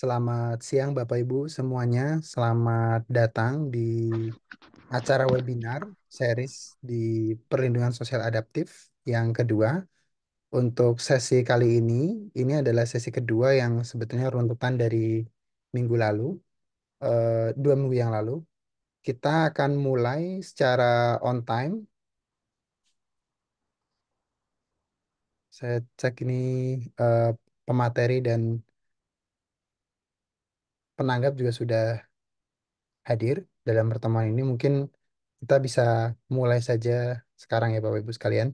Selamat siang Bapak Ibu semuanya. Selamat datang di acara webinar series di perlindungan sosial adaptif yang kedua. Untuk sesi kali ini, ini adalah sesi kedua yang sebetulnya runtutan dari minggu lalu, eh, dua minggu yang lalu. Kita akan mulai secara on time. Saya cek ini uh, pemateri dan penanggap juga sudah hadir dalam pertemuan ini. Mungkin kita bisa mulai saja sekarang ya Bapak Ibu sekalian.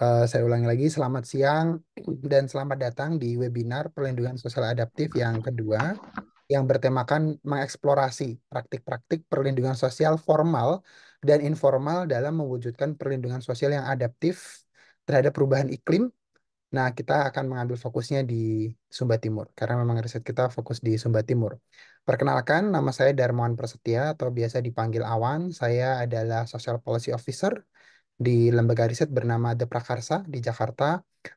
Uh, saya ulangi lagi, selamat siang dan selamat datang di webinar Perlindungan Sosial Adaptif yang kedua yang bertemakan mengeksplorasi praktik-praktik perlindungan sosial formal dan informal dalam mewujudkan perlindungan sosial yang adaptif terhadap perubahan iklim Nah, kita akan mengambil fokusnya di Sumba Timur, karena memang riset kita fokus di Sumba Timur. Perkenalkan, nama saya Darmawan Prasetya atau biasa dipanggil Awan. Saya adalah Social Policy Officer di lembaga riset bernama The Prakarsa di Jakarta,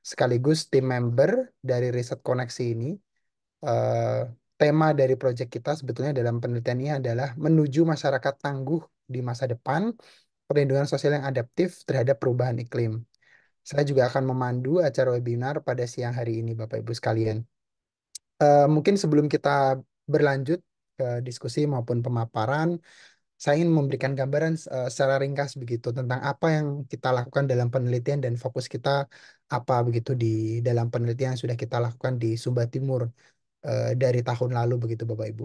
sekaligus tim member dari riset koneksi ini. Uh, tema dari proyek kita sebetulnya dalam penelitian ini adalah menuju masyarakat tangguh di masa depan, perlindungan sosial yang adaptif terhadap perubahan iklim. Saya juga akan memandu acara webinar pada siang hari ini, Bapak Ibu sekalian. Uh, mungkin sebelum kita berlanjut ke diskusi maupun pemaparan, saya ingin memberikan gambaran uh, secara ringkas begitu tentang apa yang kita lakukan dalam penelitian dan fokus kita apa begitu di dalam penelitian yang sudah kita lakukan di Sumba Timur uh, dari tahun lalu begitu Bapak Ibu.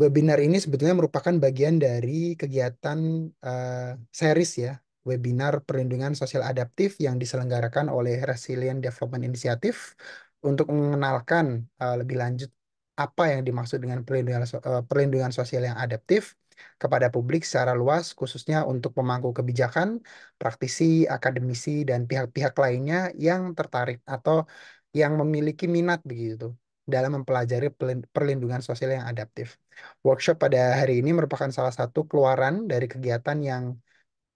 Webinar ini sebetulnya merupakan bagian dari kegiatan uh, series ya webinar perlindungan sosial adaptif yang diselenggarakan oleh Resilient Development Initiative untuk mengenalkan uh, lebih lanjut apa yang dimaksud dengan perlindungan, uh, perlindungan sosial yang adaptif kepada publik secara luas, khususnya untuk pemangku kebijakan, praktisi, akademisi, dan pihak-pihak lainnya yang tertarik atau yang memiliki minat begitu dalam mempelajari perlindungan sosial yang adaptif. Workshop pada hari ini merupakan salah satu keluaran dari kegiatan yang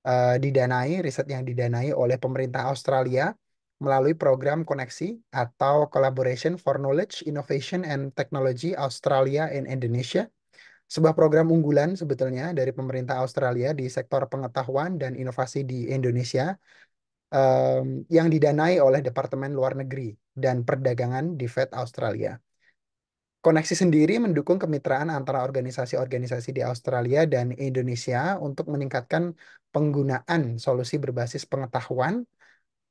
Eh, didanai, riset yang didanai oleh pemerintah Australia melalui program koneksi atau Collaboration for Knowledge, Innovation and Technology Australia and Indonesia. Sebuah program unggulan sebetulnya dari pemerintah Australia di sektor pengetahuan dan inovasi di Indonesia um, yang didanai oleh Departemen Luar Negeri dan Perdagangan di Fed Australia. Koneksi sendiri mendukung kemitraan antara organisasi-organisasi di Australia dan Indonesia untuk meningkatkan penggunaan solusi berbasis pengetahuan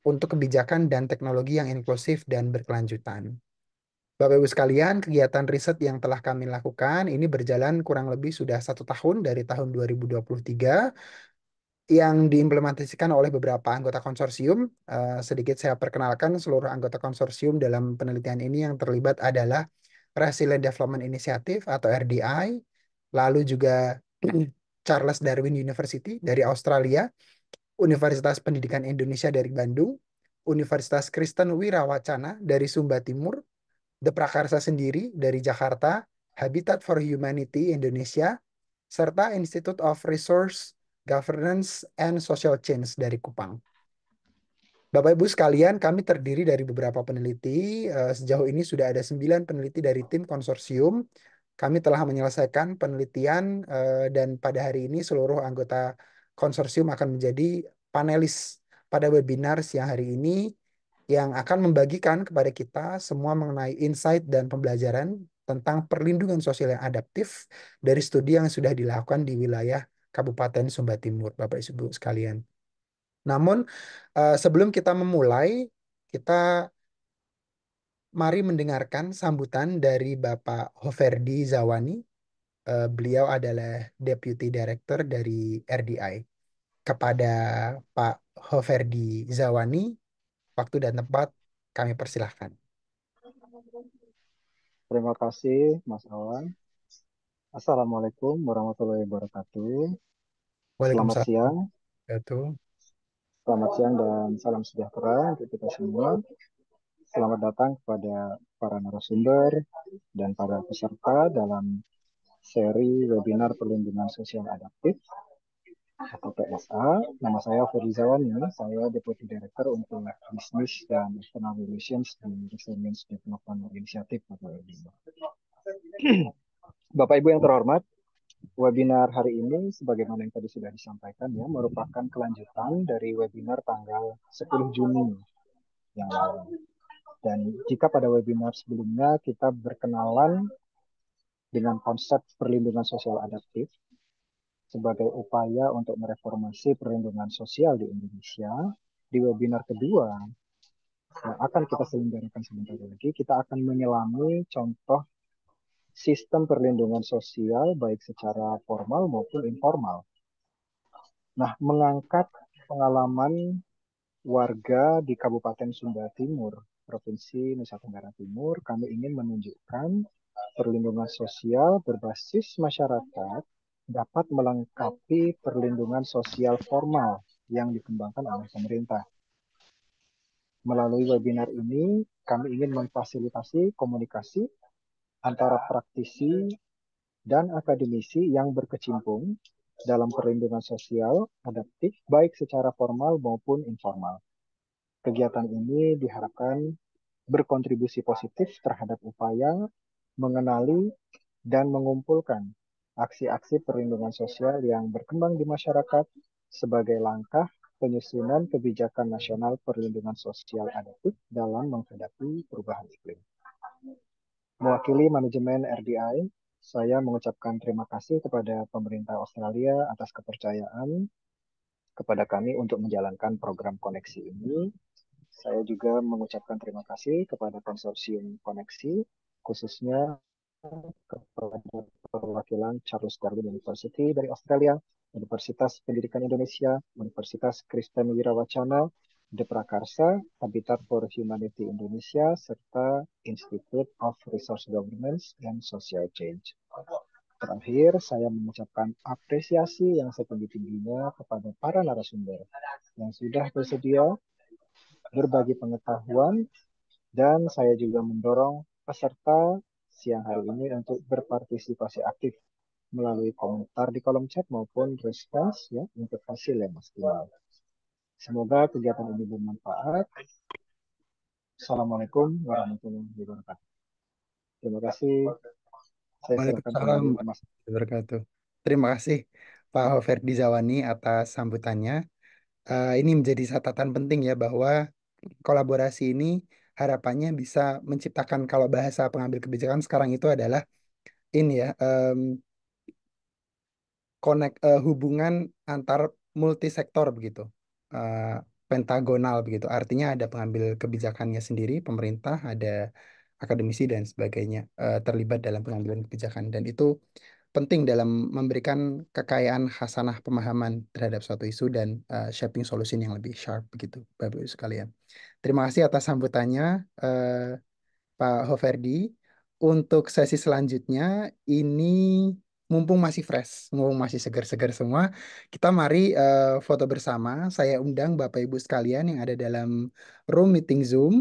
untuk kebijakan dan teknologi yang inklusif dan berkelanjutan. Bapak Ibu sekalian, kegiatan riset yang telah kami lakukan ini berjalan kurang lebih sudah satu tahun dari tahun 2023 yang diimplementasikan oleh beberapa anggota konsorsium. Eh, sedikit saya perkenalkan seluruh anggota konsorsium dalam penelitian ini yang terlibat adalah Resilient Development Initiative atau RDI, lalu juga Charles Darwin University dari Australia, Universitas Pendidikan Indonesia dari Bandung, Universitas Kristen Wirawacana dari Sumba Timur, The Prakarsa sendiri dari Jakarta, Habitat for Humanity Indonesia, serta Institute of Resource Governance and Social Change dari Kupang. Bapak Ibu sekalian, kami terdiri dari beberapa peneliti. Eh, sejauh ini sudah ada 9 peneliti dari tim konsorsium. Kami telah menyelesaikan penelitian eh, dan pada hari ini seluruh anggota konsorsium akan menjadi panelis pada webinar siang hari ini yang akan membagikan kepada kita semua mengenai insight dan pembelajaran tentang perlindungan sosial yang adaptif dari studi yang sudah dilakukan di wilayah Kabupaten Sumba Timur, Bapak Ibu sekalian. Namun uh, sebelum kita memulai, kita mari mendengarkan sambutan dari Bapak Hoverdi Zawani. Uh, beliau adalah Deputy Director dari RDI. Kepada Pak Hoverdi Zawani, waktu dan tempat kami persilahkan. Terima kasih Mas Awan. Assalamualaikum warahmatullahi wabarakatuh. Selamat siang. Yaitu. Selamat siang dan salam sejahtera untuk kita semua. Selamat datang kepada para narasumber dan para peserta dalam seri webinar perlindungan sosial adaptif atau PSA. Nama saya Ferizawan, saya Deputi Direktur untuk Business dan External Relations di Resilience Development Initiative atau Bapak Ibu yang terhormat, webinar hari ini sebagaimana yang tadi sudah disampaikan ya merupakan kelanjutan dari webinar tanggal 10 Juni yang lalu. Dan jika pada webinar sebelumnya kita berkenalan dengan konsep perlindungan sosial adaptif sebagai upaya untuk mereformasi perlindungan sosial di Indonesia, di webinar kedua yang akan kita selenggarakan sebentar lagi, kita akan menyelami contoh sistem perlindungan sosial baik secara formal maupun informal. Nah, mengangkat pengalaman warga di Kabupaten Sumba Timur, Provinsi Nusa Tenggara Timur, kami ingin menunjukkan perlindungan sosial berbasis masyarakat dapat melengkapi perlindungan sosial formal yang dikembangkan oleh pemerintah. Melalui webinar ini, kami ingin memfasilitasi komunikasi antara praktisi dan akademisi yang berkecimpung dalam perlindungan sosial adaptif baik secara formal maupun informal. Kegiatan ini diharapkan berkontribusi positif terhadap upaya mengenali dan mengumpulkan aksi-aksi perlindungan sosial yang berkembang di masyarakat sebagai langkah penyusunan kebijakan nasional perlindungan sosial adaptif dalam menghadapi perubahan iklim. Mewakili manajemen RDI, saya mengucapkan terima kasih kepada pemerintah Australia atas kepercayaan kepada kami untuk menjalankan program koneksi ini. Saya juga mengucapkan terima kasih kepada konsorsium koneksi, khususnya kepada perwakilan Charles Darwin University dari Australia, Universitas Pendidikan Indonesia, Universitas Kristen Wirawacana, The Prakarsa, Habitat for Humanity Indonesia, serta Institute of Resource Governance and Social Change. Terakhir, saya mengucapkan apresiasi yang setinggi-tingginya kepada para narasumber yang sudah bersedia berbagi pengetahuan dan saya juga mendorong peserta siang hari ini untuk berpartisipasi aktif melalui komentar di kolom chat maupun respons ya untuk hasil yang maksimal. Semoga kegiatan ini bermanfaat. Assalamualaikum warahmatullahi wabarakatuh. Terima kasih. Waalaikumsalam warahmatullahi wabarakatuh. Terima kasih Pak Ferdi Zawani atas sambutannya. Uh, ini menjadi catatan penting ya bahwa kolaborasi ini harapannya bisa menciptakan kalau bahasa pengambil kebijakan sekarang itu adalah ini ya um, connect uh, hubungan antar multisektor begitu. Eh, pentagonal begitu. Artinya ada pengambil kebijakannya sendiri, pemerintah, ada akademisi dan sebagainya uh, terlibat dalam pengambilan kebijakan dan itu penting dalam memberikan kekayaan khasanah pemahaman terhadap suatu isu dan uh, shaping solution yang lebih sharp begitu Bapak Ibu sekalian. Terima kasih atas sambutannya uh, Pak Hoverdi. Untuk sesi selanjutnya ini mumpung masih fresh, mumpung masih segar-segar semua, kita mari uh, foto bersama. Saya undang Bapak Ibu sekalian yang ada dalam room meeting Zoom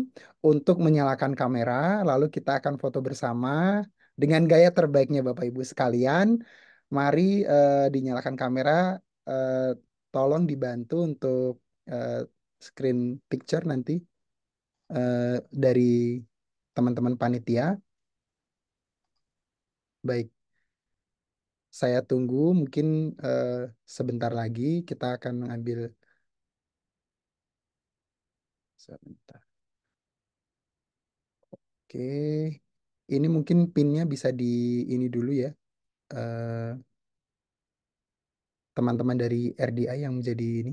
untuk menyalakan kamera, lalu kita akan foto bersama dengan gaya terbaiknya Bapak Ibu sekalian. Mari uh, dinyalakan kamera, uh, tolong dibantu untuk uh, screen picture nanti uh, dari teman-teman panitia. Baik saya tunggu mungkin uh, sebentar lagi kita akan mengambil sebentar. Oke, ini mungkin pinnya bisa di ini dulu ya. Eh, teman-teman uh, dari RDI yang menjadi ini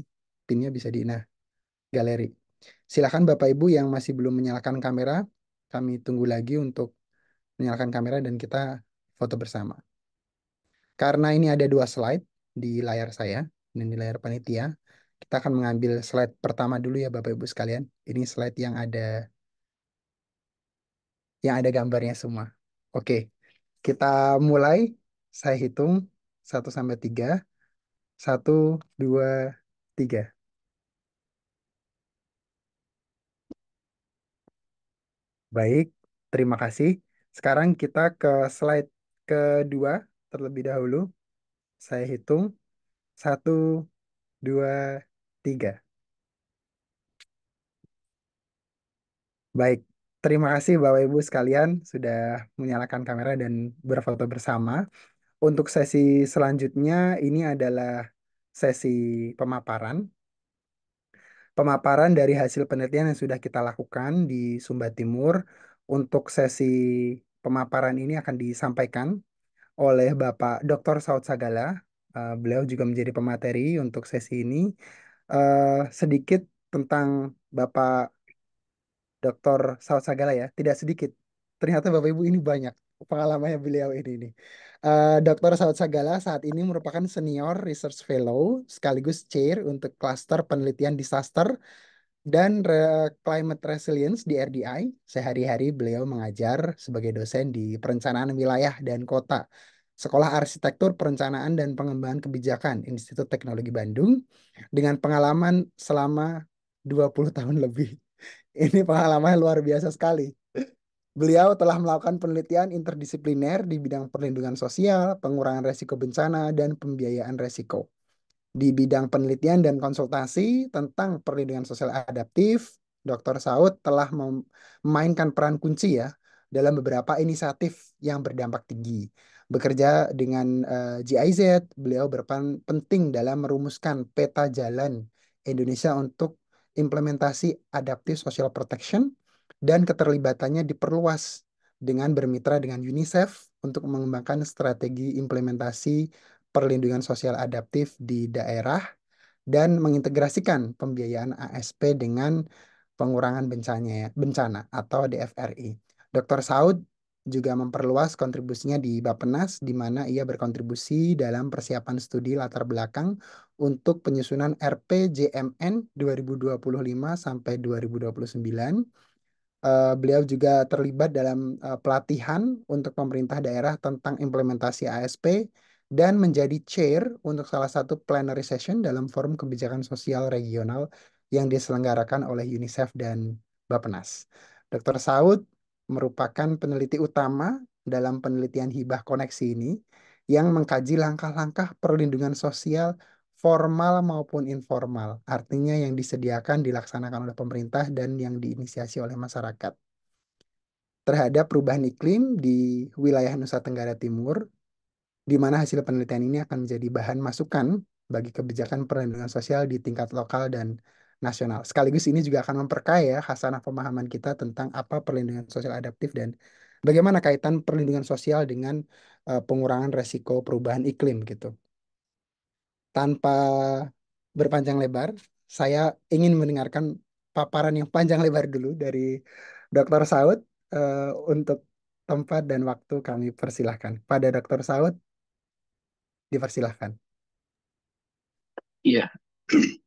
pinnya bisa di nah galeri. Silakan Bapak Ibu yang masih belum menyalakan kamera, kami tunggu lagi untuk menyalakan kamera dan kita foto bersama. Karena ini ada dua slide di layar saya dan di layar panitia, kita akan mengambil slide pertama dulu ya Bapak Ibu sekalian. Ini slide yang ada yang ada gambarnya semua. Oke, kita mulai. Saya hitung 1 sampai 3. 1, 2, 3. Baik, terima kasih. Sekarang kita ke slide kedua terlebih dahulu. Saya hitung. Satu, dua, tiga. Baik, terima kasih Bapak Ibu sekalian sudah menyalakan kamera dan berfoto bersama. Untuk sesi selanjutnya ini adalah sesi pemaparan. Pemaparan dari hasil penelitian yang sudah kita lakukan di Sumba Timur untuk sesi pemaparan ini akan disampaikan oleh Bapak Dr. Saud Sagala. Uh, beliau juga menjadi pemateri untuk sesi ini. Uh, sedikit tentang Bapak Dr. Saud Sagala ya, tidak sedikit. Ternyata Bapak Ibu ini banyak pengalamannya beliau ini nih. Uh, eh, Dr. Saud Sagala saat ini merupakan senior research fellow sekaligus chair untuk klaster penelitian disaster dan Re Climate Resilience di RDI. Sehari-hari beliau mengajar sebagai dosen di Perencanaan Wilayah dan Kota, Sekolah Arsitektur Perencanaan dan Pengembangan Kebijakan Institut Teknologi Bandung dengan pengalaman selama 20 tahun lebih. Ini pengalaman luar biasa sekali. Beliau telah melakukan penelitian interdisipliner di bidang perlindungan sosial, pengurangan resiko bencana, dan pembiayaan resiko di bidang penelitian dan konsultasi tentang perlindungan sosial adaptif, Dr. Saud telah memainkan peran kunci ya dalam beberapa inisiatif yang berdampak tinggi. Bekerja dengan uh, eh, GIZ, beliau berperan penting dalam merumuskan peta jalan Indonesia untuk implementasi adaptif social protection dan keterlibatannya diperluas dengan bermitra dengan UNICEF untuk mengembangkan strategi implementasi perlindungan sosial adaptif di daerah dan mengintegrasikan pembiayaan ASP dengan pengurangan bencana, bencana atau DFRI. Dr. Saud juga memperluas kontribusinya di Bappenas di mana ia berkontribusi dalam persiapan studi latar belakang untuk penyusunan RPJMN 2025 sampai 2029. Uh, eh, beliau juga terlibat dalam uh, pelatihan untuk pemerintah daerah tentang implementasi ASP dan menjadi chair untuk salah satu plenary session dalam forum kebijakan sosial regional yang diselenggarakan oleh UNICEF dan Bapenas. Dr. Saud merupakan peneliti utama dalam penelitian hibah koneksi ini yang mengkaji langkah-langkah perlindungan sosial formal maupun informal, artinya yang disediakan dilaksanakan oleh pemerintah dan yang diinisiasi oleh masyarakat terhadap perubahan iklim di wilayah Nusa Tenggara Timur di mana hasil penelitian ini akan menjadi bahan masukan bagi kebijakan perlindungan sosial di tingkat lokal dan nasional. Sekaligus ini juga akan memperkaya khasanah ya, pemahaman kita tentang apa perlindungan sosial adaptif dan bagaimana kaitan perlindungan sosial dengan uh, pengurangan resiko perubahan iklim gitu. Tanpa berpanjang lebar, saya ingin mendengarkan paparan yang panjang lebar dulu dari Dr. Saud uh, untuk tempat dan waktu kami persilahkan. Pada Dr. Saud, Dipersilahkan. Iya.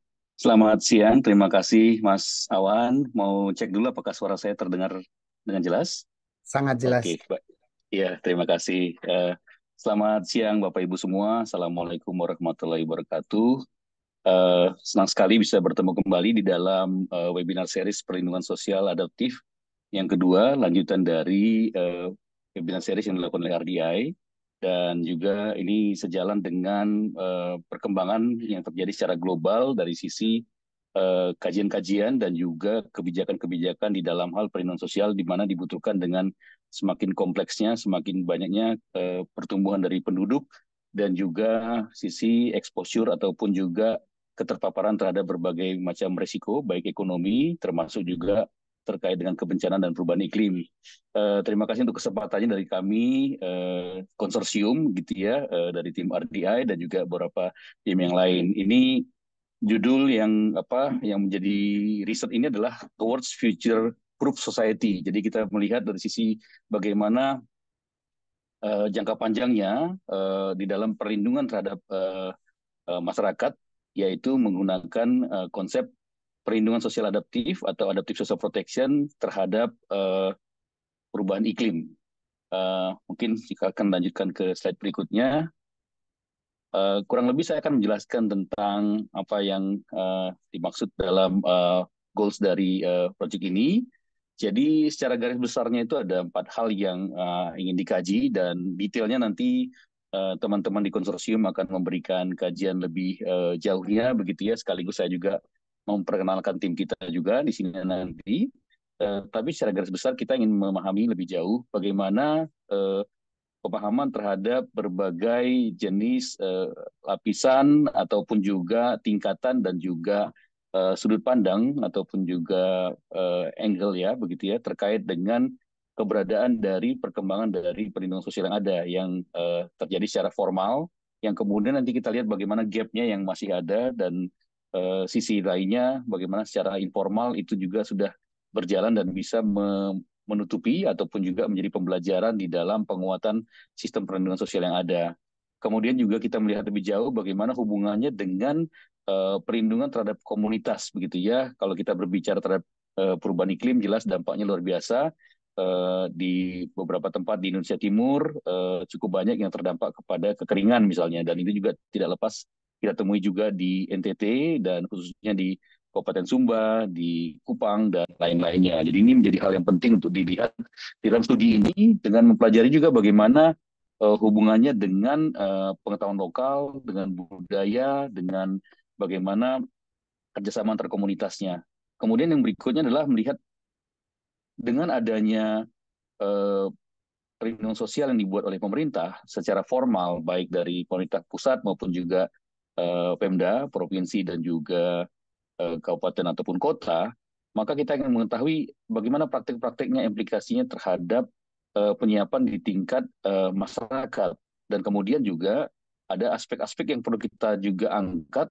Selamat siang, terima kasih Mas Awan. Mau cek dulu apakah suara saya terdengar dengan jelas? Sangat jelas. Oke, okay. Iya, terima kasih. Uh, selamat siang Bapak Ibu semua. Assalamualaikum warahmatullahi wabarakatuh. Uh, senang sekali bisa bertemu kembali di dalam uh, webinar series perlindungan sosial adaptif yang kedua, lanjutan dari uh, webinar series yang dilakukan oleh RDI dan juga ini sejalan dengan uh, perkembangan yang terjadi secara global dari sisi kajian eh, kajian-kajian dan juga kebijakan-kebijakan di dalam hal perlindungan sosial di mana dibutuhkan dengan semakin kompleksnya, semakin banyaknya uh, pertumbuhan dari penduduk dan juga sisi exposure ataupun juga keterpaparan terhadap berbagai macam resiko, baik ekonomi termasuk juga terkait dengan kebencanaan dan perubahan iklim. Uh, terima kasih untuk kesempatannya dari kami uh, konsorsium gitu ya uh, dari tim RDI dan juga beberapa tim yang lain. Ini judul yang apa yang menjadi riset ini adalah Towards Future Proof Society. Jadi kita melihat dari sisi bagaimana uh, jangka panjangnya uh, di dalam perlindungan terhadap uh, masyarakat yaitu menggunakan uh, konsep perlindungan sosial adaptif atau adaptive social protection terhadap uh, perubahan iklim. Uh, mungkin jika akan lanjutkan ke slide berikutnya. Uh, kurang lebih saya akan menjelaskan tentang apa yang uh, dimaksud dalam uh, goals dari uh, project ini. Jadi secara garis besarnya itu ada empat hal yang uh, ingin dikaji dan detailnya nanti teman-teman uh, di konsorsium akan memberikan kajian lebih uh, jauhnya begitu ya sekaligus saya juga memperkenalkan tim kita juga di sini nanti. Uh, tapi secara garis besar kita ingin memahami lebih jauh bagaimana uh, pemahaman terhadap berbagai jenis eh, lapisan ataupun juga tingkatan dan juga eh, sudut pandang ataupun juga eh, angle ya begitu ya terkait dengan keberadaan dari perkembangan dari perlindungan sosial yang ada yang eh, terjadi secara formal yang kemudian nanti kita lihat bagaimana gapnya yang masih ada dan Eh, sisi lainnya bagaimana secara informal itu juga sudah berjalan dan bisa menutupi ataupun juga menjadi pembelajaran di dalam penguatan sistem perlindungan sosial yang ada. Kemudian juga kita melihat lebih jauh bagaimana hubungannya dengan eh, perlindungan terhadap komunitas begitu ya. Kalau kita berbicara terhadap eh, perubahan iklim jelas dampaknya luar biasa di beberapa tempat di Indonesia Timur cukup banyak yang terdampak kepada kekeringan misalnya dan itu juga tidak lepas kita temui juga di NTT dan khususnya di Kabupaten Sumba, di Kupang, dan lain-lainnya. Jadi ini menjadi hal yang penting untuk dilihat di dalam studi ini dengan mempelajari juga bagaimana uh, hubungannya dengan uh, pengetahuan lokal, dengan budaya, dengan bagaimana kerjasama antar komunitasnya. Kemudian yang berikutnya adalah melihat dengan adanya eh, perlindungan sosial yang dibuat oleh pemerintah secara formal, baik dari pemerintah pusat maupun juga uh, Pemda, provinsi dan juga uh, kabupaten ataupun kota, maka kita ingin mengetahui bagaimana praktik-praktiknya implikasinya terhadap uh, penyiapan di tingkat uh, masyarakat dan kemudian juga ada aspek-aspek yang perlu kita juga angkat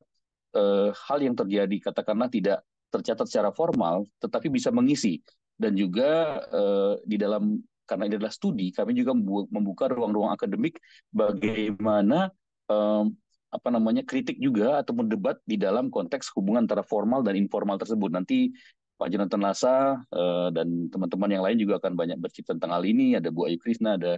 uh, hal yang terjadi katakanlah tidak tercatat secara formal tetapi bisa mengisi dan juga uh, di dalam karena ini adalah studi kami juga membuka ruang-ruang akademik bagaimana um, apa namanya kritik juga ataupun debat di dalam konteks hubungan antara formal dan informal tersebut. Nanti Pak Jonathan Lasa uh, eh, dan teman-teman yang lain juga akan banyak bercerita tentang hal ini. Ada Bu Ayu krisna ada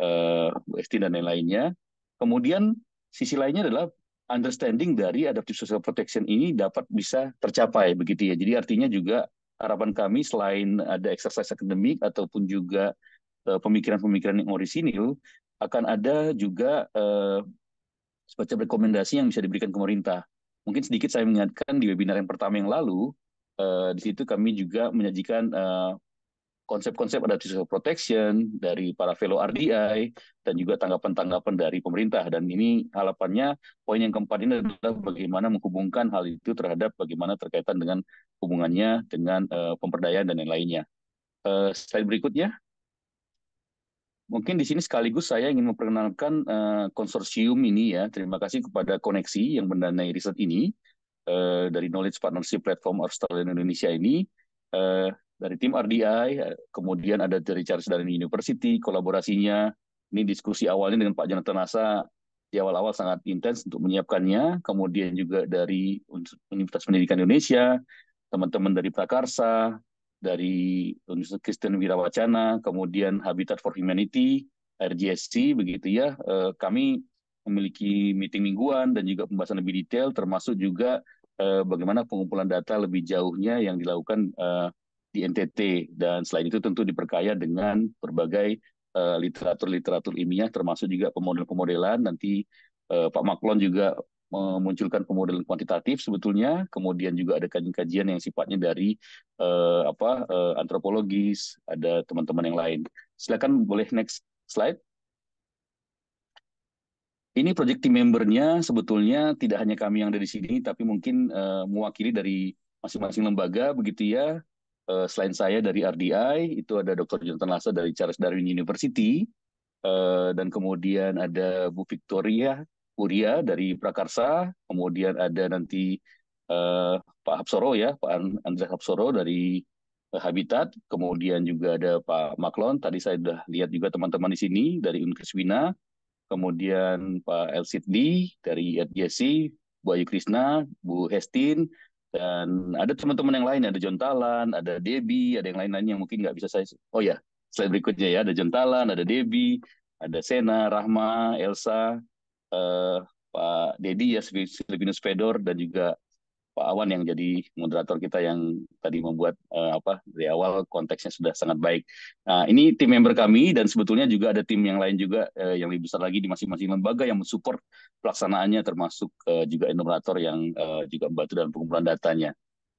uh, Bu Esti dan lain-lainnya. Kemudian sisi lainnya adalah understanding dari adaptive social protection ini dapat bisa tercapai begitu ya. Jadi artinya juga harapan kami selain ada exercise akademik ataupun juga eh, pemikiran-pemikiran yang orisinil akan ada juga uh, semacam rekomendasi yang bisa diberikan ke pemerintah. Mungkin sedikit saya mengingatkan di webinar yang pertama yang lalu, eh, di situ kami juga menyajikan eh, konsep-konsep adaptive social protection dari para fellow RDI dan juga tanggapan-tanggapan dari pemerintah dan ini halapannya poin yang keempat ini adalah bagaimana menghubungkan hal itu terhadap bagaimana terkaitan dengan hubungannya dengan uh, pemberdayaan dan lain-lainnya. Uh, slide berikutnya. Mungkin di sini sekaligus saya ingin memperkenalkan eh, konsorsium ini ya. Terima kasih kepada Koneksi yang mendanai riset ini eh, dari Knowledge Partnership Platform Australia Indonesia ini eh, dari tim RDI, kemudian ada dari Charles Darwin University kolaborasinya. Ini diskusi awalnya dengan Pak Jonathan Nasa di awal-awal sangat intens untuk menyiapkannya. Kemudian juga dari Universitas Pendidikan Indonesia, teman-teman dari Prakarsa, dari Universitas Kristen Wirawacana, kemudian Habitat for Humanity, RGSC begitu ya. Eh, kami memiliki meeting mingguan dan juga pembahasan lebih detail termasuk juga eh, bagaimana pengumpulan data lebih jauhnya yang dilakukan eh, di NTT dan selain itu tentu diperkaya dengan berbagai literatur-literatur ilmiah termasuk juga pemodel-pemodelan nanti Pak Maklon juga memunculkan pemodelan kuantitatif sebetulnya, kemudian juga ada kajian-kajian yang sifatnya dari uh, apa uh, antropologis, ada teman-teman yang lain. Silakan boleh next slide. Ini project team membernya sebetulnya tidak hanya kami yang ada di sini, tapi mungkin uh, mewakili dari masing-masing lembaga begitu ya. uh, selain saya dari RDI, itu ada Dr. Jonathan Lasa dari Charles Darwin University, Uh, dan kemudian ada Bu Victoria Uria dari Prakarsa, kemudian ada nanti uh, Pak Hapsoro ya, Pak Andre Hapsoro dari eh, Habitat, kemudian juga ada Pak Maklon, tadi saya sudah lihat juga teman-teman di sini dari Unkeswina, kemudian Pak El Siddi dari RJC, Bu Ayu Krishna, Bu Hestin, dan ada teman-teman yang lain, ada John Talan, ada Debi, ada yang lain-lain yang mungkin nggak bisa saya... Oh ya, slide berikutnya ya, ada John Talan, ada Debi, ada Sena, Rahma, Elsa, uh, Pak Dedi ya Silvinus Fedor dan juga Pak Awan yang jadi moderator kita yang tadi membuat uh, apa dari awal konteksnya sudah sangat baik. Nah, ini tim member kami dan sebetulnya juga ada tim yang lain juga uh, yang lebih besar lagi di masing-masing lembaga yang mensupport pelaksanaannya termasuk uh, juga enumerator yang uh, juga membantu dalam pengumpulan datanya.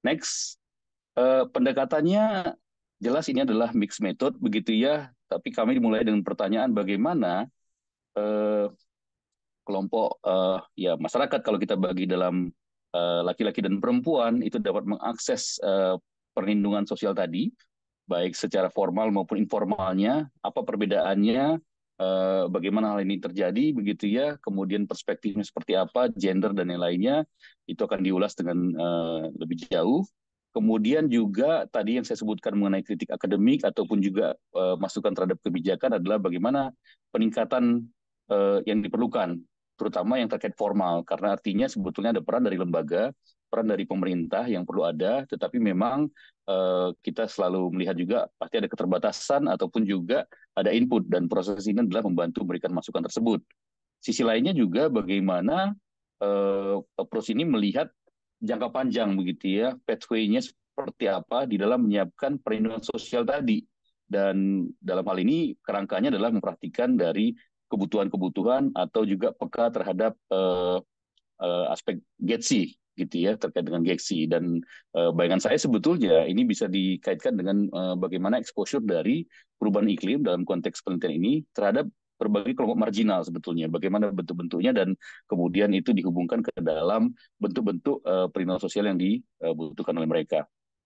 Next, uh, pendekatannya jelas ini adalah mixed method begitu ya, tapi kami dimulai dengan pertanyaan bagaimana uh, kelompok uh, ya masyarakat kalau kita bagi dalam eh, laki-laki uh, dan perempuan itu dapat mengakses uh, perlindungan sosial tadi baik secara formal maupun informalnya apa perbedaannya uh, bagaimana hal ini terjadi begitu ya kemudian perspektifnya seperti apa gender dan yang lainnya itu akan diulas dengan uh, lebih jauh Kemudian juga tadi yang saya sebutkan mengenai kritik akademik ataupun juga uh, masukan terhadap kebijakan adalah bagaimana peningkatan yang diperlukan terutama yang terkait formal karena artinya sebetulnya ada peran dari lembaga peran dari pemerintah yang perlu ada, tetapi memang uh, kita selalu melihat juga pasti ada keterbatasan ataupun juga ada input dan proses ini adalah membantu memberikan masukan tersebut. Sisi lainnya juga bagaimana uh, eh, proses ini melihat jangka panjang begitu ya, pathway-nya seperti apa di dalam menyiapkan perlindungan sosial tadi. Dan dalam hal ini kerangkanya adalah memperhatikan dari kebutuhan-kebutuhan atau juga peka terhadap uh, uh, aspek getsi gitu ya terkait dengan Gexi dan uh, bayangan saya sebetulnya ini bisa dikaitkan dengan uh, bagaimana exposure dari perubahan iklim dalam konteks penelitian ini terhadap berbagai kelompok marginal sebetulnya bagaimana bentuk-bentuknya dan kemudian itu dihubungkan ke dalam bentuk-bentuk uh, perilaku sosial yang dibutuhkan oleh mereka.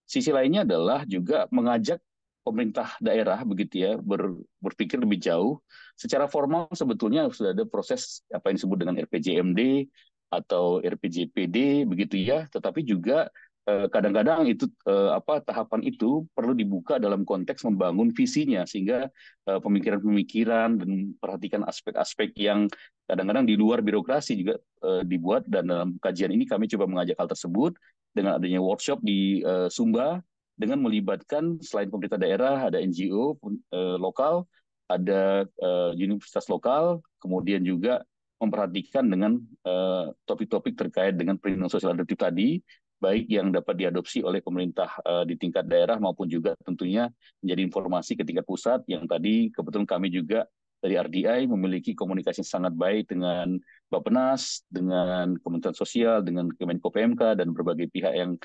Sisi lainnya adalah juga mengajak pemerintah daerah begitu ya ber, berpikir lebih jauh secara formal sebetulnya sudah ada proses apa yang disebut dengan RPJMD atau RPJPD begitu ya tetapi juga eh, kadang-kadang eh, itu eh, apa tahapan itu perlu dibuka dalam konteks membangun visinya sehingga pemikiran eh, pemikiran-pemikiran dan perhatikan aspek-aspek yang kadang-kadang di luar birokrasi juga eh, dibuat dan dalam kajian ini kami coba mengajak hal tersebut dengan adanya workshop di Sumba dengan melibatkan selain pemerintah daerah ada NGO eh, lokal, ada eh, universitas lokal, kemudian juga memperhatikan dengan eh, topik-topik eh, terkait dengan perlindungan sosial adaptif tadi, baik yang dapat diadopsi oleh pemerintah eh, di tingkat daerah maupun juga tentunya menjadi informasi ke tingkat pusat yang tadi kebetulan kami juga dari RDI memiliki komunikasi yang sangat baik dengan Bapenas, dengan Kementerian Sosial, dengan Kemenko PMK dan berbagai pihak yang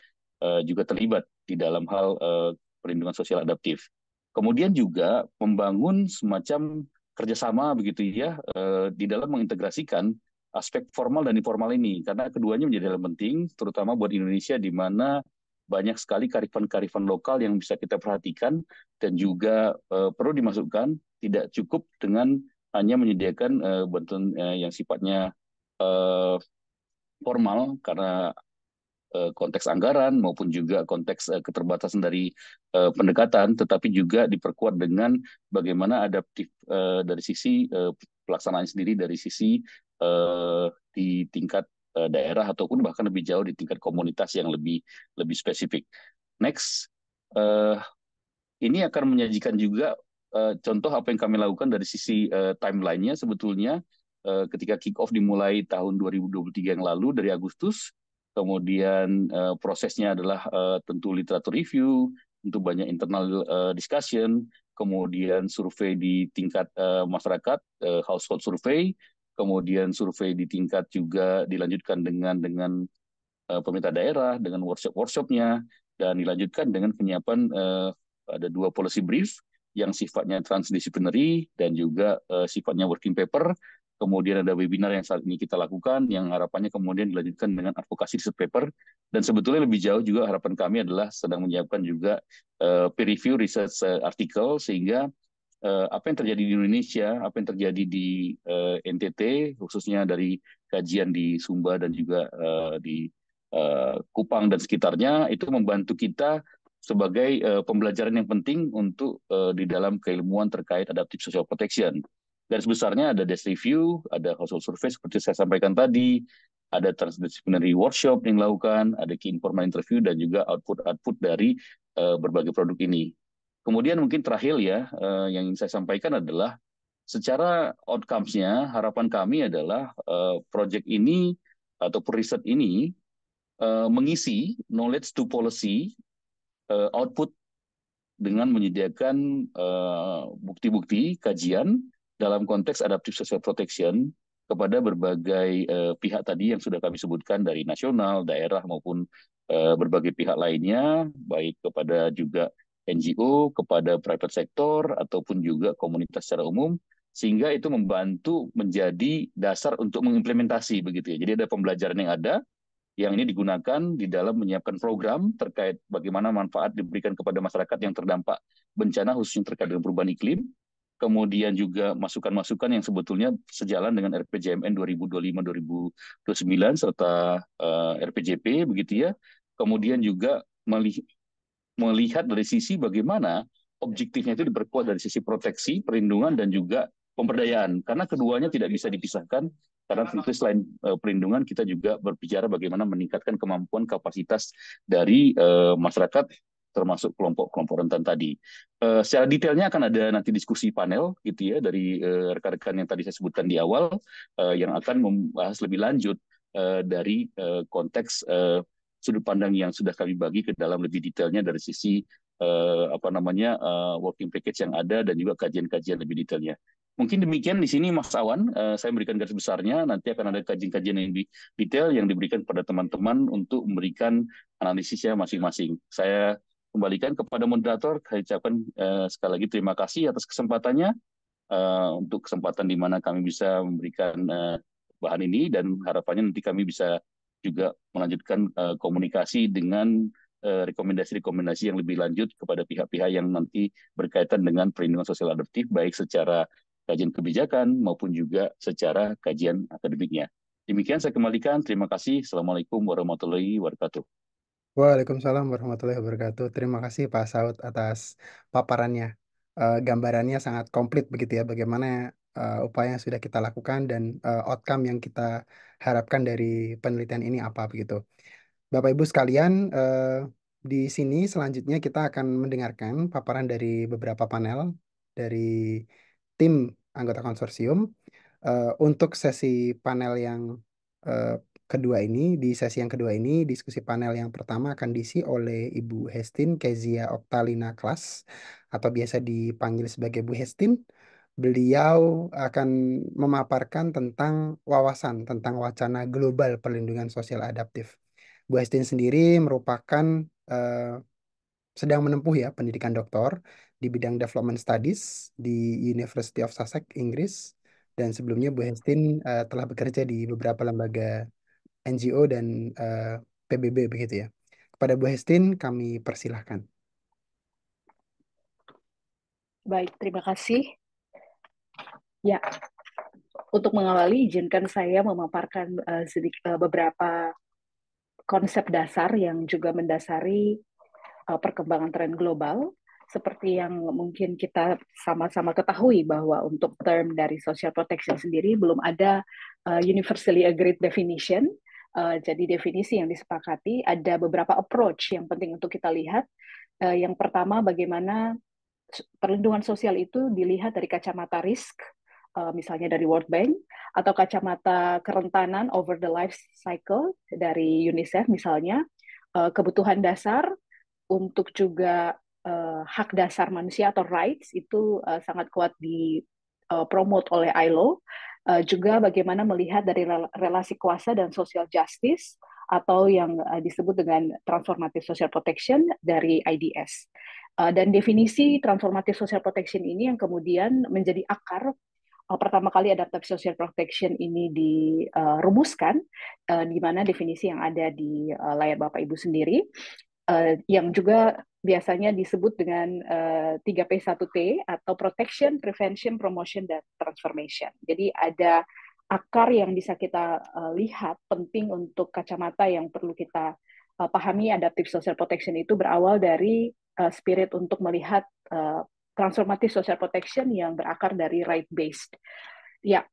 uh, juga terlibat di dalam hal uh, perlindungan sosial adaptif. Kemudian juga membangun semacam kerjasama begitu ya uh, di dalam mengintegrasikan aspek formal dan informal ini karena keduanya menjadi hal penting terutama buat Indonesia di mana banyak sekali karifan-karifan lokal yang bisa kita perhatikan dan juga uh, perlu dimasukkan tidak cukup dengan hanya menyediakan uh, bantuan uh, yang sifatnya uh, formal karena Eh, konteks anggaran maupun juga konteks eh, keterbatasan dari eh, pendekatan, tetapi juga diperkuat dengan bagaimana adaptif dari sisi pelaksanaan sendiri dari sisi di tingkat daerah ataupun bahkan lebih jauh di tingkat komunitas yang lebih lebih spesifik. Next, ini akan menyajikan juga contoh apa yang kami lakukan dari sisi timelinenya sebetulnya ketika kick off dimulai tahun 2023 yang lalu dari Agustus kemudian uh, prosesnya adalah uh, tentu literatur review, tentu banyak internal uh, discussion, kemudian survei di tingkat uh, masyarakat, uh, household survei, kemudian survei di tingkat juga dilanjutkan dengan dengan uh, pemerintah daerah, dengan workshop-workshopnya, dan dilanjutkan dengan penyiapan uh, ada dua policy brief yang sifatnya transdisciplinary dan juga uh, sifatnya working paper kemudian ada webinar yang saat ini kita lakukan, yang harapannya kemudian dilanjutkan dengan advokasi research paper, dan sebetulnya lebih jauh juga harapan kami adalah sedang menyiapkan juga uh, peer review research uh, artikel, sehingga uh, apa yang terjadi di Indonesia, apa yang terjadi di uh, NTT, khususnya dari kajian di Sumba dan juga uh, di uh, Kupang dan sekitarnya, itu membantu kita sebagai uh, pembelajaran yang penting untuk uh, di dalam keilmuan terkait adaptive social protection garis sebesarnya ada desk review, ada household survey seperti saya sampaikan tadi, ada transdisciplinary workshop yang dilakukan, ada key informal interview dan juga output-output dari uh, berbagai produk ini. Kemudian mungkin terakhir ya uh, yang ingin saya sampaikan adalah secara outcomes-nya harapan kami adalah uh, project ini atau riset ini uh, mengisi knowledge to policy uh, output dengan menyediakan bukti-bukti uh, bukti -bukti, kajian dalam konteks adaptive social protection kepada berbagai eh, pihak tadi yang sudah kami sebutkan dari nasional, daerah maupun eh, berbagai pihak lainnya, baik kepada juga NGO, kepada private sector ataupun juga komunitas secara umum sehingga itu membantu menjadi dasar untuk mengimplementasi begitu ya. Jadi ada pembelajaran yang ada yang ini digunakan di dalam menyiapkan program terkait bagaimana manfaat diberikan kepada masyarakat yang terdampak bencana khususnya terkait dengan perubahan iklim kemudian juga masukan-masukan yang sebetulnya sejalan dengan RPJMN 2025-2029 serta uh, eh, RPJP begitu ya. Kemudian juga melihat dari sisi bagaimana objektifnya itu diperkuat dari sisi proteksi, perlindungan dan juga pemberdayaan karena keduanya tidak bisa dipisahkan karena tentu selain uh, perlindungan kita juga berbicara bagaimana meningkatkan kemampuan kapasitas dari uh, masyarakat termasuk kelompok-kelompok rentan tadi. Uh, secara detailnya akan ada nanti diskusi panel gitu ya dari rekan eh, rekan-rekan yang tadi saya sebutkan di awal uh, yang akan membahas lebih lanjut uh, dari uh, konteks uh, sudut pandang yang sudah kami bagi ke dalam lebih detailnya dari sisi uh, apa namanya uh, working package yang ada dan juga kajian-kajian lebih detailnya. Mungkin demikian di sini Mas Awan, uh, saya memberikan garis besarnya. Nanti akan ada kajian-kajian yang lebih detail yang diberikan kepada teman-teman untuk memberikan analisisnya masing-masing. Saya kembalikan kepada moderator. Saya ucapkan eh, sekali lagi terima kasih atas kesempatannya eh, untuk kesempatan di mana kami bisa memberikan eh, bahan ini dan harapannya nanti kami bisa juga melanjutkan eh, komunikasi dengan eh, rekomendasi-rekomendasi eh, yang lebih lanjut kepada pihak-pihak yang nanti berkaitan dengan perlindungan sosial adaptif baik secara kajian kebijakan maupun juga secara kajian akademiknya. Demikian saya kembalikan. Terima kasih. Assalamualaikum warahmatullahi wabarakatuh. Waalaikumsalam warahmatullahi wabarakatuh. Terima kasih Pak Saud atas paparannya. Uh, gambarannya sangat komplit begitu ya, bagaimana uh, upaya yang sudah kita lakukan dan uh, outcome yang kita harapkan dari penelitian ini apa begitu. Bapak Ibu sekalian, uh, di sini selanjutnya kita akan mendengarkan paparan dari beberapa panel dari tim anggota konsorsium. uh, untuk sesi panel yang uh, kedua ini, di sesi yang kedua ini, diskusi panel yang pertama akan diisi oleh Ibu Hestin Kezia Oktalina Klas, atau biasa dipanggil sebagai Bu Hestin. Beliau akan memaparkan tentang wawasan tentang wacana global perlindungan sosial adaptif. Bu Hestin sendiri merupakan uh, sedang menempuh ya pendidikan doktor di bidang development studies di University of Sussex, Inggris. Dan sebelumnya Bu Hestin uh, telah bekerja di beberapa lembaga NGO dan uh, eh, PBB begitu ya. Kepada Bu Hestin kami persilahkan. Baik, terima kasih. Ya, untuk mengawali izinkan saya memaparkan uh, sedik, uh, beberapa konsep dasar yang juga mendasari uh, perkembangan tren global seperti yang mungkin kita sama-sama ketahui bahwa untuk term dari social protection sendiri belum ada uh, universally agreed definition uh, jadi definisi yang disepakati ada beberapa approach yang penting untuk kita lihat. Uh, yang pertama bagaimana perlindungan sosial itu dilihat dari kacamata risk uh, misalnya dari World Bank atau kacamata kerentanan over the life cycle dari UNICEF misalnya uh, kebutuhan dasar untuk juga uh, hak dasar manusia atau rights itu uh, sangat kuat di uh, promote oleh ILO Uh, juga bagaimana melihat dari relasi kuasa dan social justice atau yang uh, disebut dengan transformative social protection dari IDS. Uh, eh, dan definisi transformative social protection ini yang kemudian menjadi akar pertama kali adaptive social protection ini dirumuskan, di mana definisi yang ada di layar Bapak Ibu sendiri uh, yang juga biasanya disebut dengan uh, eh, 3P1T atau protection, prevention, promotion dan transformation. Jadi ada akar yang bisa kita uh, lihat penting untuk kacamata yang perlu kita uh, pahami adaptive social protection itu berawal dari uh, spirit untuk melihat uh, transformative social protection yang berakar dari right based. Ya,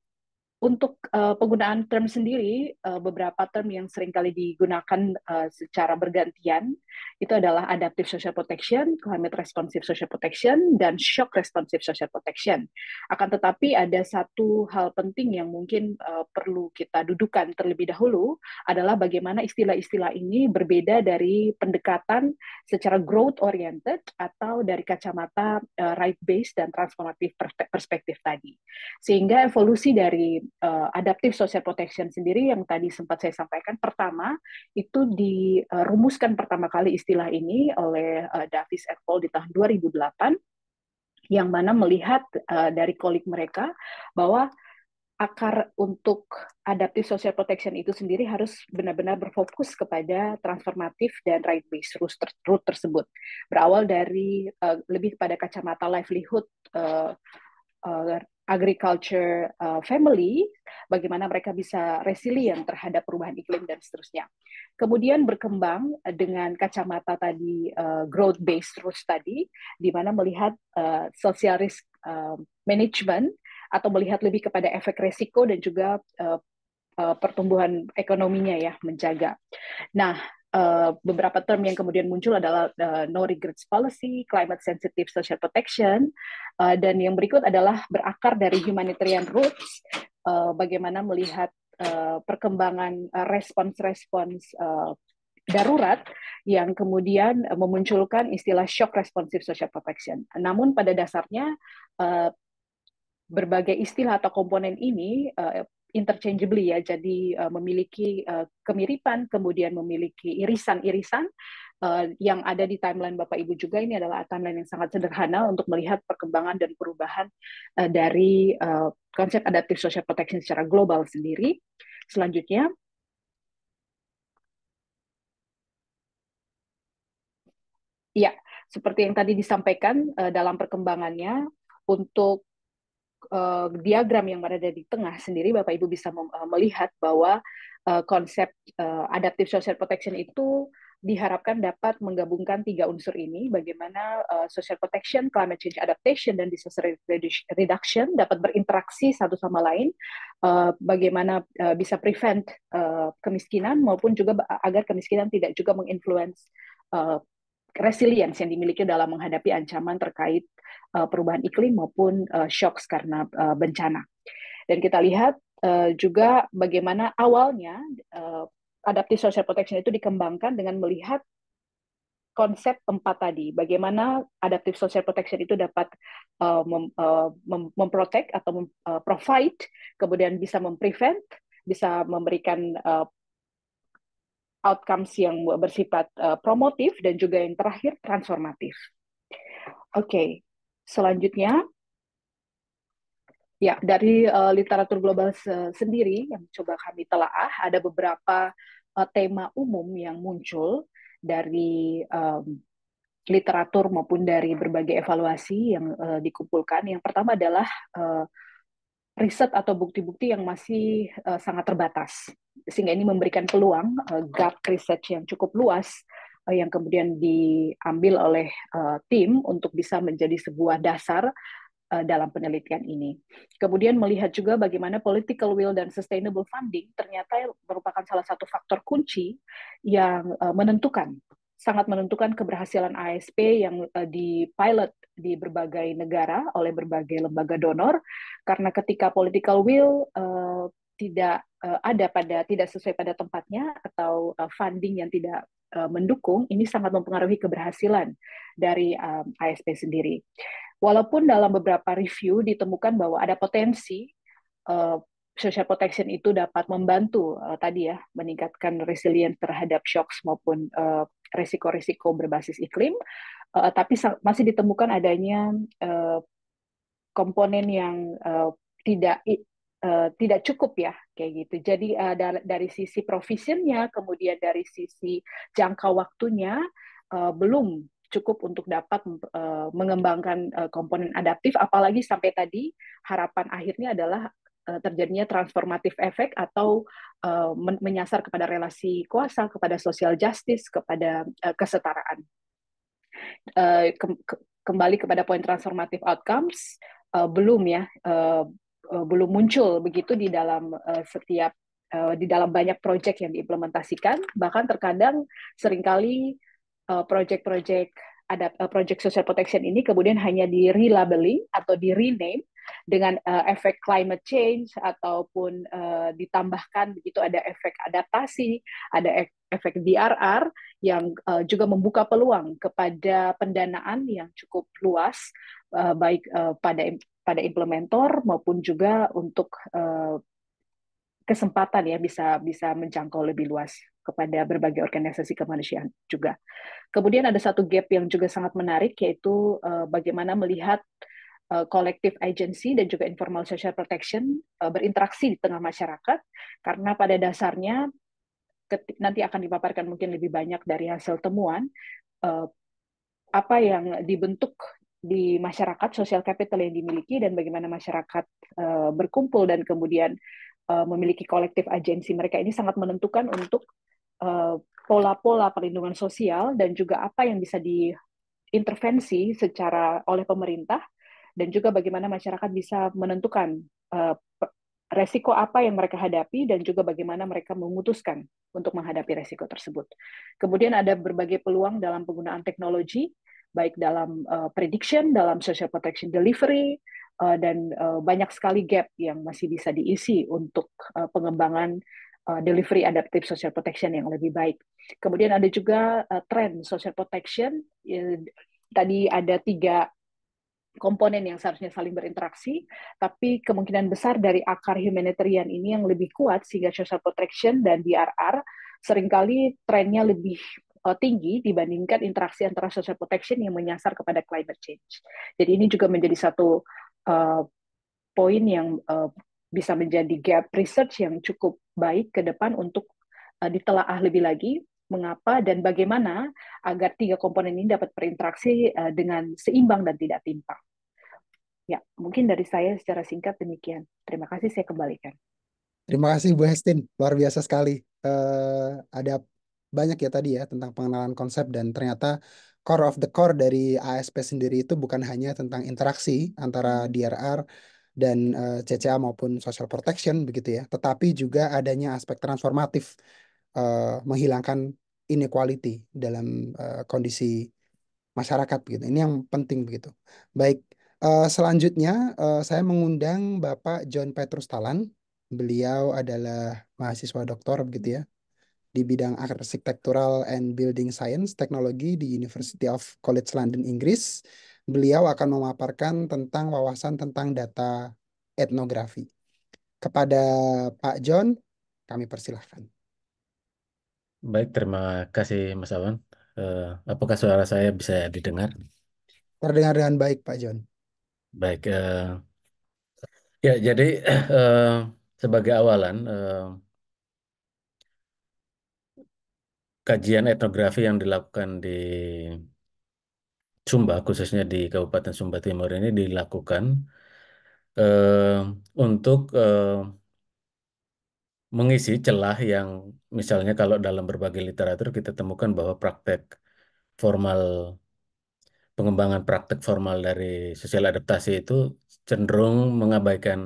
untuk uh, penggunaan term sendiri, uh, beberapa term yang sering kali digunakan uh, secara bergantian itu adalah adaptive social protection, climate responsive social protection, dan shock responsive social protection. Akan tetapi ada satu hal penting yang mungkin uh, perlu kita dudukan terlebih dahulu adalah bagaimana istilah-istilah ini berbeda dari pendekatan secara growth oriented atau dari kacamata uh, right based dan transformative perspektif tadi. Sehingga evolusi dari uh, adaptive social protection sendiri yang tadi sempat saya sampaikan pertama itu dirumuskan pertama kali istilah ini oleh uh, Davis et al di tahun 2008 yang mana melihat uh, dari kolik mereka bahwa akar untuk adaptive social protection itu sendiri harus benar-benar berfokus kepada transformatif dan right based route, tersebut berawal dari uh, lebih pada kacamata livelihood uh, agriculture uh, family, bagaimana mereka bisa resilient terhadap perubahan iklim dan seterusnya. Kemudian berkembang dengan kacamata tadi uh, growth based roots tadi, di mana melihat uh, social risk uh, management atau melihat lebih kepada efek resiko dan juga uh, uh, pertumbuhan ekonominya ya menjaga. Nah, Eh, beberapa term yang kemudian muncul adalah uh, no regrets policy, climate sensitive social protection, uh, dan yang berikut adalah berakar dari humanitarian roots, uh, bagaimana melihat uh, perkembangan respons-respons uh, darurat yang kemudian memunculkan istilah shock responsive social protection. Namun pada dasarnya berbagai istilah atau komponen ini interchangeably ya, jadi uh, memiliki uh, kemiripan, kemudian memiliki irisan-irisan uh, yang ada di timeline Bapak Ibu juga ini adalah timeline yang sangat sederhana untuk melihat perkembangan dan perubahan uh, dari uh, konsep adaptive social protection secara global sendiri. Selanjutnya Ya, seperti yang tadi disampaikan uh, dalam perkembangannya untuk uh, diagram yang berada di tengah sendiri Bapak Ibu bisa eh, melihat bahwa uh, konsep uh, adaptive social protection itu diharapkan dapat menggabungkan tiga unsur ini bagaimana uh, social protection, climate change adaptation dan disaster reduction dapat berinteraksi satu sama lain uh, bagaimana uh, bisa prevent uh, kemiskinan maupun juga agar kemiskinan tidak juga menginfluence uh, resilience yang dimiliki dalam menghadapi ancaman terkait uh, perubahan iklim maupun uh, shocks karena uh, bencana. Dan kita lihat uh, juga bagaimana awalnya uh, adaptive social protection itu dikembangkan dengan melihat konsep empat tadi. Bagaimana adaptive social protection itu dapat uh, mem, uh, mem, memprotect atau mem, uh, provide, kemudian bisa memprevent, bisa memberikan uh, outcomes yang bersifat uh, promotif dan juga yang terakhir transformatif. Oke, okay. selanjutnya ya dari uh, literatur global se sendiri yang coba kami telaah ada beberapa uh, tema umum yang muncul dari um, literatur maupun dari berbagai evaluasi yang uh, dikumpulkan. Yang pertama adalah uh, riset atau bukti-bukti yang masih uh, sangat terbatas sehingga ini memberikan peluang uh, gap research yang cukup luas uh, yang kemudian diambil oleh uh, tim untuk bisa menjadi sebuah dasar dalam penelitian ini. Kemudian melihat juga bagaimana political will dan sustainable funding ternyata merupakan salah satu faktor kunci yang menentukan sangat menentukan keberhasilan ASP yang uh, di di berbagai negara oleh berbagai lembaga donor karena ketika political will uh, tidak uh, ada pada tidak sesuai pada tempatnya atau uh, funding yang tidak uh, mendukung ini sangat mempengaruhi keberhasilan dari um, ASP sendiri. Walaupun dalam beberapa review ditemukan bahwa ada potensi uh, social protection itu dapat membantu uh, tadi ya meningkatkan resilient terhadap shocks maupun risiko risiko-risiko berbasis iklim, uh, tapi masih ditemukan adanya uh, komponen yang uh, tidak Eh, tidak cukup ya kayak gitu. Jadi uh, eh, dari, dari sisi provisionnya, kemudian dari sisi jangka waktunya uh, belum cukup untuk dapat uh, mengembangkan uh, komponen adaptif, apalagi sampai tadi harapan akhirnya adalah terjadinya transformatif efek atau uh, men menyasar kepada relasi kuasa, kepada social justice, kepada uh, kesetaraan. Uh, ke ke kembali kepada poin transformative outcomes, uh, belum ya uh, uh, belum muncul begitu di dalam uh, setiap eh, di dalam banyak proyek yang diimplementasikan bahkan terkadang seringkali proyek-proyek ada uh, social protection ini kemudian hanya di relabeling atau di rename dengan efek climate change ataupun ditambahkan begitu ada efek adaptasi, ada e-, efek DRR yang juga membuka peluang kepada pendanaan yang cukup luas baik pada pada implementor maupun juga untuk eh, kesempatan ya bisa bisa menjangkau lebih luas kepada berbagai organisasi kemanusiaan juga. Kemudian ada satu gap yang juga sangat menarik yaitu eh, bagaimana melihat eh, collective agency dan juga informal social protection berinteraksi di tengah masyarakat karena pada dasarnya nanti akan dipaparkan mungkin lebih banyak dari hasil temuan apa yang dibentuk di masyarakat sosial capital yang dimiliki dan bagaimana masyarakat uh, berkumpul dan kemudian uh, memiliki kolektif agensi mereka ini sangat menentukan untuk pola eh, pola-pola perlindungan sosial dan juga apa yang bisa diintervensi secara oleh pemerintah dan juga bagaimana masyarakat bisa menentukan uh, resiko apa yang mereka hadapi dan juga bagaimana mereka memutuskan untuk menghadapi resiko tersebut. Kemudian ada berbagai peluang dalam penggunaan teknologi baik dalam uh, prediction, dalam social protection delivery, uh, dan uh, banyak sekali gap yang masih bisa diisi untuk uh, pengembangan uh, delivery adaptive social protection yang lebih baik. Kemudian ada juga uh, tren social protection. Ya, tadi ada tiga komponen yang seharusnya saling berinteraksi, tapi kemungkinan besar dari akar humanitarian ini yang lebih kuat sehingga social protection dan DRR seringkali trennya lebih Eh, tinggi dibandingkan interaksi antara social protection yang menyasar kepada climate change. Jadi ini juga menjadi satu uh, poin yang uh, bisa menjadi gap research yang cukup baik ke depan untuk uh, ditelaah lebih lagi mengapa dan bagaimana agar tiga komponen ini dapat berinteraksi uh, dengan seimbang dan tidak timpang. Ya, mungkin dari saya secara singkat demikian. Terima kasih, saya kembalikan. Terima kasih Bu Hestin, luar biasa sekali. Uh, ada banyak ya tadi ya tentang pengenalan konsep dan ternyata core of the core dari ASP sendiri itu bukan hanya tentang interaksi antara hmm. DRR dan uh, eh, CCA maupun social protection begitu ya, tetapi juga adanya aspek transformatif uh, menghilangkan inequality dalam uh, kondisi masyarakat begitu. Ini yang penting begitu. Baik, uh, selanjutnya uh, saya mengundang Bapak John Petrus Talan. Beliau adalah mahasiswa doktor begitu ya di bidang arsitektural and building science teknologi di University of College London Inggris. Beliau akan memaparkan tentang wawasan tentang data etnografi. Kepada Pak John, kami persilahkan. Baik, terima kasih Mas Awan. Uh, apakah suara saya bisa didengar? Terdengar dengan baik, Pak John. Baik. Uh, ya, jadi uh, sebagai awalan, uh, kajian etnografi yang dilakukan di Sumba, khususnya di Kabupaten Sumba Timur ini dilakukan eh, untuk eh, mengisi celah yang misalnya kalau dalam berbagai literatur kita temukan bahwa praktek formal pengembangan praktek formal dari sosial adaptasi itu cenderung mengabaikan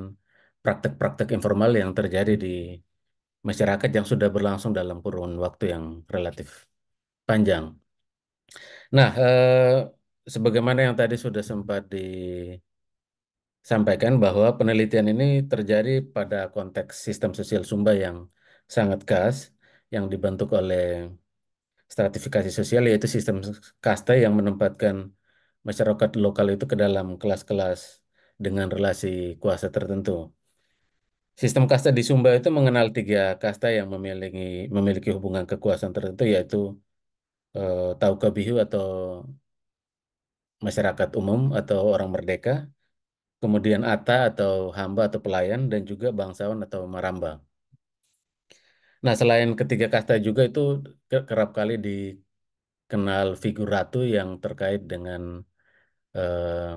praktek-praktek informal yang terjadi di masyarakat yang sudah berlangsung dalam kurun waktu yang relatif panjang. Nah, eh, sebagaimana yang tadi sudah sempat disampaikan bahwa penelitian ini terjadi pada konteks sistem sosial Sumba yang sangat khas, yang dibentuk oleh stratifikasi sosial yaitu sistem kasta yang menempatkan masyarakat lokal itu ke dalam kelas-kelas dengan relasi kuasa tertentu. Sistem kasta di Sumba itu mengenal tiga kasta yang memiliki memiliki hubungan kekuasaan tertentu yaitu eh, Tauka Bihu atau masyarakat umum atau orang merdeka, kemudian Ata atau hamba atau pelayan dan juga bangsawan atau maramba. Nah, selain ketiga kasta juga itu kerap kali dikenal figur ratu yang terkait dengan eh,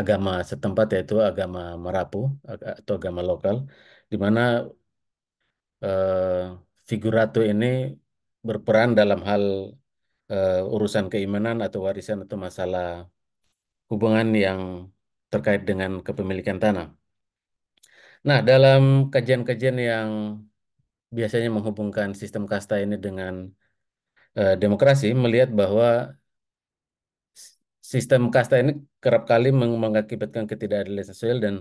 agama setempat yaitu agama Merapu atau agama lokal di mana eh, ini berperan dalam hal uh, urusan keimanan atau warisan atau masalah hubungan yang terkait dengan kepemilikan tanah. Nah, dalam kajian-kajian yang biasanya menghubungkan sistem kasta ini dengan uh, demokrasi melihat bahwa sistem kasta ini kerap kali meng- mengakibatkan ketidakadilan sosial dan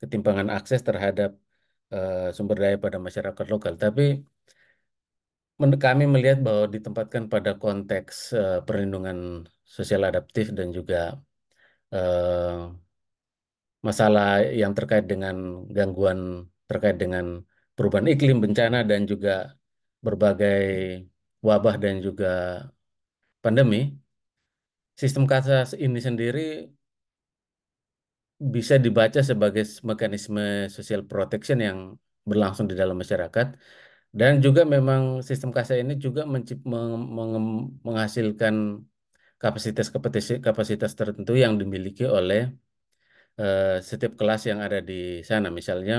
ketimpangan akses terhadap uh, sumber daya pada masyarakat lokal. Tapi kami melihat bahwa ditempatkan pada konteks uh, perlindungan sosial adaptif dan juga uh, masalah yang terkait dengan gangguan terkait dengan perubahan iklim, bencana dan juga berbagai wabah dan juga pandemi, sistem kasas ini sendiri bisa dibaca sebagai mekanisme social protection yang berlangsung di dalam masyarakat dan juga memang sistem kasa ini juga mencip, menghasilkan kapasitas kapasitas tertentu yang dimiliki oleh uh, setiap kelas yang ada di sana misalnya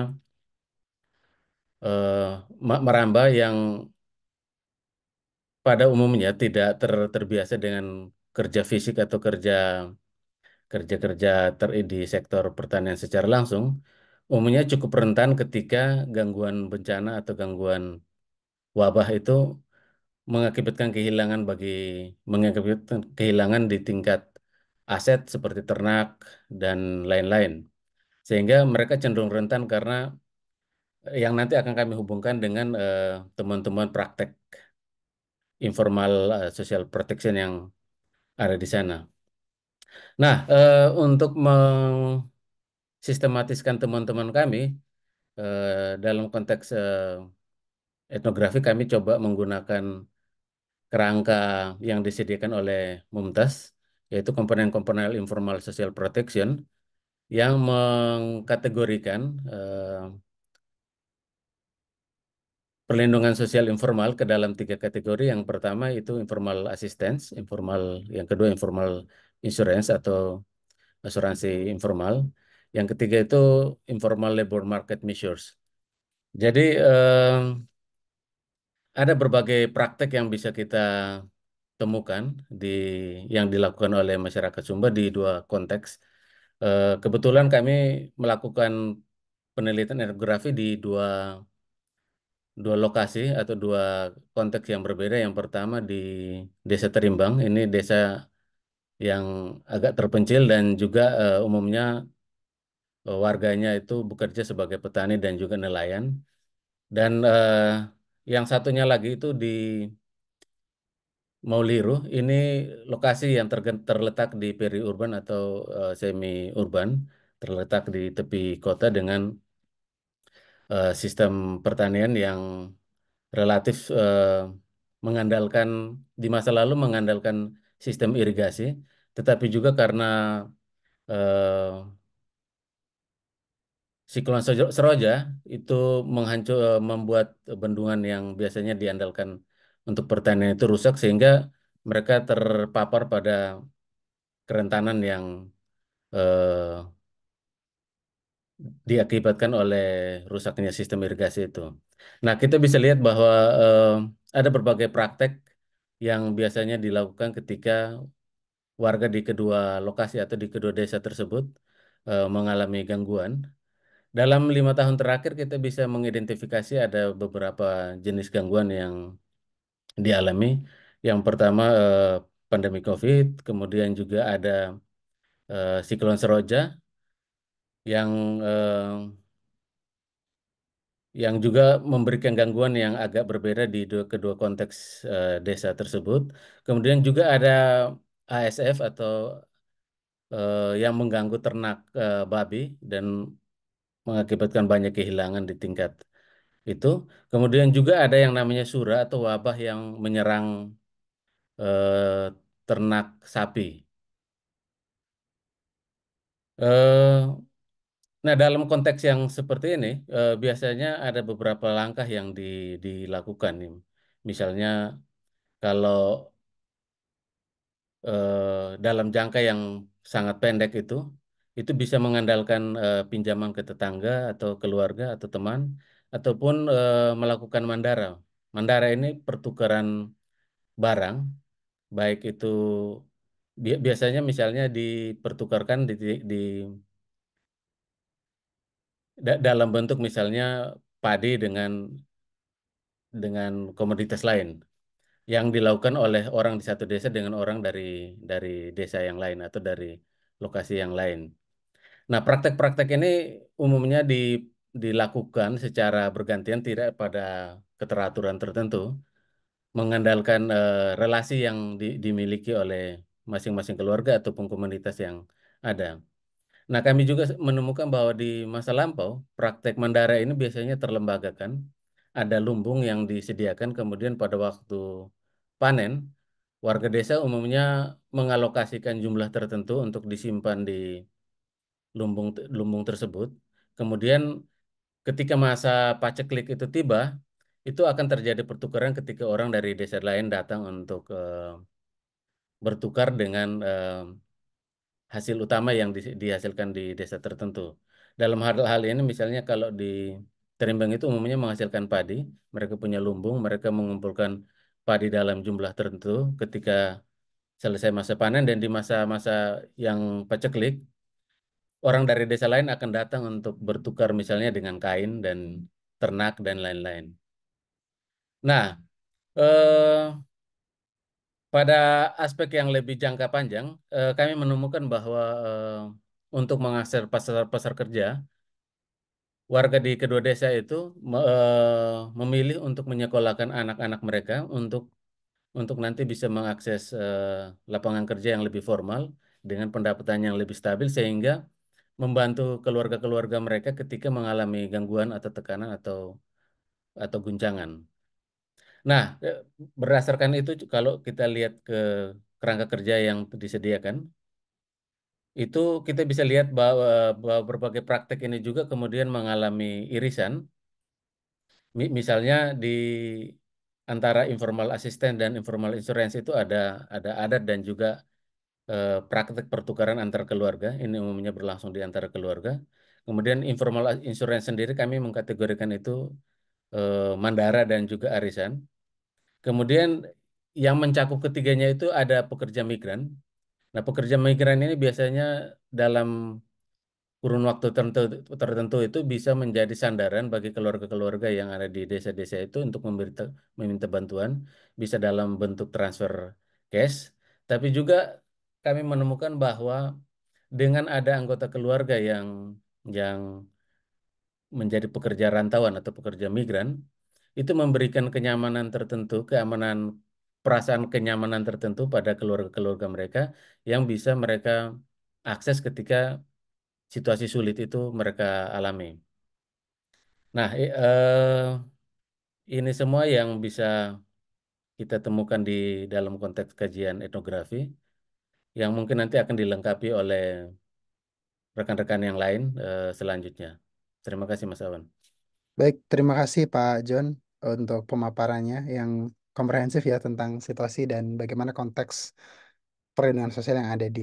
uh, eh, meramba yang pada umumnya tidak ter, terbiasa dengan kerja fisik atau kerja kerja-kerja di sektor pertanian secara langsung umumnya cukup rentan ketika gangguan bencana atau gangguan wabah itu mengakibatkan kehilangan bagi mengakibatkan kehilangan di tingkat aset seperti ternak dan lain-lain. Sehingga mereka cenderung rentan karena yang nanti akan kami hubungkan dengan teman-teman eh, praktek informal eh, social protection yang ada di sana. Nah, eh, untuk mensistematiskan teman-teman kami eh, dalam konteks eh, etnografi kami coba menggunakan kerangka yang disediakan oleh Mumtaz yaitu komponen-komponen informal social protection yang mengkategorikan eh, perlindungan sosial informal ke dalam tiga kategori. Yang pertama itu informal assistance, informal yang kedua informal insurance atau asuransi informal. Yang ketiga itu informal labor market measures. Jadi eh, ada berbagai praktek yang bisa kita temukan di yang dilakukan oleh masyarakat Sumba di dua konteks. Eh, kebetulan kami melakukan penelitian etnografi di dua dua lokasi atau dua konteks yang berbeda. Yang pertama di Desa Terimbang, ini desa yang agak terpencil dan juga uh, umumnya uh, warganya itu bekerja sebagai petani dan juga nelayan. Dan uh, yang satunya lagi itu di Mauliru, ini lokasi yang terletak di peri-urban atau uh, semi-urban, terletak di tepi kota dengan uh, sistem pertanian yang relatif uh, mengandalkan, di masa lalu mengandalkan sistem irigasi, tetapi juga karena uh, siklon seroja itu menghancur eh, membuat bendungan yang biasanya diandalkan untuk pertanian itu rusak sehingga mereka terpapar pada kerentanan yang eh, diakibatkan oleh rusaknya sistem irigasi itu. Nah, kita bisa lihat bahwa eh, ada berbagai praktek yang biasanya dilakukan ketika warga di kedua lokasi atau di kedua desa tersebut eh, mengalami gangguan. Dalam lima tahun terakhir kita bisa mengidentifikasi ada beberapa jenis gangguan yang dialami. Yang pertama eh, pandemi COVID, kemudian juga ada eh, siklon seroja yang eh, yang juga memberikan gangguan yang agak berbeda di dua, kedua konteks uh, desa tersebut. Kemudian juga ada ASF atau uh, yang mengganggu ternak uh, babi dan mengakibatkan banyak kehilangan di tingkat itu. Kemudian juga ada yang namanya sura atau wabah yang menyerang uh, ternak sapi. Uh, Nah, dalam konteks yang seperti ini, eh, biasanya ada beberapa langkah yang di dilakukan nih. Misalnya kalau eh, dalam jangka yang sangat pendek itu, itu bisa mengandalkan, eh, pinjaman ke tetangga atau keluarga atau teman, ataupun, eh, melakukan mandara. Mandara ini pertukaran barang, baik itu bi biasanya misalnya dipertukarkan di di da dalam bentuk misalnya padi dengan dengan komoditas lain yang dilakukan oleh orang di satu desa dengan orang dari dari desa yang lain atau dari lokasi yang lain. Nah, praktek-praktek ini umumnya di, dilakukan secara bergantian tidak pada keteraturan tertentu, mengandalkan eh, relasi yang di, dimiliki oleh masing-masing keluarga ataupun komunitas yang ada. Nah, kami juga menemukan bahwa di masa lampau, praktek Mandara ini biasanya terlembagakan. Ada lumbung yang disediakan, kemudian pada waktu panen, warga desa umumnya mengalokasikan jumlah tertentu untuk disimpan di lumbung lumbung tersebut. Kemudian ketika masa paceklik itu tiba, itu akan terjadi pertukaran ketika orang dari desa lain datang untuk uh, bertukar dengan uh, hasil utama yang di, dihasilkan di desa tertentu. Dalam hal hal ini misalnya kalau di Terimbang itu umumnya menghasilkan padi, mereka punya lumbung, mereka mengumpulkan padi dalam jumlah tertentu ketika selesai masa panen dan di masa-masa yang paceklik orang dari desa lain akan datang untuk bertukar misalnya dengan kain dan ternak dan lain-lain. Nah, eh, pada aspek yang lebih jangka panjang, eh, kami menemukan bahwa eh, untuk mengakses pasar-pasar kerja, warga di kedua desa itu eh, memilih untuk menyekolahkan anak-anak mereka untuk untuk nanti bisa mengakses eh, lapangan kerja yang lebih formal dengan pendapatan yang lebih stabil sehingga membantu keluarga-keluarga mereka ketika mengalami gangguan atau tekanan atau atau guncangan. Nah, eh, berdasarkan itu kalau kita lihat ke kerangka kerja yang disediakan, itu kita bisa lihat bahwa, bahwa berbagai praktek ini juga kemudian mengalami irisan. Misalnya di antara informal asisten dan informal insurance itu ada ada adat dan juga eh, praktek pertukaran antar keluarga. Ini umumnya berlangsung di antara keluarga. Kemudian informal insurance sendiri kami mengkategorikan itu Eh, Mandara dan juga Arisan. Kemudian yang mencakup ketiganya itu ada pekerja migran. Nah, pekerja migran ini biasanya dalam kurun waktu tertentu, tertentu itu bisa menjadi sandaran bagi keluarga-keluarga yang ada di desa-desa itu untuk memberita, meminta bantuan, bisa dalam bentuk transfer cash. Tapi juga kami menemukan bahwa dengan ada anggota keluarga yang yang menjadi pekerja rantauan atau pekerja migran itu memberikan kenyamanan tertentu, keamanan perasaan kenyamanan tertentu pada keluarga-keluarga mereka yang bisa mereka akses ketika situasi sulit itu mereka alami. Nah, eh, ini semua yang bisa kita temukan di dalam konteks kajian etnografi yang mungkin nanti akan dilengkapi oleh rekan-rekan yang lain eh, selanjutnya. Terima kasih Mas Awan. Baik, terima kasih Pak John untuk pemaparannya yang komprehensif ya tentang situasi dan bagaimana konteks perlindungan sosial yang ada di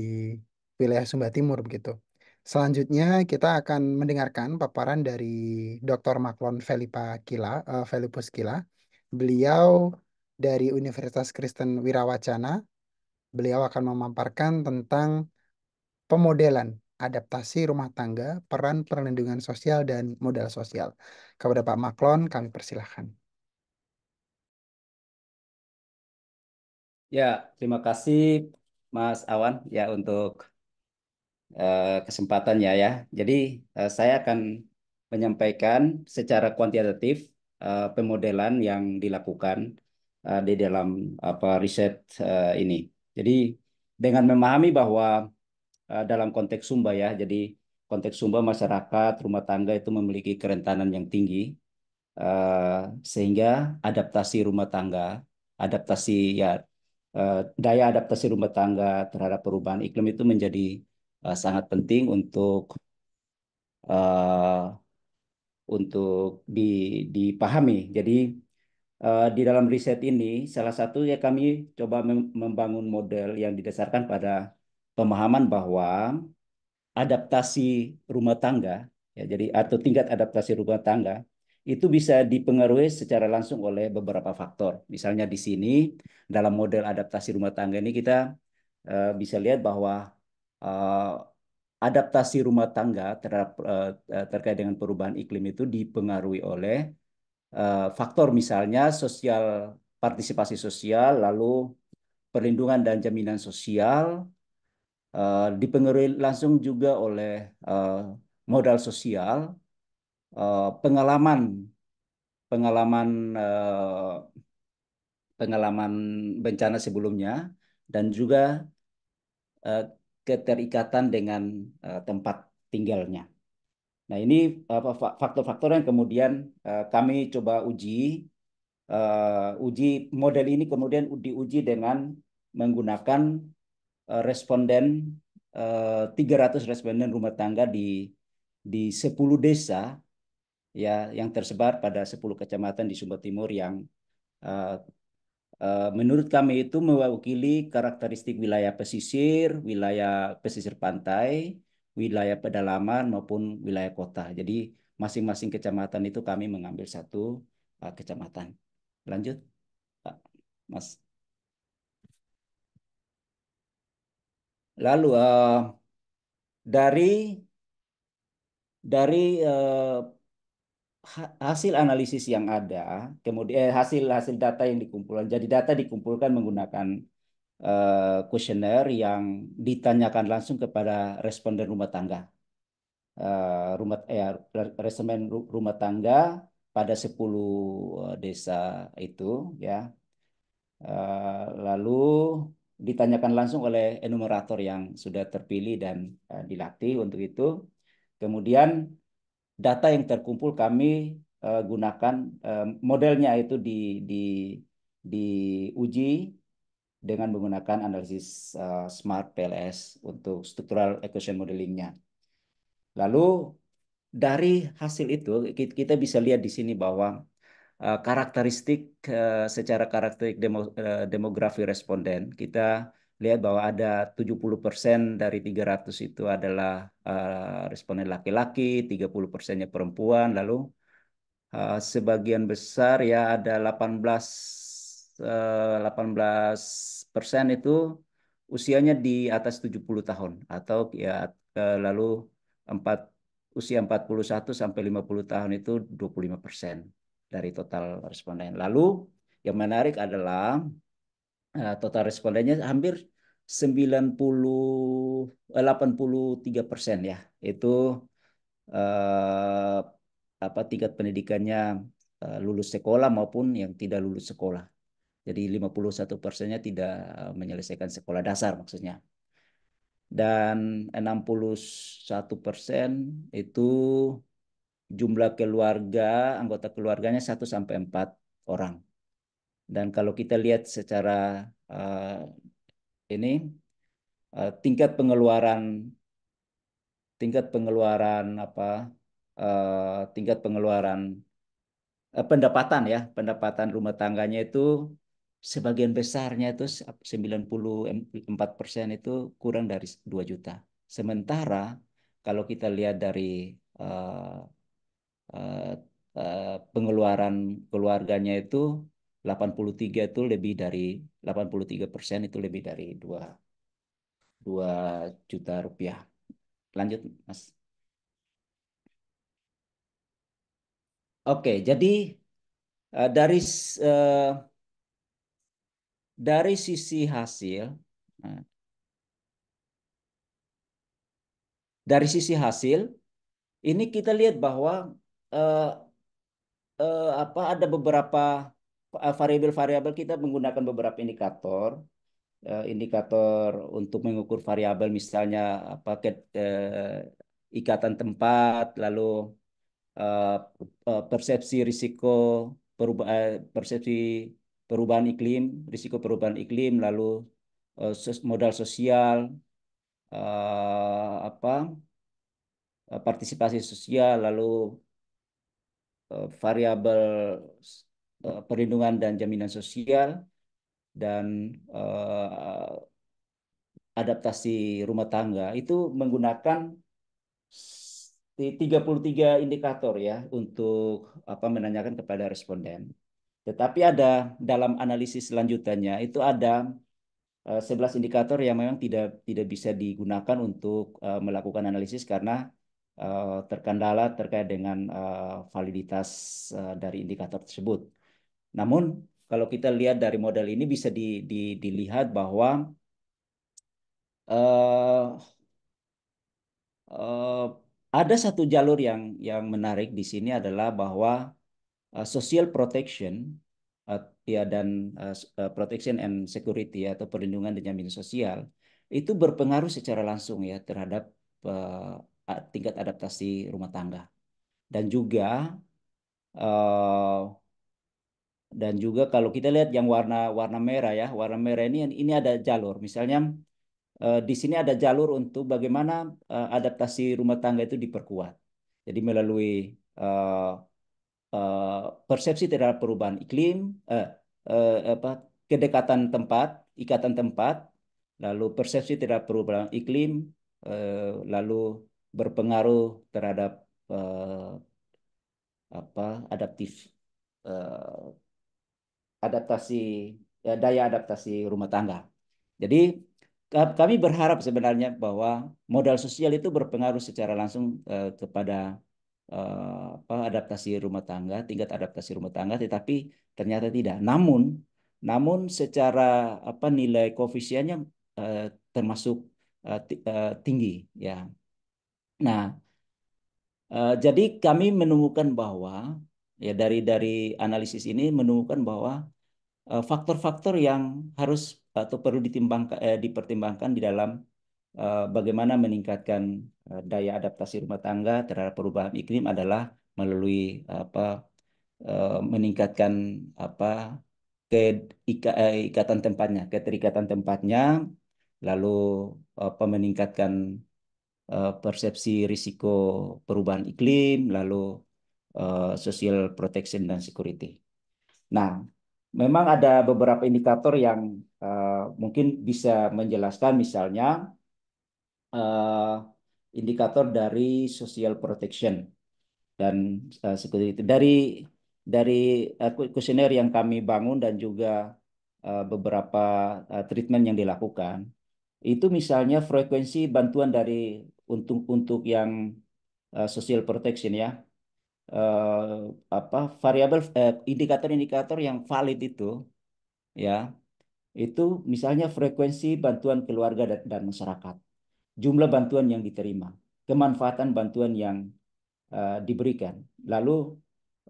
wilayah Sumba Timur begitu. Selanjutnya kita akan mendengarkan paparan dari Dr. Maklon Felipa Kila, uh, Felipus Kila. Beliau dari Universitas Kristen Wirawacana. Beliau akan memaparkan tentang pemodelan adaptasi rumah tangga, peran perlindungan sosial, dan modal sosial. Kepada Pak Maklon, kami persilahkan. Ya, terima kasih Mas Awan ya untuk uh, eh, kesempatannya ya. Jadi uh, saya akan menyampaikan secara kuantitatif uh, pemodelan yang dilakukan uh, di dalam apa riset uh, ini. Jadi dengan memahami bahwa Eh, dalam konteks Sumba ya. Jadi konteks Sumba masyarakat rumah tangga itu memiliki kerentanan yang tinggi eh, sehingga adaptasi rumah tangga, adaptasi ya eh, daya adaptasi rumah tangga terhadap perubahan iklim itu menjadi sangat penting untuk untuk dipahami. Jadi di dalam riset ini salah satu ya kami coba membangun model yang didasarkan pada pemahaman bahwa adaptasi rumah tangga ya jadi atau tingkat adaptasi rumah tangga itu bisa dipengaruhi secara langsung oleh beberapa faktor. Misalnya di sini dalam model adaptasi rumah tangga ini kita uh, bisa lihat bahwa uh, adaptasi rumah tangga terhadap uh, terkait dengan perubahan iklim itu dipengaruhi oleh uh, faktor misalnya sosial partisipasi sosial lalu perlindungan dan jaminan sosial Eh, dipengaruhi langsung juga oleh eh, modal sosial, eh, pengalaman pengalaman pengalaman bencana sebelumnya dan juga keterikatan dengan tempat tinggalnya. Nah, ini faktor-faktor yang kemudian kami coba uji. uji model ini kemudian diuji dengan menggunakan Eh, responden 300 eh, responden rumah tangga di di 10 desa ya yang tersebar pada 10 kecamatan di Sumba Timur yang uh, uh, menurut kami itu mewakili karakteristik wilayah pesisir, wilayah pesisir pantai, wilayah pedalaman maupun wilayah kota. Jadi masing-masing kecamatan itu kami mengambil satu uh, kecamatan. Lanjut, Pak Mas. Lalu uh, dari dari uh, hasil analisis yang ada, kemudian eh, hasil hasil data yang dikumpulkan. Jadi data dikumpulkan menggunakan eh, kuesioner uh, yang ditanyakan langsung kepada responden rumah tangga. Uh, rumah eh, responden rumah tangga pada 10 desa itu ya. Uh, lalu ditanyakan langsung oleh enumerator yang sudah terpilih dan uh, dilatih untuk itu. Kemudian data yang terkumpul kami uh, gunakan uh, modelnya itu di di diuji dengan menggunakan analisis uh, smart PLS untuk structural equation modelingnya. Lalu dari hasil itu kita bisa lihat di sini bahwa Eh, karakteristik eh, secara karakteristik eh, demografi responden kita lihat bahwa ada 70% dari 300 itu adalah responden laki-laki, 30 nya perempuan, lalu sebagian besar ya ada 18 18 itu usianya di atas 70 tahun atau ya lalu 4 usia 41 sampai 50 tahun itu 25 persen dari total responden. Lalu yang menarik adalah eh, total respondennya hampir 90 83 eh, persen ya itu eh, apa tingkat pendidikannya eh, lulus sekolah maupun yang tidak lulus sekolah jadi 51 persennya tidak eh, menyelesaikan sekolah dasar maksudnya dan 61 persen itu jumlah keluarga, anggota keluarganya 1 sampai 4 orang. Dan kalau kita lihat secara uh, ini uh, tingkat pengeluaran tingkat pengeluaran apa uh, tingkat pengeluaran uh, pendapatan ya, pendapatan rumah tangganya itu sebagian besarnya itu 94 persen itu kurang dari 2 juta. Sementara kalau kita lihat dari Eh, eh, pengeluaran keluarganya itu 83 itu lebih dari 83 persen itu lebih dari 2 2 juta rupiah. Lanjut, Mas. Oke, jadi eh, dari dari sisi hasil, nah, dari sisi hasil ini kita lihat bahwa uh, uh, apa ada beberapa eh, variabel-variabel kita menggunakan beberapa indikator uh, indikator untuk mengukur variabel misalnya apa ke, uh, ikatan tempat lalu uh, persepsi risiko perubahan persepsi perubahan iklim risiko perubahan iklim lalu uh, modal sosial apa partisipasi sosial lalu Eh, variabel eh, perlindungan dan jaminan sosial dan eh, adaptasi rumah tangga itu menggunakan 33 indikator ya untuk apa menanyakan kepada responden. Tetapi ada dalam analisis selanjutnya itu ada 11 indikator yang memang tidak tidak bisa digunakan untuk melakukan analisis karena uh, terkendala terkait dengan uh, validitas uh, dari indikator tersebut. Namun kalau kita lihat dari model ini bisa di, di, dilihat bahwa uh, uh, ada satu jalur yang yang menarik di sini adalah bahwa uh, social protection uh, ya dan uh, protection and security atau perlindungan dan jaminan sosial itu berpengaruh secara langsung ya terhadap uh, tingkat adaptasi rumah tangga dan juga uh, dan juga kalau kita lihat yang warna warna merah ya warna merah ini ini ada jalur misalnya uh, di sini ada jalur untuk bagaimana uh, adaptasi rumah tangga itu diperkuat jadi melalui uh, uh, persepsi terhadap perubahan iklim uh, uh, apa kedekatan tempat ikatan tempat lalu persepsi terhadap perubahan iklim uh, lalu berpengaruh terhadap uh, apa adaptif uh, adaptasi uh, daya adaptasi rumah tangga. Jadi kami berharap sebenarnya bahwa modal sosial itu berpengaruh secara langsung uh, kepada uh, apa adaptasi rumah tangga, tingkat adaptasi rumah tangga tetapi ternyata tidak. Namun namun secara apa nilai koefisiennya uh, termasuk uh, tinggi ya Nah, eh, jadi kami menemukan bahwa ya dari dari analisis ini menemukan bahwa eh, faktor-faktor eh, yang harus atau perlu ditimbangkan eh, dipertimbangkan di dalam eh, bagaimana meningkatkan eh, daya adaptasi rumah tangga terhadap perubahan iklim adalah melalui apa eh, meningkatkan apa ke eh, ikatan tempatnya, keterikatan tempatnya, lalu apa meningkatkan Eh, persepsi risiko perubahan iklim, lalu eh, social protection dan security. Nah, memang ada beberapa indikator yang eh, mungkin bisa menjelaskan misalnya indikator dari social protection dan security dari dari kuesioner yang kami bangun dan juga beberapa treatment yang dilakukan itu misalnya frekuensi bantuan dari untuk untuk yang uh, social protection ya uh, apa variabel uh, eh, indikator-indikator yang valid itu ya itu misalnya frekuensi bantuan keluarga dan, dan masyarakat jumlah bantuan yang diterima kemanfaatan bantuan yang uh, diberikan lalu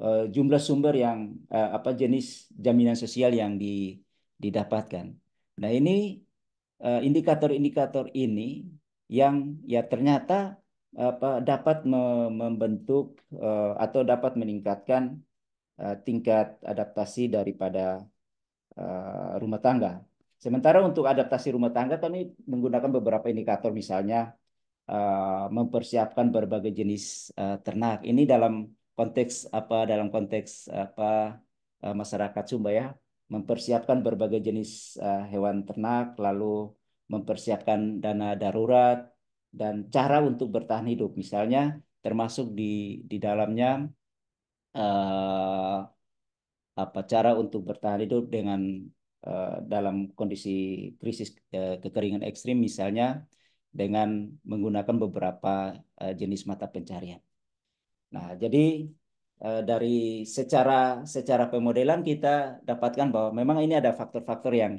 uh, jumlah sumber yang uh, apa jenis jaminan sosial yang di, didapatkan nah ini indikator-indikator uh, indikator -indikator ini yang ya ternyata apa, dapat membentuk eh, atau dapat meningkatkan eh, tingkat adaptasi daripada eh, rumah tangga. Sementara untuk adaptasi rumah tangga kami menggunakan beberapa indikator misalnya mempersiapkan berbagai jenis ternak. Ini dalam konteks apa dalam konteks apa masyarakat Sumba ya mempersiapkan berbagai jenis hewan ternak lalu mempersiapkan dana darurat dan cara untuk bertahan hidup misalnya termasuk di di dalamnya uh, apa cara untuk bertahan hidup dengan uh, dalam kondisi krisis uh, kekeringan ekstrim misalnya dengan menggunakan beberapa uh, jenis mata pencarian. Nah, jadi uh, dari secara secara pemodelan kita dapatkan bahwa memang ini ada faktor-faktor yang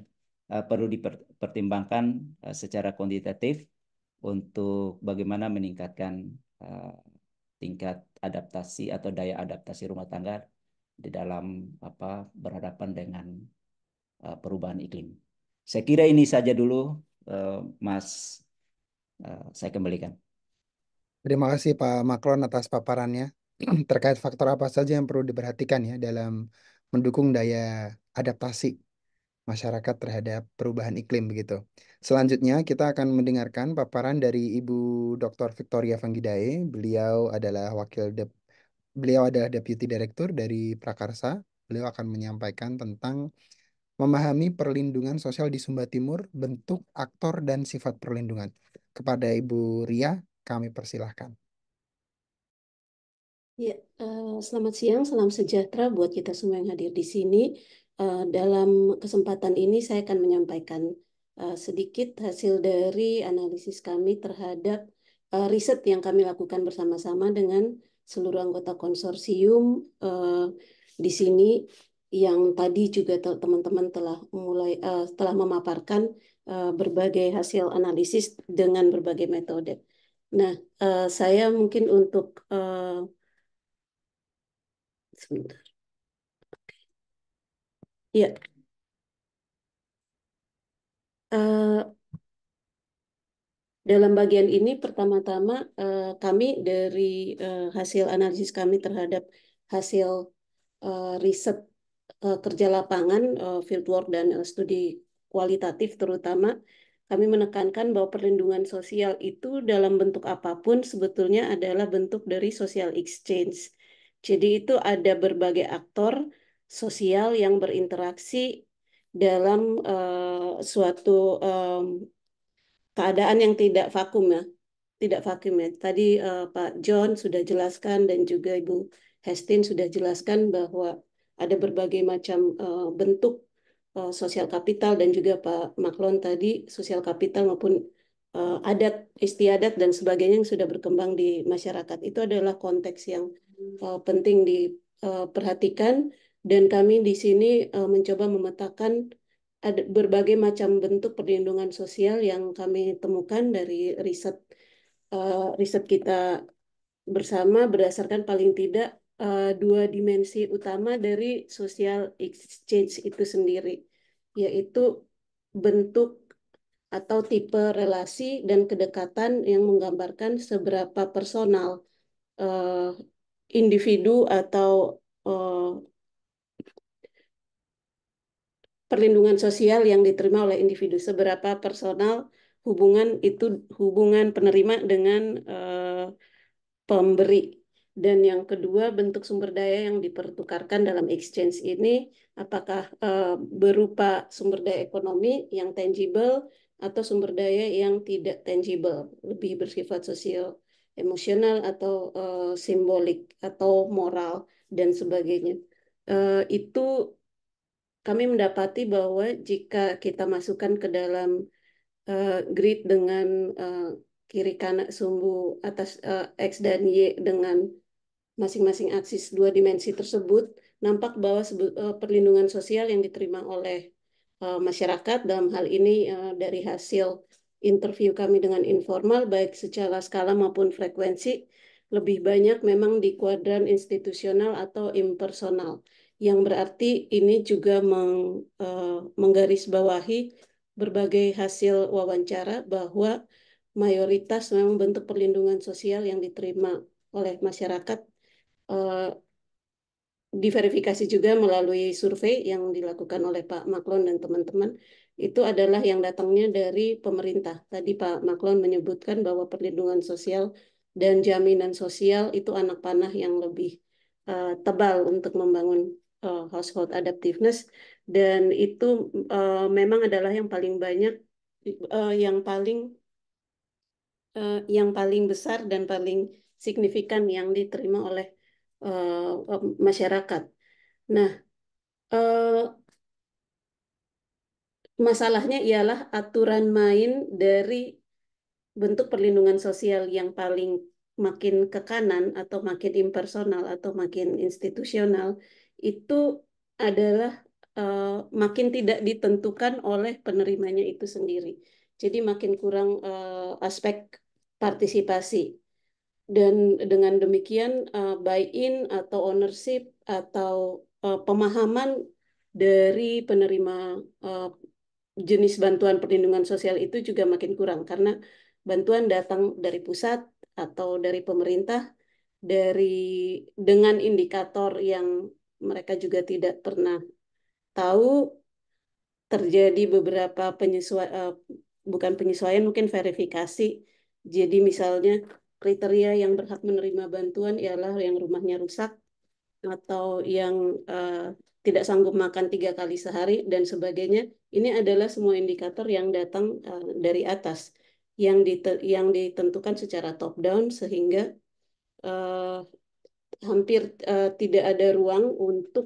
Eh, perlu dipertimbangkan eh, secara kuantitatif untuk bagaimana meningkatkan eh, tingkat adaptasi atau daya adaptasi rumah tangga di dalam apa berhadapan dengan perubahan iklim. Saya kira ini saja dulu, Mas. Saya kembalikan. Terima kasih Pak Maklon atas paparannya terkait faktor apa saja yang perlu diperhatikan ya dalam mendukung daya adaptasi masyarakat terhadap perubahan iklim begitu. Selanjutnya kita akan mendengarkan paparan dari Ibu Dr. Victoria Vangidae. Beliau adalah wakil de beliau adalah deputy director dari Prakarsa. Beliau akan menyampaikan tentang memahami perlindungan sosial di Sumba Timur, bentuk, aktor dan sifat perlindungan. Kepada Ibu Ria, kami persilahkan. Ya, uh, selamat siang, salam sejahtera buat kita semua yang hadir di sini. Eh, dalam kesempatan ini saya akan menyampaikan eh, sedikit hasil dari analisis kami terhadap eh, riset yang kami lakukan bersama-sama dengan seluruh anggota konsorsium di sini yang tadi juga teman-teman telah mulai telah memaparkan berbagai hasil analisis dengan berbagai metode. Nah, saya mungkin untuk uh, sebentar. Iya. Uh, dalam bagian ini pertama-tama uh, kami dari uh, hasil analisis kami terhadap hasil uh, riset uh, kerja lapangan, fieldwork dan uh, studi kualitatif terutama kami menekankan bahwa perlindungan sosial itu dalam bentuk apapun sebetulnya adalah bentuk dari social exchange. Jadi itu ada berbagai aktor sosial yang berinteraksi dalam uh, suatu um, keadaan yang tidak vakum ya, tidak vakum ya. Tadi uh, Pak John sudah jelaskan dan juga Ibu Hestin sudah jelaskan bahwa ada berbagai macam uh, bentuk uh, sosial kapital dan juga Pak Maklon tadi sosial kapital maupun uh, adat istiadat dan sebagainya yang sudah berkembang di masyarakat itu adalah konteks yang uh, penting diperhatikan uh, dan kami di sini uh, mencoba memetakan berbagai macam bentuk perlindungan sosial yang kami temukan dari riset uh, riset kita bersama berdasarkan paling tidak uh, dua dimensi utama dari social exchange itu sendiri yaitu bentuk atau tipe relasi dan kedekatan yang menggambarkan seberapa personal uh, individu atau uh, perlindungan sosial yang diterima oleh individu, seberapa personal hubungan itu hubungan penerima dengan uh, pemberi. Dan yang kedua, bentuk sumber daya yang dipertukarkan dalam exchange ini apakah uh, berupa sumber daya ekonomi yang tangible atau sumber daya yang tidak tangible, lebih bersifat sosial emosional atau uh, simbolik atau moral dan sebagainya. Uh, itu kami mendapati bahwa jika kita masukkan ke dalam uh, grid dengan uh, kiri kanan sumbu atas uh, X dan Y dengan masing-masing aksis dua dimensi tersebut, nampak bahwa uh, perlindungan sosial yang diterima oleh uh, masyarakat dalam hal ini uh, dari hasil interview kami dengan informal baik secara skala maupun frekuensi lebih banyak memang di kuadran institusional atau impersonal yang berarti ini juga meng, uh, menggarisbawahi berbagai hasil wawancara bahwa mayoritas memang bentuk perlindungan sosial yang diterima oleh masyarakat uh, diverifikasi juga melalui survei yang dilakukan oleh Pak Maklon dan teman-teman itu adalah yang datangnya dari pemerintah. Tadi Pak Maklon menyebutkan bahwa perlindungan sosial dan jaminan sosial itu anak panah yang lebih uh, tebal untuk membangun uh, household adaptiveness dan itu uh, memang adalah yang paling banyak uh, yang paling uh, yang paling besar dan paling signifikan yang diterima oleh uh, masyarakat. Nah, uh, masalahnya ialah aturan main dari bentuk perlindungan sosial yang paling makin ke kanan atau makin impersonal atau makin institusional itu adalah uh, makin tidak ditentukan oleh penerimanya itu sendiri. Jadi makin kurang uh, aspek partisipasi. Dan dengan demikian uh, buy-in atau ownership atau uh, pemahaman dari penerima uh, jenis bantuan perlindungan sosial itu juga makin kurang karena bantuan datang dari pusat atau dari pemerintah dari dengan indikator yang mereka juga tidak pernah tahu terjadi beberapa penyesuaian uh, eh, bukan penyesuaian mungkin verifikasi. Jadi misalnya kriteria yang berhak menerima bantuan ialah yang rumahnya rusak atau yang uh, tidak sanggup makan tiga kali sehari dan sebagainya. Ini adalah semua indikator yang datang uh, dari atas yang dite yang ditentukan secara top down sehingga uh, hampir uh, tidak ada ruang untuk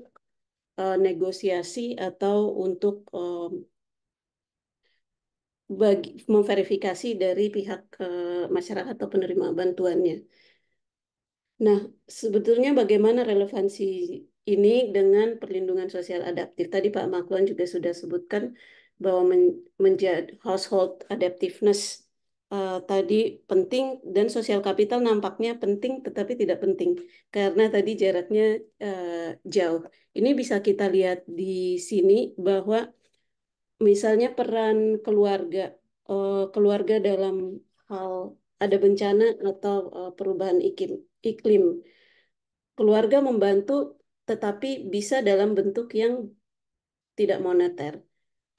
uh, negosiasi atau untuk um, bagi, memverifikasi dari pihak uh, masyarakat atau penerima bantuannya. Nah, sebetulnya bagaimana relevansi ini dengan perlindungan sosial adaptif? Tadi Pak Makluan juga sudah sebutkan bahwa men menjadi household adaptiveness uh, tadi penting dan sosial kapital nampaknya penting tetapi tidak penting karena tadi jaraknya uh, jauh. Ini bisa kita lihat di sini bahwa misalnya peran keluarga uh, keluarga dalam hal ada bencana atau uh, perubahan iklim iklim. Keluarga membantu tetapi bisa dalam bentuk yang tidak moneter.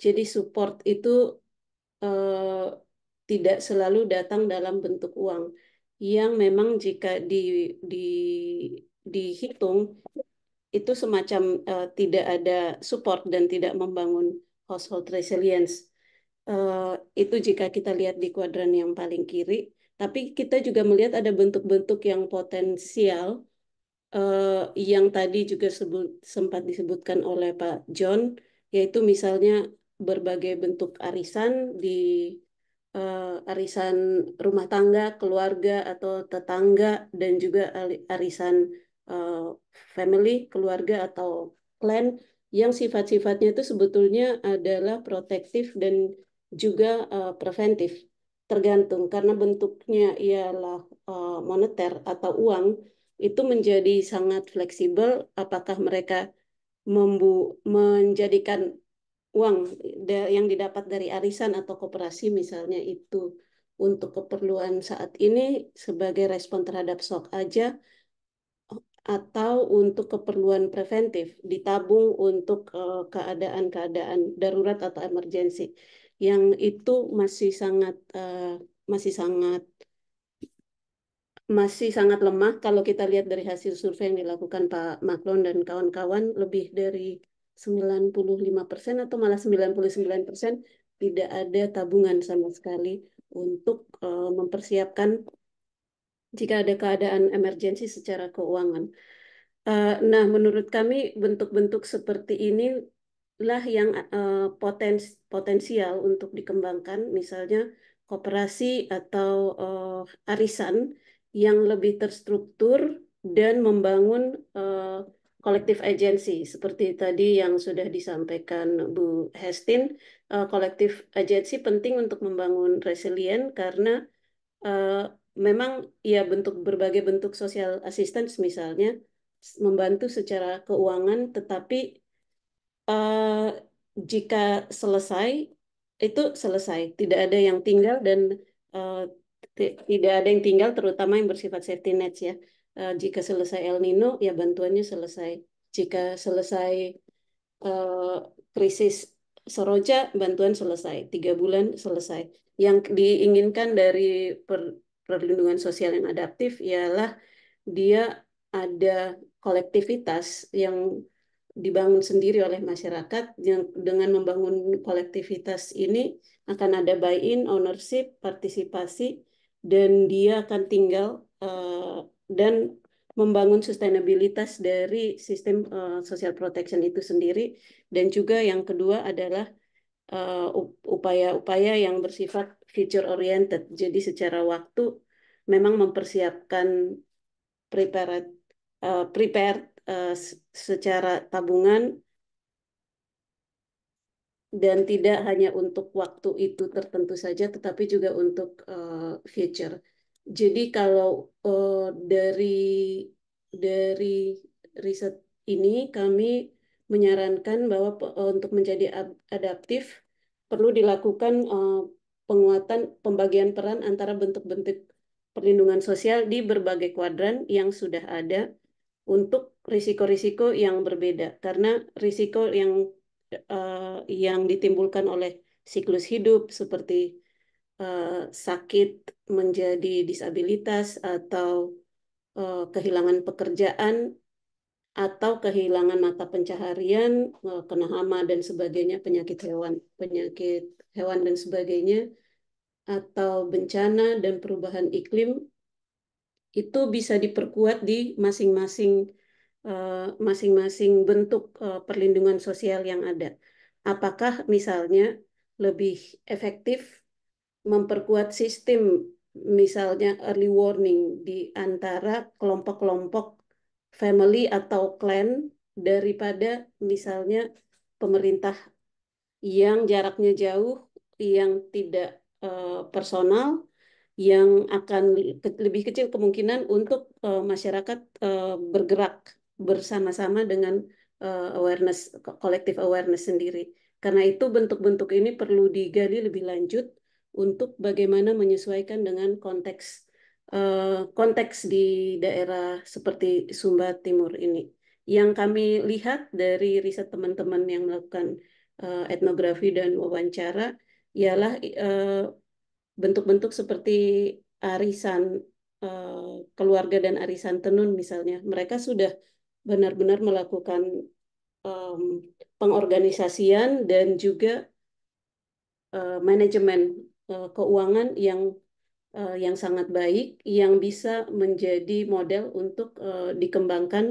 Jadi support itu tidak selalu datang dalam bentuk uang yang memang jika di di dihitung itu semacam uh, tidak ada support dan tidak membangun household resilience. Uh, itu jika kita lihat di kuadran yang paling kiri, tapi kita juga melihat ada bentuk-bentuk yang potensial uh, yang tadi juga sebut, sempat disebutkan oleh Pak John, yaitu misalnya berbagai bentuk arisan di uh, arisan rumah tangga, keluarga atau tetangga dan juga arisan uh, family, keluarga atau clan yang sifat-sifatnya itu sebetulnya adalah protektif dan juga uh, preventif tergantung karena bentuknya ialah uh, moneter atau uang itu menjadi sangat fleksibel apakah mereka membu menjadikan uang yang didapat dari arisan atau koperasi misalnya itu untuk keperluan saat ini sebagai respon terhadap shock aja atau untuk keperluan preventif ditabung untuk eh, keadaan-keadaan darurat atau emergensi yang itu masih sangat eh, masih sangat masih sangat lemah kalau kita lihat dari hasil survei yang dilakukan Pak Maklon dan kawan-kawan lebih dari 95% atau malah 99% tidak ada tabungan sama sekali untuk uh, mempersiapkan jika ada keadaan emergensi secara keuangan. Uh, nah, menurut kami bentuk-bentuk seperti inilah yang uh, potens potensial untuk dikembangkan, misalnya kooperasi atau uh, arisan yang lebih terstruktur dan membangun uh, kolektif agensi seperti tadi yang sudah disampaikan Bu Hestin eh, kolektif uh, agensi penting untuk membangun resilient karena uh, memang ya bentuk berbagai bentuk sosial assistance misalnya membantu secara keuangan tetapi uh, jika selesai itu selesai tidak ada yang tinggal dan uh, tidak ada yang tinggal terutama yang bersifat safety net ya Eh, jika selesai El Nino ya bantuannya selesai. Jika selesai uh, krisis seroja, bantuan selesai tiga bulan selesai. Yang diinginkan dari per, perlindungan sosial yang adaptif ialah dia ada kolektivitas yang dibangun sendiri oleh masyarakat yang dengan membangun kolektivitas ini akan ada buy-in, ownership, partisipasi dan dia akan tinggal uh, dan membangun sustainabilitas dari sistem uh, social protection itu sendiri dan juga yang kedua adalah eh, upaya-upaya uh, yang bersifat future oriented jadi secara waktu memang mempersiapkan prepared uh, prepared uh, eh, secara tabungan dan tidak hanya untuk waktu itu tertentu saja tetapi juga untuk uh, future jadi kalau uh, dari dari riset ini kami menyarankan bahwa uh, untuk menjadi adaptif perlu dilakukan uh, penguatan pembagian peran antara bentuk-bentuk perlindungan sosial di berbagai kuadran yang sudah ada untuk risiko-risiko yang berbeda karena risiko yang uh, yang ditimbulkan oleh siklus hidup seperti Eh, sakit menjadi disabilitas atau eh, kehilangan pekerjaan atau kehilangan mata pencaharian, kenahama kena hama dan sebagainya, penyakit hewan, penyakit hewan dan sebagainya, atau bencana dan perubahan iklim itu bisa diperkuat di masing-masing eh, masing-masing bentuk perlindungan sosial yang ada. Apakah misalnya lebih efektif memperkuat sistem misalnya early warning di antara kelompok-kelompok family atau clan daripada misalnya pemerintah yang jaraknya jauh, yang tidak eh, personal, yang akan lebih kecil kemungkinan untuk eh, masyarakat eh, bergerak bersama-sama dengan awareness collective awareness sendiri. Karena itu bentuk-bentuk ini perlu digali lebih lanjut untuk bagaimana menyesuaikan dengan konteks eh, konteks di daerah seperti Sumba Timur ini. Yang kami lihat dari riset teman-teman yang melakukan eh, etnografi dan wawancara ialah eh, bentuk-bentuk seperti arisan keluarga dan arisan tenun misalnya. Mereka sudah benar-benar melakukan pengorganisasian dan juga manajemen Eh, keuangan yang uh, yang sangat baik yang bisa menjadi model untuk uh, dikembangkan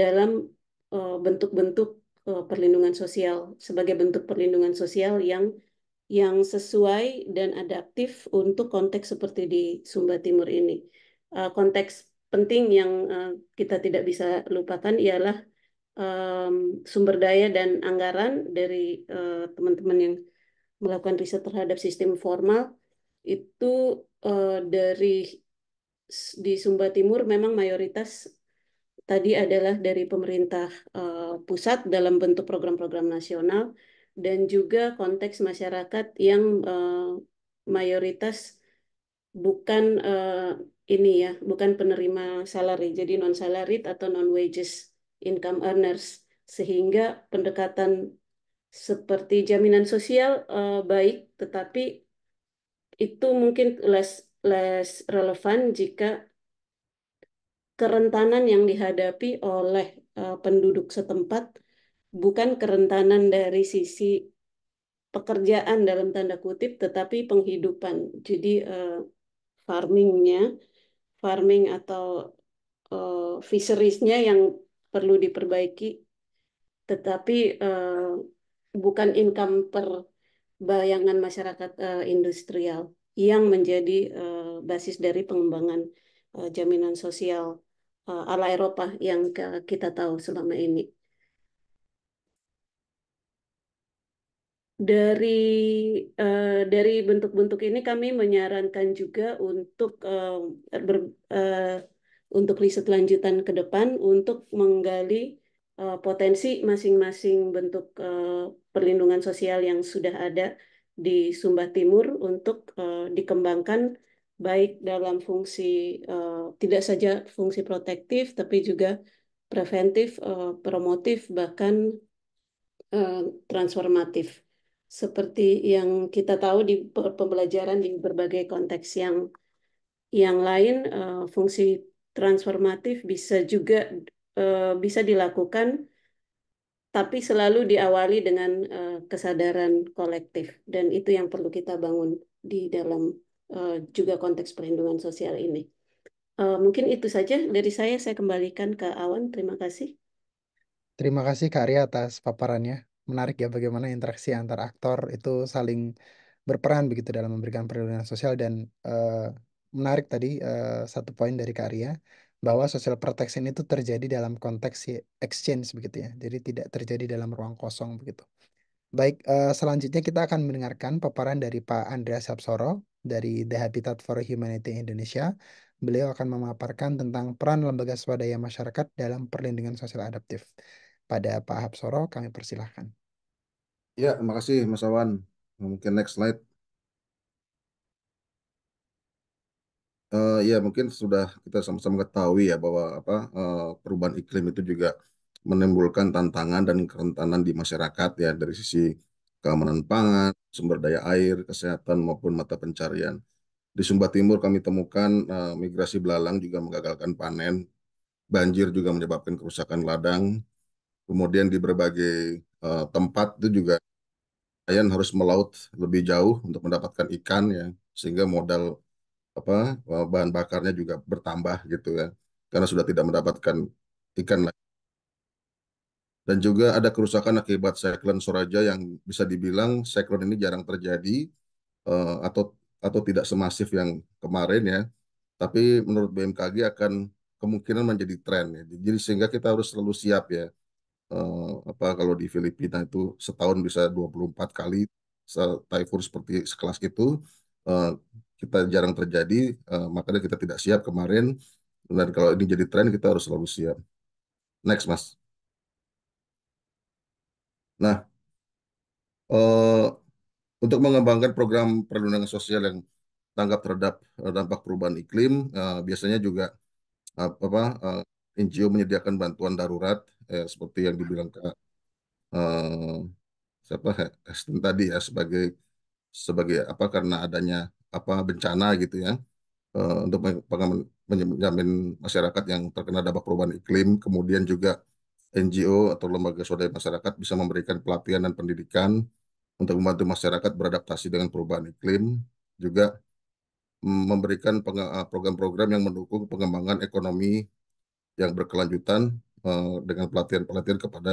dalam bentuk-bentuk uh, uh, perlindungan sosial sebagai bentuk perlindungan sosial yang yang sesuai dan adaptif untuk konteks seperti di Sumba Timur ini. Uh, konteks penting yang uh, kita tidak bisa lupakan ialah um, sumber daya dan anggaran dari teman-teman uh, teman -teman yang melakukan riset terhadap sistem formal itu uh, dari di Sumba Timur memang mayoritas tadi adalah dari pemerintah uh, pusat dalam bentuk program-program nasional dan juga konteks masyarakat yang uh, mayoritas bukan uh, ini ya, bukan penerima salary, jadi non salaried atau non wages income earners sehingga pendekatan seperti jaminan sosial uh, baik, tetapi itu mungkin less less relevan jika kerentanan yang dihadapi oleh uh, penduduk setempat bukan kerentanan dari sisi pekerjaan dalam tanda kutip, tetapi penghidupan. Jadi uh, farmingnya, farming atau uh, fisheriesnya yang perlu diperbaiki, tetapi uh, bukan income per bayangan masyarakat uh, industrial yang menjadi uh, basis dari pengembangan uh, jaminan sosial uh, ala Eropa yang ke, kita tahu selama ini. Dari uh, dari bentuk-bentuk ini kami menyarankan juga untuk uh, ber, uh, untuk riset lanjutan ke depan untuk menggali Eh, potensi masing-masing bentuk eh, perlindungan sosial yang sudah ada di Sumba Timur untuk eh, dikembangkan baik dalam fungsi tidak saja fungsi protektif tapi juga preventif, promotif bahkan transformatif seperti yang kita tahu di pembelajaran di berbagai konteks yang yang lain fungsi transformatif bisa juga Eh, bisa dilakukan tapi selalu diawali dengan uh, kesadaran kolektif dan itu yang perlu kita bangun di dalam uh, juga konteks perlindungan sosial ini. Uh, mungkin itu saja dari saya. Saya kembalikan ke Awan. Terima kasih. Terima kasih Kak Arya, atas paparannya. Menarik ya bagaimana interaksi antar aktor itu saling berperan begitu dalam memberikan perlindungan sosial dan uh, menarik tadi uh, satu poin dari Kak Arya bahwa social protection itu terjadi dalam konteks exchange begitu ya. Jadi tidak terjadi dalam ruang kosong begitu. Baik, eh, selanjutnya kita akan mendengarkan paparan dari Pak Andreas Sapsoro dari The Habitat for Humanity Indonesia. Beliau akan memaparkan tentang peran lembaga swadaya masyarakat dalam perlindungan sosial adaptif. Pada Pak Hapsoro, kami persilahkan. Ya, terima kasih Mas Awan. Mungkin next slide. Uh, ya mungkin sudah kita sama-sama ketahui ya bahwa apa, uh, perubahan iklim itu juga menimbulkan tantangan dan kerentanan di masyarakat ya dari sisi keamanan pangan, sumber daya air, kesehatan maupun mata pencarian. Di Sumba Timur kami temukan, uh, migrasi belalang juga menggagalkan panen, banjir juga menyebabkan kerusakan ladang, kemudian di berbagai, uh, tempat itu juga ayam harus melaut lebih jauh untuk mendapatkan ikan ya, sehingga modal apa eh, bahan bakarnya juga bertambah gitu ya karena sudah tidak mendapatkan ikan lagi dan juga ada kerusakan akibat siklon Soraja yang bisa dibilang siklon ini jarang terjadi uh, atau atau tidak semasif yang kemarin ya. Tapi menurut BMKG akan kemungkinan menjadi tren ya. Jadi sehingga kita harus selalu siap ya. Uh, apa kalau di Filipina itu setahun bisa 24 kali typhoon seperti sekelas itu uh, kita jarang terjadi, uh, makanya kita tidak siap kemarin. Dan kalau ini jadi tren, kita harus selalu siap. Next, Mas. Nah, uh, untuk mengembangkan program perlindungan sosial yang tanggap terhadap eh, dampak perubahan iklim, uh, biasanya juga uh, apa uh, NGO menyediakan bantuan darurat eh, seperti yang dibilang Kak uh, siapa tadi ya sebagai sebagai apa karena adanya apa bencana gitu ya uh, untuk menjamin masyarakat yang terkena dampak perubahan iklim kemudian juga NGO atau lembaga swadaya masyarakat bisa memberikan pelatihan dan pendidikan untuk membantu masyarakat beradaptasi dengan perubahan iklim juga memberikan eh, program-program yang mendukung pengembangan ekonomi yang berkelanjutan uh, dengan pelatihan-pelatihan kepada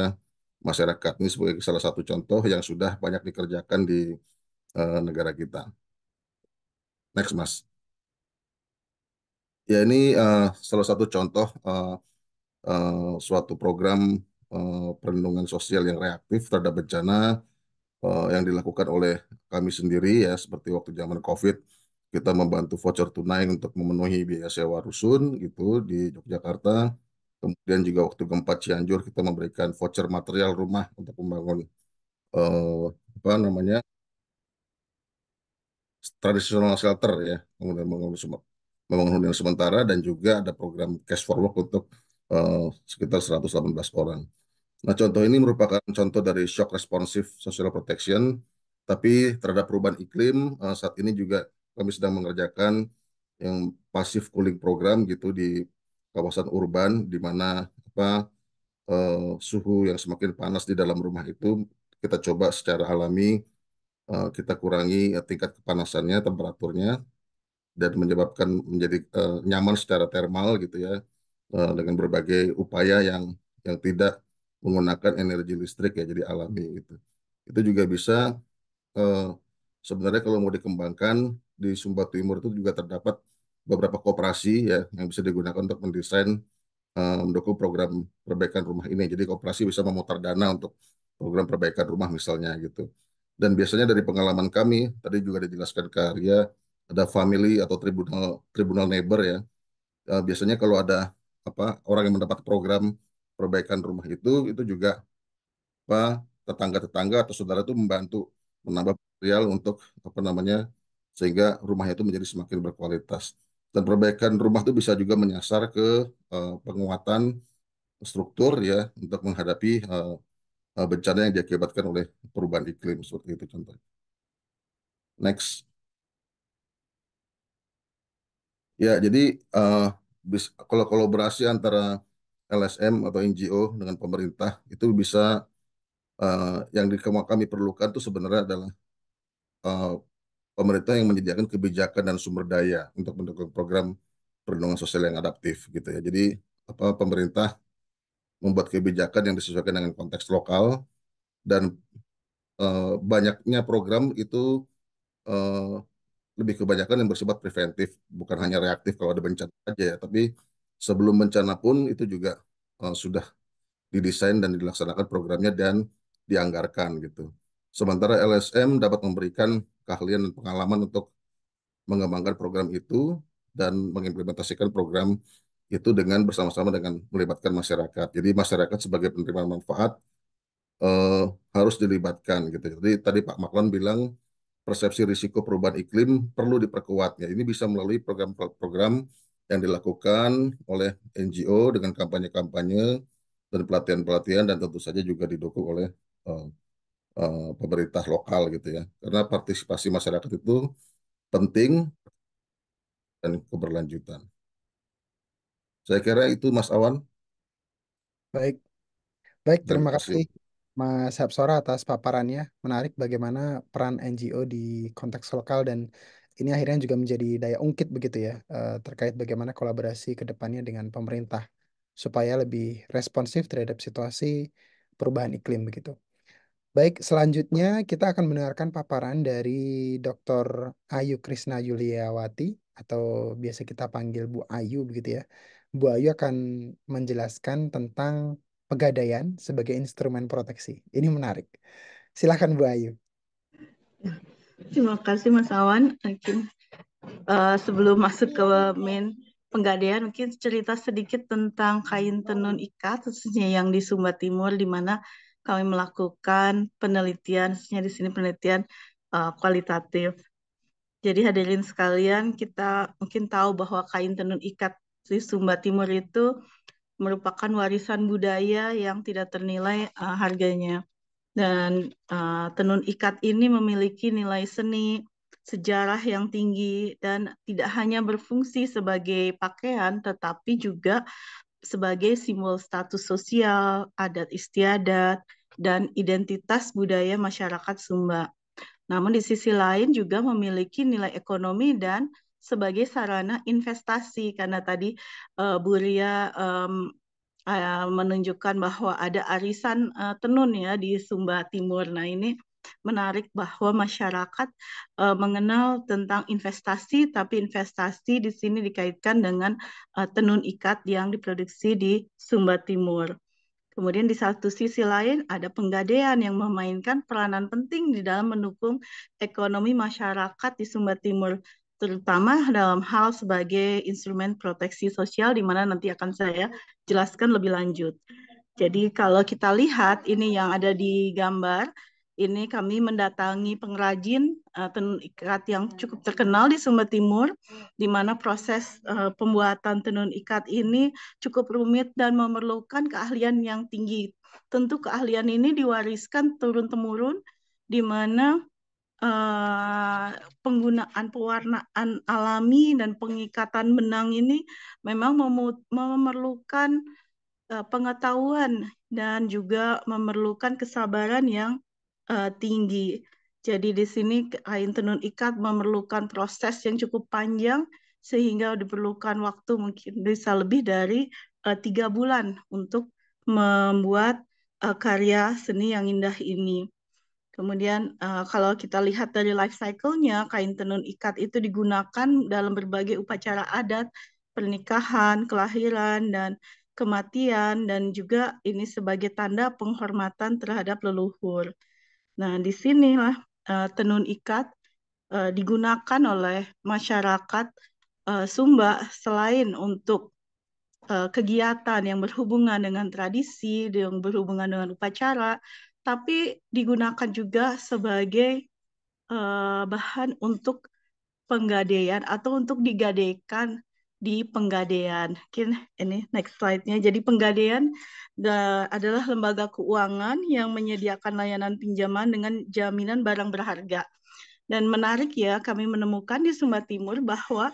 masyarakat ini sebagai salah satu contoh yang sudah banyak dikerjakan di uh, negara kita. Next, Mas. Ya, ini uh, salah satu contoh uh, uh, suatu program uh, perlindungan sosial yang reaktif terhadap bencana uh, yang dilakukan oleh kami sendiri ya, seperti waktu zaman COVID kita membantu voucher tunai untuk memenuhi biaya sewa rusun gitu di Yogyakarta. Kemudian juga waktu gempa Cianjur kita memberikan voucher material rumah untuk membangun uh, apa namanya tradisional shelter ya kemudian bangunan membangun hunian sementara dan juga ada program cash for work untuk uh, sekitar 118 orang. Nah, contoh ini merupakan contoh dari shock responsive social protection, tapi terhadap perubahan iklim uh, saat ini juga kami sedang mengerjakan yang pasif cooling program gitu di kawasan urban di mana apa uh, suhu yang semakin panas di dalam rumah itu kita coba secara alami Eh, kita kurangi eh, tingkat kepanasannya, temperaturnya, dan menyebabkan menjadi eh, nyaman secara termal gitu ya dengan berbagai upaya yang yang tidak menggunakan energi listrik ya jadi alami gitu. Itu juga bisa sebenarnya kalau mau dikembangkan di Sumba Timur itu juga terdapat beberapa kooperasi ya yang bisa digunakan untuk mendesain mendukung program perbaikan rumah ini. Jadi kooperasi bisa memutar dana untuk program perbaikan rumah misalnya gitu dan biasanya dari pengalaman kami tadi juga dijelaskan ke Arya ada family atau tribunal tribunal neighbor ya uh, biasanya kalau ada apa orang yang mendapat program perbaikan rumah itu itu juga apa tetangga-tetangga atau saudara itu membantu menambah material untuk apa namanya sehingga rumahnya itu menjadi semakin berkualitas dan perbaikan rumah itu bisa juga menyasar ke uh, penguatan struktur ya untuk menghadapi uh, Eh, bencana yang diakibatkan oleh perubahan iklim seperti itu contoh. Next. Ya, jadi uh, bis, kalau kolaborasi antara LSM atau NGO dengan pemerintah itu bisa uh, yang di, kami perlukan itu sebenarnya adalah uh, pemerintah yang menyediakan kebijakan dan sumber daya untuk mendukung program perlindungan sosial yang adaptif gitu ya. Jadi apa pemerintah membuat kebijakan yang disesuaikan dengan konteks lokal dan uh, banyaknya program itu uh, lebih kebanyakan yang bersifat preventif bukan hanya reaktif kalau ada bencana aja ya tapi sebelum bencana pun itu juga uh, sudah didesain dan dilaksanakan programnya dan dianggarkan gitu sementara LSM dapat memberikan keahlian dan pengalaman untuk mengembangkan program itu dan mengimplementasikan program itu dengan bersama-sama dengan melibatkan masyarakat. Jadi masyarakat sebagai penerima manfaat eh, harus dilibatkan gitu. Jadi tadi Pak Maklon bilang persepsi risiko perubahan iklim perlu diperkuatnya. Ini bisa melalui program-program yang dilakukan oleh NGO dengan kampanye-kampanye dan pelatihan-pelatihan dan tentu saja juga didukung oleh uh, uh, pemerintah lokal gitu ya. Karena partisipasi masyarakat itu penting dan keberlanjutan. Saya kira itu Mas Awan. Baik. Baik, terima kasih Mas Hapsora atas paparannya. Menarik bagaimana peran NGO di konteks lokal dan ini akhirnya juga menjadi daya ungkit begitu ya eh, terkait bagaimana kolaborasi ke depannya dengan pemerintah supaya lebih responsif terhadap situasi perubahan iklim begitu. Baik, selanjutnya kita akan mendengarkan paparan dari Dr. Ayu Krisna Yuliawati atau biasa kita panggil Bu Ayu begitu ya. Bu Ayu akan menjelaskan tentang pegadaian sebagai instrumen proteksi. Ini menarik. Silahkan Bu Ayu. Terima kasih Mas Awan. Mungkin uh, sebelum masuk ke main penggadaian, mungkin cerita sedikit tentang kain tenun ikat, khususnya yang di Sumba Timur, di mana kami melakukan penelitian, khususnya di sini penelitian uh, kualitatif. Jadi hadirin sekalian, kita mungkin tahu bahwa kain tenun ikat jadi Sumba Timur itu merupakan warisan budaya yang tidak ternilai uh, harganya. Dan uh, tenun ikat ini memiliki nilai seni, sejarah yang tinggi, dan tidak hanya berfungsi sebagai pakaian, tetapi juga sebagai simbol status sosial, adat istiadat, dan identitas budaya masyarakat Sumba. Namun di sisi lain juga memiliki nilai ekonomi dan sebagai sarana investasi karena tadi uh, Bu Ria um, uh, menunjukkan bahwa ada arisan uh, tenun ya di Sumba Timur. Nah ini menarik bahwa masyarakat uh, mengenal tentang investasi, tapi investasi di sini dikaitkan dengan uh, tenun ikat yang diproduksi di Sumba Timur. Kemudian di satu sisi lain ada penggadean yang memainkan peranan penting di dalam mendukung ekonomi masyarakat di Sumba Timur terutama dalam hal sebagai instrumen proteksi sosial di mana nanti akan saya jelaskan lebih lanjut. Jadi kalau kita lihat ini yang ada di gambar, ini kami mendatangi pengrajin uh, eh, tenun ikat yang cukup terkenal di Sumba Timur, di mana proses eh, pembuatan tenun ikat ini cukup rumit dan memerlukan keahlian yang tinggi. Tentu keahlian ini diwariskan turun-temurun, di mana Eh, penggunaan pewarnaan alami dan pengikatan benang ini memang memerlukan eh, pengetahuan dan juga memerlukan kesabaran yang eh, tinggi. Jadi di sini kain tenun ikat memerlukan proses yang cukup panjang sehingga diperlukan waktu mungkin bisa lebih dari tiga bulan untuk membuat karya seni yang indah ini. Kemudian uh, kalau kita lihat dari life cycle-nya, kain tenun ikat itu digunakan dalam berbagai upacara adat, pernikahan, kelahiran, dan kematian, dan juga ini sebagai tanda penghormatan terhadap leluhur. Nah, di sinilah uh, tenun ikat uh, digunakan oleh masyarakat uh, Sumba selain untuk uh, kegiatan yang berhubungan dengan tradisi, yang berhubungan dengan upacara, tapi digunakan juga sebagai uh, bahan untuk penggadean atau untuk digadekan di penggadean. Mungkin ini next slide-nya. Jadi penggadean adalah lembaga keuangan yang menyediakan layanan pinjaman dengan jaminan barang berharga. Dan menarik ya, kami menemukan di Sumba Timur bahwa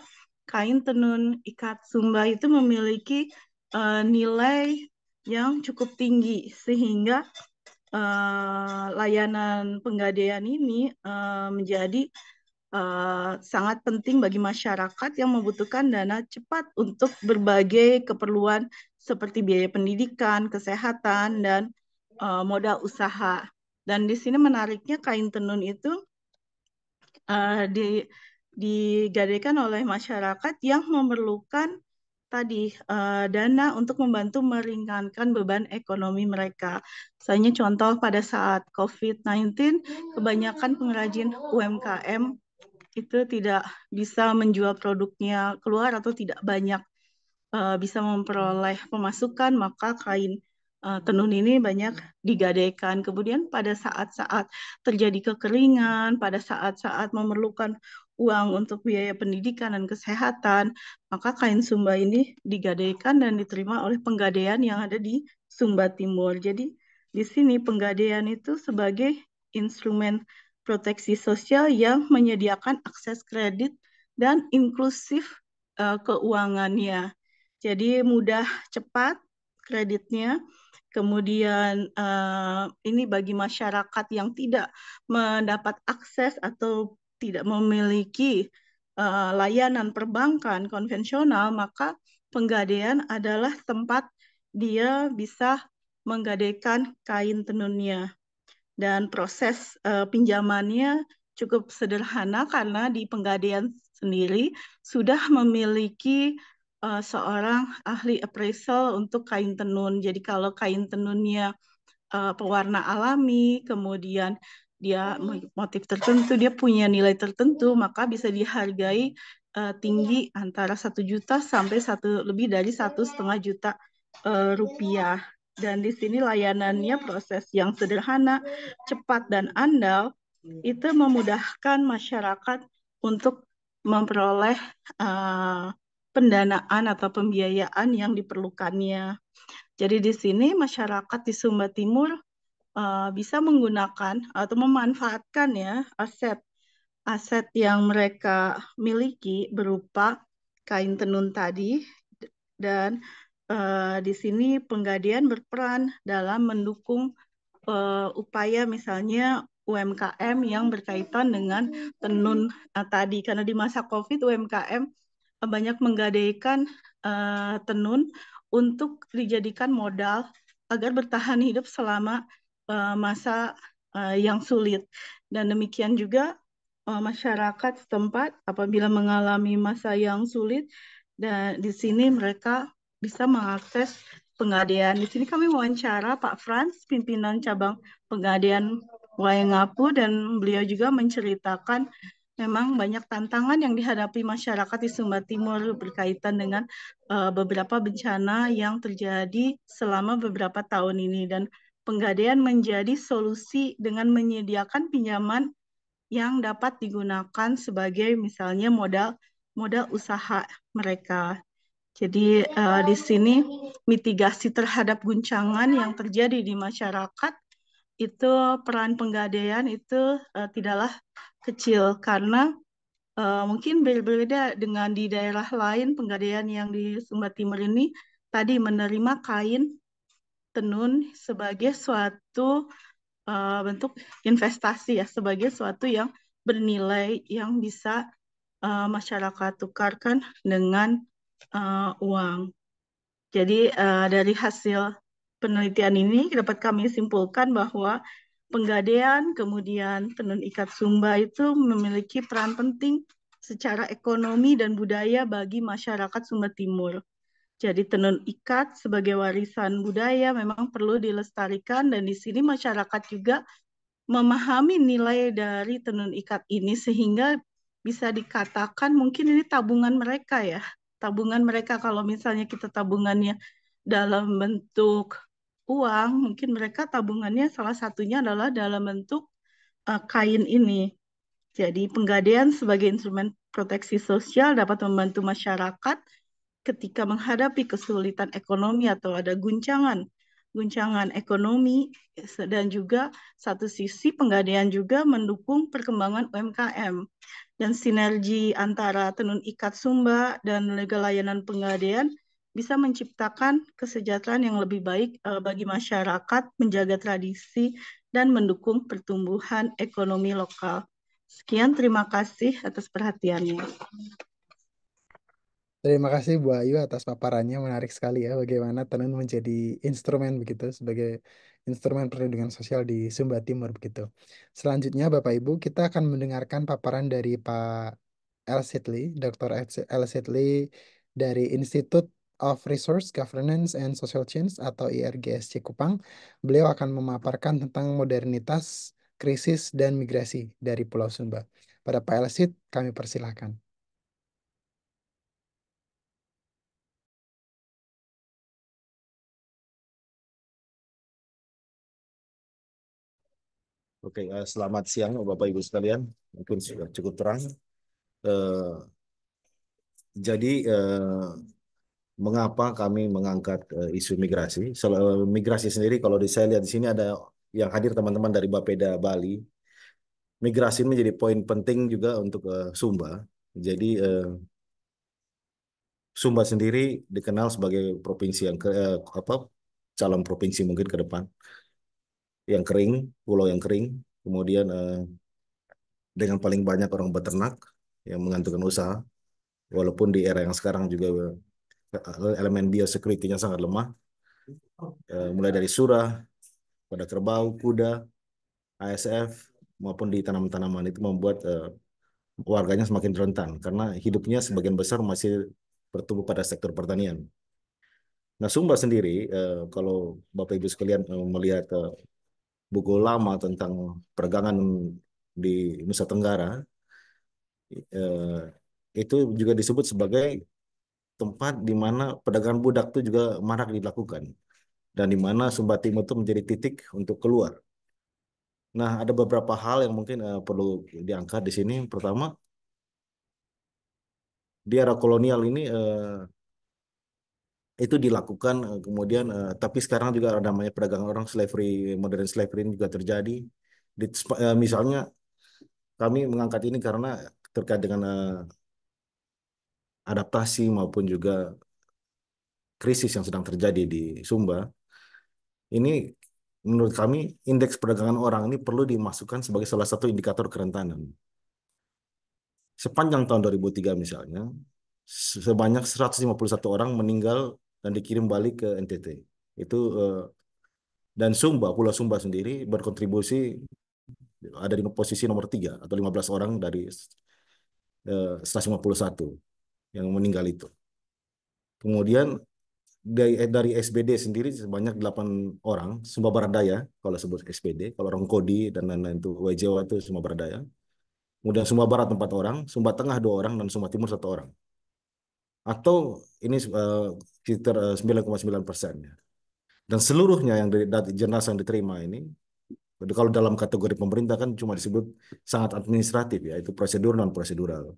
kain tenun ikat Sumba itu memiliki uh, nilai yang cukup tinggi sehingga uh, layanan penggadaian ini uh, menjadi uh, sangat penting bagi masyarakat yang membutuhkan dana cepat untuk berbagai keperluan seperti biaya pendidikan, kesehatan, dan uh, modal usaha. Dan di sini menariknya kain tenun itu uh, di digadaikan oleh masyarakat yang memerlukan tadi uh, dana untuk membantu meringankan beban ekonomi mereka. Misalnya contoh pada saat COVID-19 kebanyakan pengrajin UMKM itu tidak bisa menjual produknya keluar atau tidak banyak uh, bisa memperoleh pemasukan maka kain uh, tenun ini banyak digadaikan. Kemudian pada saat-saat terjadi kekeringan, pada saat-saat memerlukan uang untuk biaya pendidikan dan kesehatan, maka kain Sumba ini digadaikan dan diterima oleh penggadaian yang ada di Sumba Timur. Jadi di sini penggadaian itu sebagai instrumen proteksi sosial yang menyediakan akses kredit dan inklusif uh, keuangannya. Jadi mudah, cepat kreditnya. Kemudian uh, ini bagi masyarakat yang tidak mendapat akses atau tidak memiliki uh, layanan perbankan konvensional, maka penggadean adalah tempat dia bisa menggadaikan kain tenunnya. Dan proses uh, pinjamannya cukup sederhana karena di penggadean sendiri sudah memiliki uh, seorang ahli appraisal untuk kain tenun. Jadi kalau kain tenunnya uh, pewarna alami, kemudian dia hmm. motif tertentu dia punya nilai tertentu hmm. maka bisa dihargai uh, tinggi iya. antara satu juta sampai satu lebih dari satu setengah juta uh, rupiah dan di sini layanannya proses yang sederhana cepat dan andal itu memudahkan masyarakat untuk memperoleh uh, pendanaan atau pembiayaan yang diperlukannya. Jadi di sini masyarakat di Sumba Timur Eh, bisa menggunakan atau memanfaatkan ya aset aset yang mereka miliki berupa kain tenun tadi dan uh, di sini penggadian berperan dalam mendukung uh, upaya misalnya UMKM yang berkaitan dengan tenun uh, tadi karena di masa Covid UMKM banyak menggadaikan uh, tenun untuk dijadikan modal agar bertahan hidup selama Eh, masa eh, yang sulit. Dan demikian juga eh, masyarakat setempat apabila mengalami masa yang sulit dan di sini mereka bisa mengakses pengadaian. Di sini kami wawancara Pak Franz, pimpinan cabang penggadaian Wayangapu dan beliau juga menceritakan memang banyak tantangan yang dihadapi masyarakat di Sumba Timur berkaitan dengan uh, beberapa bencana yang terjadi selama beberapa tahun ini dan penggadaian menjadi solusi dengan menyediakan pinjaman yang dapat digunakan sebagai misalnya modal modal usaha mereka. Jadi uh, di sini mitigasi terhadap guncangan yang terjadi di masyarakat itu peran penggadaian itu uh, tidaklah kecil karena uh, mungkin berbeda dengan di daerah lain penggadaian yang di Sumba Timur ini tadi menerima kain tenun sebagai suatu uh, bentuk investasi ya sebagai suatu yang bernilai yang bisa uh, masyarakat tukarkan dengan uh, uang. Jadi uh, dari hasil penelitian ini dapat kami simpulkan bahwa penggadaian kemudian tenun ikat Sumba itu memiliki peran penting secara ekonomi dan budaya bagi masyarakat Sumba Timur. Jadi tenun ikat sebagai warisan budaya memang perlu dilestarikan dan di sini masyarakat juga memahami nilai dari tenun ikat ini sehingga bisa dikatakan mungkin ini tabungan mereka ya. Tabungan mereka kalau misalnya kita tabungannya dalam bentuk uang, mungkin mereka tabungannya salah satunya adalah dalam bentuk uh, kain ini. Jadi penggadaian sebagai instrumen proteksi sosial dapat membantu masyarakat ketika menghadapi kesulitan ekonomi atau ada guncangan guncangan ekonomi dan juga satu sisi penggadaian juga mendukung perkembangan UMKM dan sinergi antara tenun ikat Sumba dan lega layanan penggadaian bisa menciptakan kesejahteraan yang lebih baik eh, bagi masyarakat, menjaga tradisi dan mendukung pertumbuhan ekonomi lokal. Sekian terima kasih atas perhatiannya. Terima kasih Bu Ayu atas paparannya menarik sekali ya bagaimana tenun menjadi instrumen begitu sebagai instrumen perlindungan sosial di Sumba Timur begitu. Selanjutnya Bapak Ibu kita akan mendengarkan paparan dari Pak L. Sidley, Dr. L. Sidley dari Institute of Resource Governance and Social Change atau IRGSC Kupang. Beliau akan memaparkan tentang modernitas, krisis, dan migrasi dari Pulau Sumba. Pada Pak L. Sid, kami persilahkan. Oke, okay, eh, selamat siang Bapak Ibu sekalian. Mungkin sudah cukup terang. Uh, jadi uh, mengapa kami mengangkat uh, isu migrasi? So, uh, migrasi sendiri kalau saya lihat di sini ada yang hadir teman-teman dari Bapeda Bali. Migrasi menjadi poin penting juga untuk uh, Sumba. Jadi uh, Sumba sendiri dikenal sebagai provinsi yang ke, uh, apa calon provinsi mungkin ke depan yang kering, pulau yang kering, kemudian eh, dengan paling banyak orang beternak yang menggantungkan usaha, walaupun di era yang sekarang juga eh, elemen biosecurity-nya sangat lemah, eh, mulai dari surah, pada kerbau, kuda, ASF, maupun di tanaman tanaman itu membuat eh, warganya semakin rentan karena hidupnya sebagian besar masih bertumbuh pada sektor pertanian. Nah, Sumba sendiri, eh, kalau Bapak Ibu sekalian eh, melihat eh, buku lama tentang peregangan di Nusa Tenggara eh, itu juga disebut sebagai tempat di mana perdagangan budak itu juga marak dilakukan dan di mana Sumba Timur itu menjadi titik untuk keluar. Nah, ada beberapa hal yang mungkin eh, perlu diangkat di sini. Pertama, di era kolonial ini eh, itu dilakukan eh, kemudian uh, tapi sekarang juga ada namanya perdagangan orang slavery modern slavery ini juga terjadi di, uh, misalnya kami mengangkat ini karena terkait dengan uh, adaptasi maupun juga krisis yang sedang terjadi di Sumba ini menurut kami indeks perdagangan orang ini perlu dimasukkan sebagai salah satu indikator kerentanan. Sepanjang tahun 2003 misalnya, sebanyak 151 orang meninggal dan dikirim balik ke NTT. Itu uh, dan Sumba, Pulau Sumba sendiri berkontribusi ada di posisi nomor tiga atau 15 orang dari eh, uh, 151 yang meninggal itu. Kemudian dari, eh, dari SBD sendiri sebanyak 8 orang, Sumba Barat Daya kalau sebut SBD, kalau orang Kodi dan lain-lain itu WJW itu Sumba Barat Daya. Kemudian Sumba Barat empat orang, Sumba Tengah dua orang dan Sumba Timur satu orang atau ini eh, sekitar 9,9 eh, persen. Ya. Dan seluruhnya yang dari jenazah yang diterima ini, kalau dalam kategori pemerintah kan cuma disebut sangat administratif ya, itu prosedur non prosedural.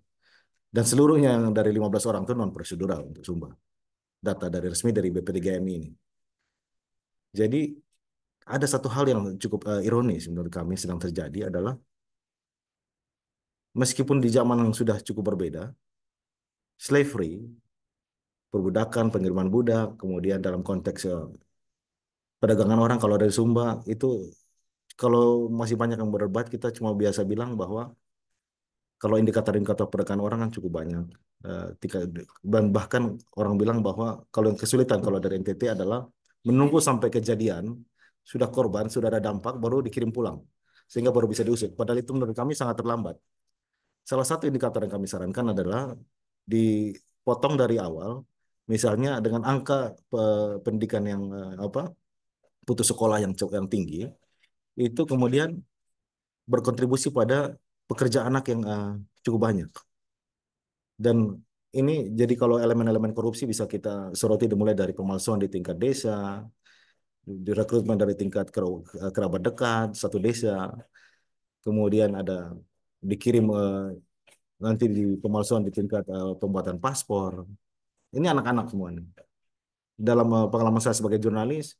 Dan seluruhnya yang dari 15 orang itu non prosedural untuk Sumba. Data dari resmi dari BPTGMI ini. Jadi ada satu hal yang cukup eh, ironis menurut kami sedang terjadi adalah meskipun di zaman yang sudah cukup berbeda, slavery, perbudakan, pengiriman budak, kemudian dalam konteks eh, perdagangan orang kalau dari Sumba itu kalau masih banyak yang berdebat kita cuma biasa bilang bahwa kalau indikator-indikator perdagangan orang kan cukup banyak. Eh, dan bahkan orang bilang bahwa kalau yang kesulitan kalau dari NTT adalah menunggu sampai kejadian sudah korban sudah ada dampak baru dikirim pulang sehingga baru bisa diusut. Padahal itu menurut kami sangat terlambat. Salah satu indikator yang kami sarankan adalah dipotong dari awal, misalnya dengan angka pendidikan yang eh, apa putus sekolah yang yang tinggi, itu kemudian berkontribusi pada pekerja anak yang eh, cukup banyak. Dan ini jadi kalau elemen-elemen korupsi bisa kita soroti dimulai dari pemalsuan di tingkat desa, direkrutmen dari tingkat eh, kerabat dekat satu desa, kemudian ada dikirim nanti di pemalsuan di tingkat uh, pembuatan paspor. Ini anak-anak semua nih. Dalam uh, pengalaman saya sebagai jurnalis,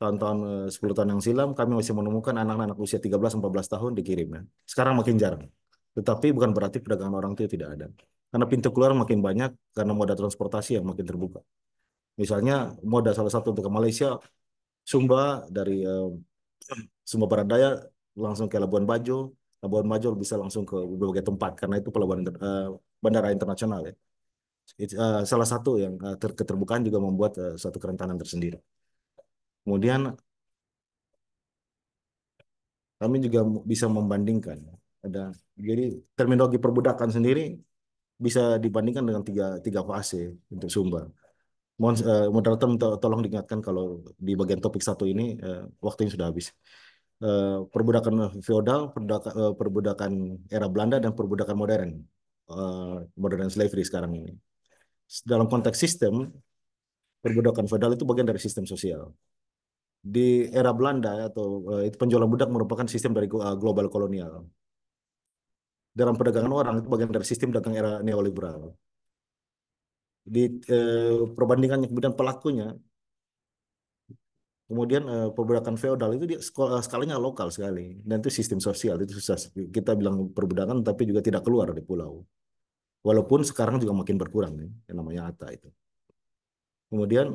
tahun-tahun eh, uh, 10 tahun yang silam, kami masih menemukan anak-anak usia 13-14 tahun dikirim. Ya. Sekarang makin jarang. Tetapi bukan berarti perdagangan orang itu tidak ada. Karena pintu keluar makin banyak, karena moda transportasi yang makin terbuka. Misalnya moda salah satu untuk ke Malaysia, Sumba dari uh, Sumba Barat Daya langsung ke Labuan Bajo, Labuan Bajo bisa langsung ke berbagai tempat karena itu pelabuhan uh, bandara internasional ya. It, uh, salah satu yang uh, ter, keterbukaan juga membuat uh, satu kerentanan tersendiri. Kemudian kami juga bisa membandingkan ada jadi terminologi perbudakan sendiri bisa dibandingkan dengan tiga tiga fase untuk Sumba. Mohon uh, moderator to tolong diingatkan kalau di bagian topik satu ini uh, waktunya sudah habis. Eh, perbudakan feodal, eh, perbudakan, era Belanda dan perbudakan modern, eh, modern slavery sekarang ini. Dalam konteks sistem, perbudakan feodal itu bagian dari sistem sosial. Di era Belanda atau itu penjualan budak merupakan sistem dari global kolonial. Dalam perdagangan orang itu bagian dari sistem dagang era neoliberal. Di eh, perbandingannya kemudian pelakunya kemudian uh, perbudakan feodal itu dia eh, skalanya lokal sekali dan itu sistem sosial itu susah kita bilang perbudakan tapi juga tidak keluar dari pulau walaupun sekarang juga makin berkurang nih ya, yang namanya Ata itu kemudian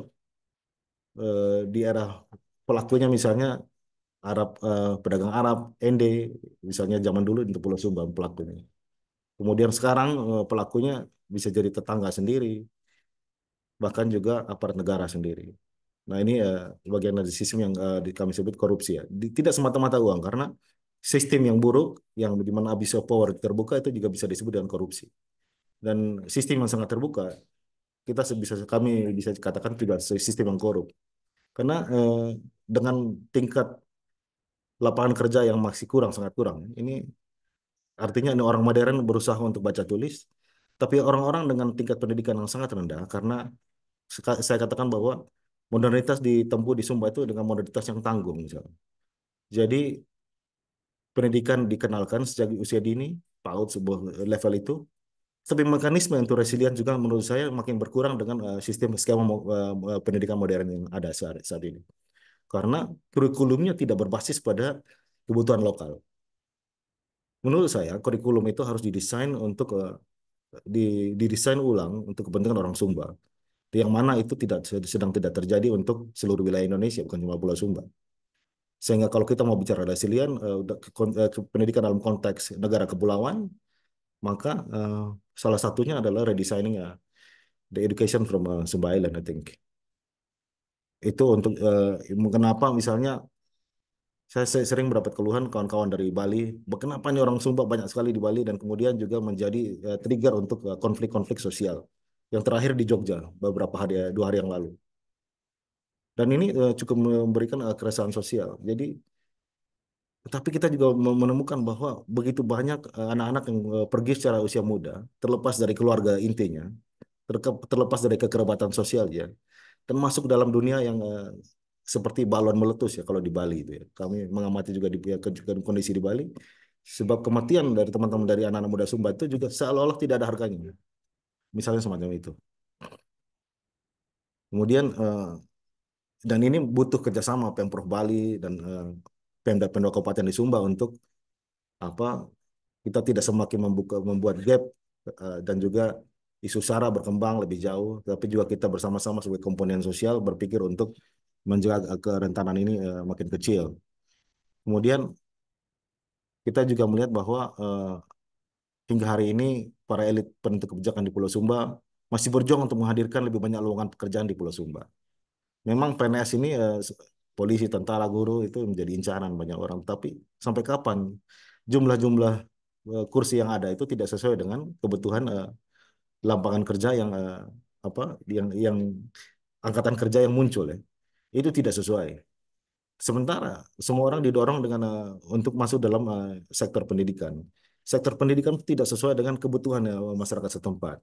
uh, di era pelakunya misalnya Arab uh, pedagang Arab ND misalnya zaman dulu di Pulau Sumba pelakunya kemudian sekarang uh, pelakunya bisa jadi tetangga sendiri bahkan juga aparat negara sendiri Nah ini uh, eh, bagian dari sistem yang uh, di, kami sebut korupsi ya. Di, tidak semata-mata uang karena sistem yang buruk yang di mana abuse of power terbuka itu juga bisa disebut dengan korupsi. Dan sistem yang sangat terbuka kita bisa kami bisa katakan tidak sistem yang korup. Karena uh, dengan tingkat lapangan kerja yang masih kurang sangat kurang. Ini artinya ini orang modern berusaha untuk baca tulis tapi orang-orang dengan tingkat pendidikan yang sangat rendah karena saya katakan bahwa modernitas ditempuh di Sumba itu dengan modernitas yang tanggung misalnya. Jadi pendidikan dikenalkan sejak usia dini, PAUD sebuah level itu. Tapi mekanisme untuk resilient juga menurut saya makin berkurang dengan eh, sistem skema eh, eh, pendidikan modern yang ada saat, ini. Karena kurikulumnya tidak berbasis pada kebutuhan lokal. Menurut saya kurikulum itu harus didesain untuk didesain ulang untuk kepentingan orang Sumba yang mana itu tidak sedang tidak terjadi untuk seluruh wilayah Indonesia bukan cuma Pulau Sumba. Sehingga kalau kita mau bicara resilient eh, eh, pendidikan dalam konteks negara kepulauan maka eh, salah satunya adalah redesigning the education from Sumba Island I think. Itu untuk kenapa misalnya saya, sering mendapat keluhan kawan-kawan dari Bali, kenapa nih orang Sumba banyak sekali di Bali dan kemudian juga menjadi trigger untuk konflik-konflik sosial yang terakhir di Jogja beberapa hari dua hari yang lalu. Dan ini eh, cukup memberikan eh, keresahan sosial. Jadi tapi kita juga menemukan bahwa begitu banyak eh, anak-anak yang pergi secara usia muda, terlepas dari keluarga intinya, terlepas dari kekerabatan sosialnya, dan masuk dalam dunia yang seperti balon meletus ya kalau di Bali itu ya. Kami mengamati juga di juga ya, kondisi di Bali, sebab kematian dari teman-teman dari anak-anak muda Sumba itu juga seolah-olah tidak ada harganya misalnya semacam itu. Kemudian eh, dan ini butuh kerjasama pemprov Bali dan pemda-pemda eh, kabupaten di Sumba untuk apa kita tidak semakin membuka membuat gap eh, dan juga isu SARA berkembang lebih jauh, tapi juga kita bersama-sama sebagai komponen sosial berpikir untuk menjaga kerentanan ini makin kecil. Kemudian kita juga melihat bahwa hingga hari ini para elit penentu kebijakan di Pulau Sumba masih berjuang untuk menghadirkan lebih banyak lowongan pekerjaan di Pulau Sumba. Memang PNS ini eh, polisi, tentara, guru itu menjadi incaran banyak orang, tapi sampai kapan jumlah-jumlah eh, kursi yang ada itu tidak sesuai dengan kebutuhan eh, lapangan kerja yang eh, apa yang yang angkatan kerja yang muncul ya. Itu tidak sesuai. Sementara semua orang didorong dengan eh, untuk masuk dalam sektor pendidikan sektor pendidikan tidak sesuai dengan kebutuhan eh, masyarakat setempat.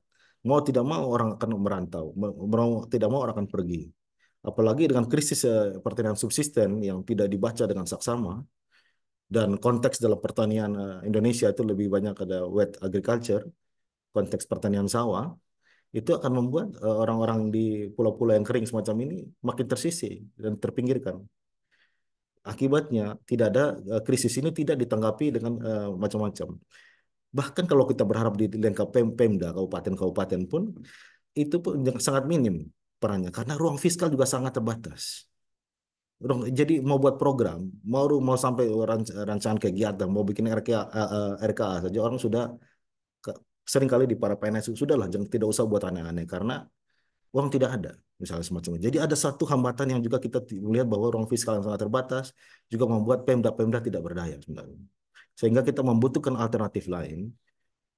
Mau tidak mau orang akan merantau, mau tidak mau orang akan pergi. Apalagi dengan krisis eh, pertanian subsisten yang tidak dibaca dengan saksama dan konteks dalam pertanian eh, Indonesia itu lebih banyak ada wet agriculture, konteks pertanian sawah, itu akan membuat orang-orang di pulau-pulau yang kering semacam ini makin tersisi dan terpinggirkan. Akibatnya tidak ada eh, krisis ini tidak ditanggapi dengan uh, macam-macam. Bahkan kalau kita berharap di pem Pemda, kabupaten-kabupaten pun itu pun sangat minim perannya karena ruang fiskal juga sangat terbatas. Jadi mau buat program, mau mau sampai rancangan kegiatan, mau bikin RKA, eh, RKA saja orang sudah seringkali di para PNS sudahlah jangan tidak usah buat aneh-aneh karena uang tidak ada misalnya semacamnya. Jadi ada satu hambatan yang juga kita melihat bahwa ruang fiskal yang sangat terbatas juga membuat pemda-pemda tidak berdaya sebenarnya. Sehingga kita membutuhkan alternatif lain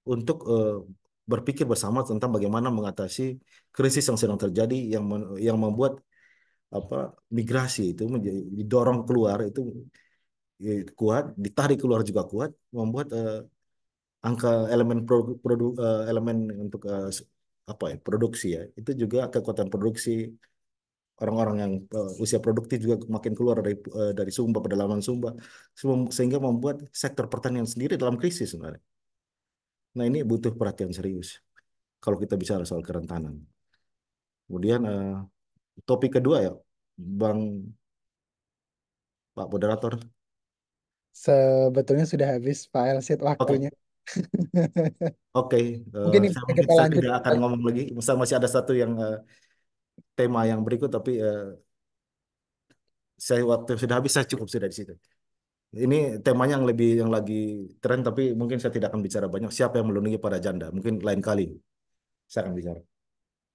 untuk uh, berpikir bersama tentang bagaimana mengatasi krisis yang sedang terjadi yang yang membuat apa migrasi itu menjadi didorong keluar itu ya, kuat, ditarik keluar juga kuat, membuat uh, angka elemen produk produ, uh, elemen untuk uh, apa ya produksi ya itu juga kekuatan produksi orang-orang yang uh, usia produktif juga makin keluar dari uh, dari Sumba pedalaman Sumba sehingga membuat sektor pertanian sendiri dalam krisis sebenarnya. Nah ini butuh perhatian serius kalau kita bicara soal kerentanan. Kemudian uh, topik kedua ya, Bang Pak Moderator. Sebetulnya sudah habis Pak Elsit waktunya. Okay. Oke, okay, eh, mungkin kita tidak akan ngomong lagi. Misal masih ada satu yang uh, tema yang berikut, tapi uh, saya waktu sudah habis, saya cukup sudah di situ. Ini temanya yang lebih yang lagi tren, tapi mungkin saya tidak akan bicara banyak. Siapa yang melindungi para janda? Mungkin lain kali saya akan bicara.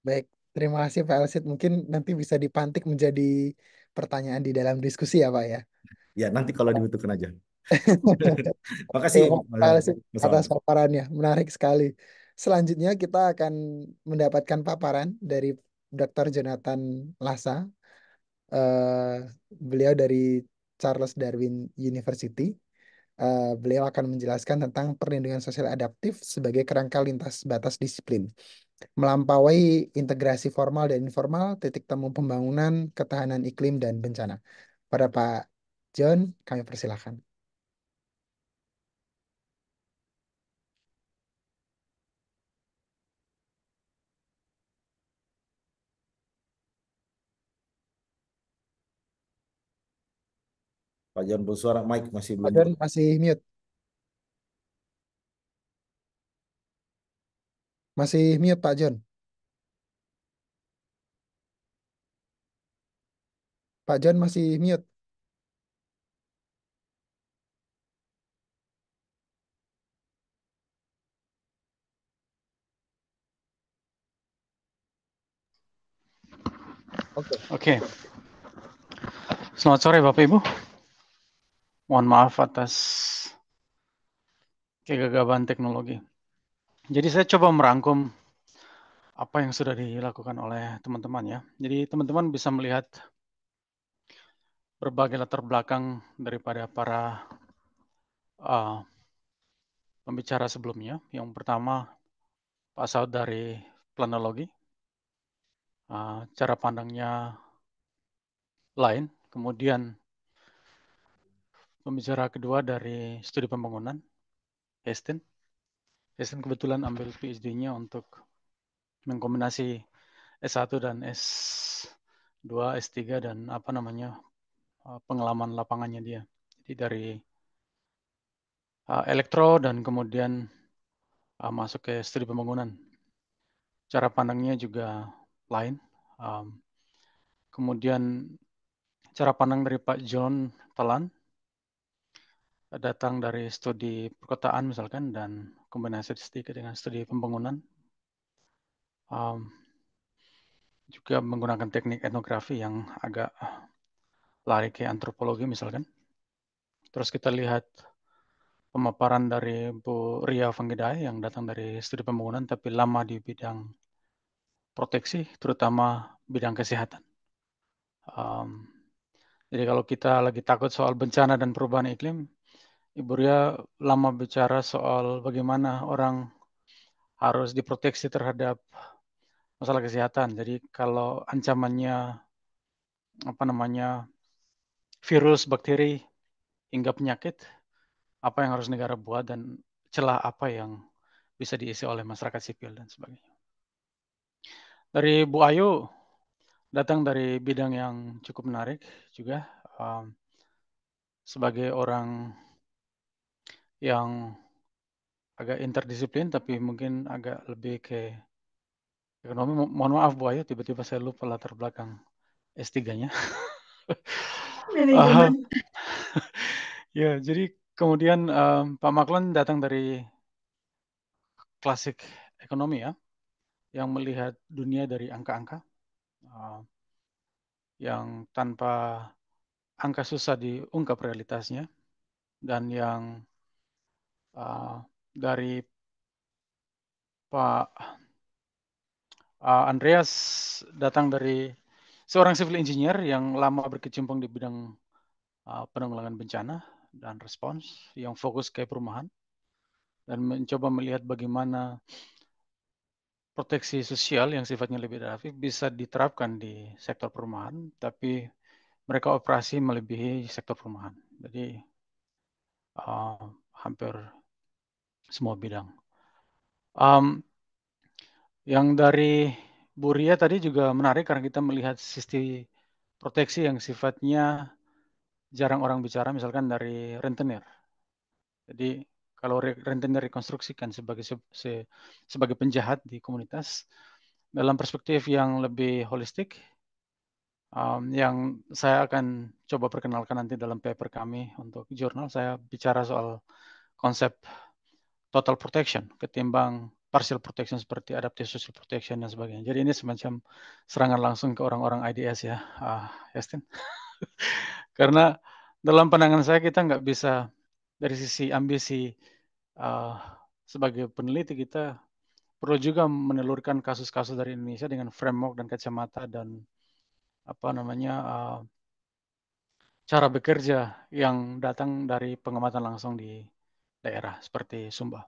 Baik, terima kasih Pak Elsit. Mungkin nanti bisa dipantik menjadi pertanyaan di dalam diskusi ya Pak ya. Ya, nanti kalau dibutuhkan aja. Makasih ya, kasih atas paparannya, menarik sekali. Selanjutnya kita akan mendapatkan paparan dari Dr. Jonathan Lasa. Uh, eh, beliau dari Charles Darwin University. Uh, beliau akan menjelaskan tentang perlindungan sosial adaptif sebagai kerangka lintas batas disiplin. Melampaui integrasi formal dan informal, titik temu pembangunan, ketahanan iklim, dan bencana. Pada Pak John, kami persilahkan. Pak John bersuara mic masih belum. Pak masih mute. Masih mute Pak John. Pak John masih mute. Oke. Okay. Oke. Okay. Selamat sore Bapak Ibu mohon maaf atas kegagaban teknologi. Jadi saya coba merangkum apa yang sudah dilakukan oleh teman-teman ya. Jadi teman-teman bisa melihat berbagai latar belakang daripada para uh, pembicara sebelumnya. Yang pertama Pak Saud dari planologi, uh, cara pandangnya lain. Kemudian pembicara kedua dari studi pembangunan, Hestin. Hestin kebetulan ambil PhD-nya untuk mengkombinasi S1 dan S2, S3 dan apa namanya eh, pengalaman lapangannya dia. Jadi dari eh, elektro dan kemudian eh, masuk ke studi pembangunan. Cara pandangnya juga lain. kemudian cara pandang dari Pak John Talan datang dari studi perkotaan misalkan dan kombinasi sedikit dengan studi pembangunan. Um, juga menggunakan teknik etnografi yang agak lari ke antropologi misalkan. Terus kita lihat pemaparan dari Bu Ria Fanggedai yang datang dari studi pembangunan tapi lama di bidang proteksi, terutama bidang kesehatan. Um, jadi kalau kita lagi takut soal bencana dan perubahan iklim, Ibu Ria lama bicara soal bagaimana orang harus diproteksi terhadap masalah kesehatan. Jadi kalau ancamannya apa namanya virus, bakteri hingga penyakit, apa yang harus negara buat dan celah apa yang bisa diisi oleh masyarakat sipil dan sebagainya. Dari Bu Ayu datang dari bidang yang cukup menarik juga um, sebagai orang yang agak interdisiplin tapi mungkin agak lebih ke ekonomi. Mohon maaf Bu Ayu, tiba-tiba saya lupa latar belakang S3-nya. uh, ya, jadi kemudian um, Pak Maklan datang dari klasik ekonomi ya, yang melihat dunia dari angka-angka, uh, yang tanpa angka susah diungkap realitasnya, dan yang Ah, dari Pak uh, Andreas datang dari seorang civil engineer yang lama berkecimpung di bidang uh, penanggulangan bencana dan respons yang fokus ke perumahan dan mencoba melihat bagaimana proteksi sosial yang sifatnya lebih adaptif bisa diterapkan di sektor perumahan tapi mereka operasi melebihi sektor perumahan jadi uh, hampir semua bidang. Um, yang dari Bu tadi juga menarik karena kita melihat sisi proteksi yang sifatnya jarang orang bicara, misalkan dari rentenir. Jadi kalau rentenir dikonstruksikan sebagai se, se, sebagai penjahat di komunitas dalam perspektif yang lebih holistik, um, yang saya akan coba perkenalkan nanti dalam paper kami untuk jurnal, saya bicara soal konsep total protection ketimbang partial protection seperti adaptive social protection dan sebagainya. Jadi ini semacam serangan langsung ke orang-orang IDS ya, uh, Justin. Karena dalam pandangan saya kita nggak bisa dari sisi ambisi uh, sebagai peneliti kita perlu juga menelurkan kasus-kasus dari Indonesia dengan framework dan kacamata dan apa namanya uh, cara bekerja yang datang dari pengamatan langsung di daerah seperti Sumba.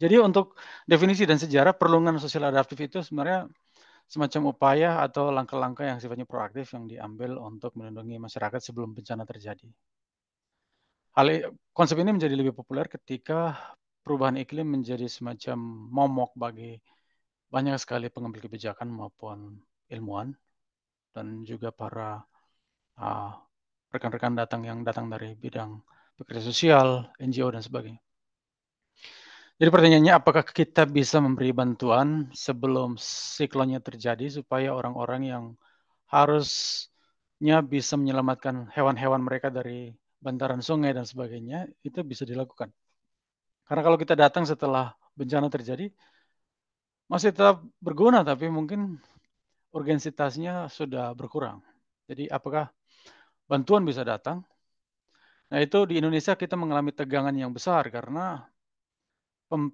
Jadi untuk definisi dan sejarah perlindungan sosial adaptif itu sebenarnya semacam upaya atau langkah-langkah yang sifatnya proaktif yang diambil untuk melindungi masyarakat sebelum bencana terjadi. Hal konsep ini menjadi lebih populer ketika perubahan iklim menjadi semacam momok bagi banyak sekali pengambil kebijakan maupun ilmuwan dan juga para ah, rekan-rekan uh, datang yang datang dari bidang pekerja sosial, NGO, dan sebagainya. Jadi pertanyaannya, apakah kita bisa memberi bantuan sebelum siklonnya terjadi supaya orang-orang yang harusnya bisa menyelamatkan hewan-hewan mereka dari bantaran sungai dan sebagainya, itu bisa dilakukan. Karena kalau kita datang setelah bencana terjadi, masih tetap berguna, tapi mungkin urgensitasnya sudah berkurang. Jadi apakah bantuan bisa datang Nah itu di Indonesia kita mengalami tegangan yang besar karena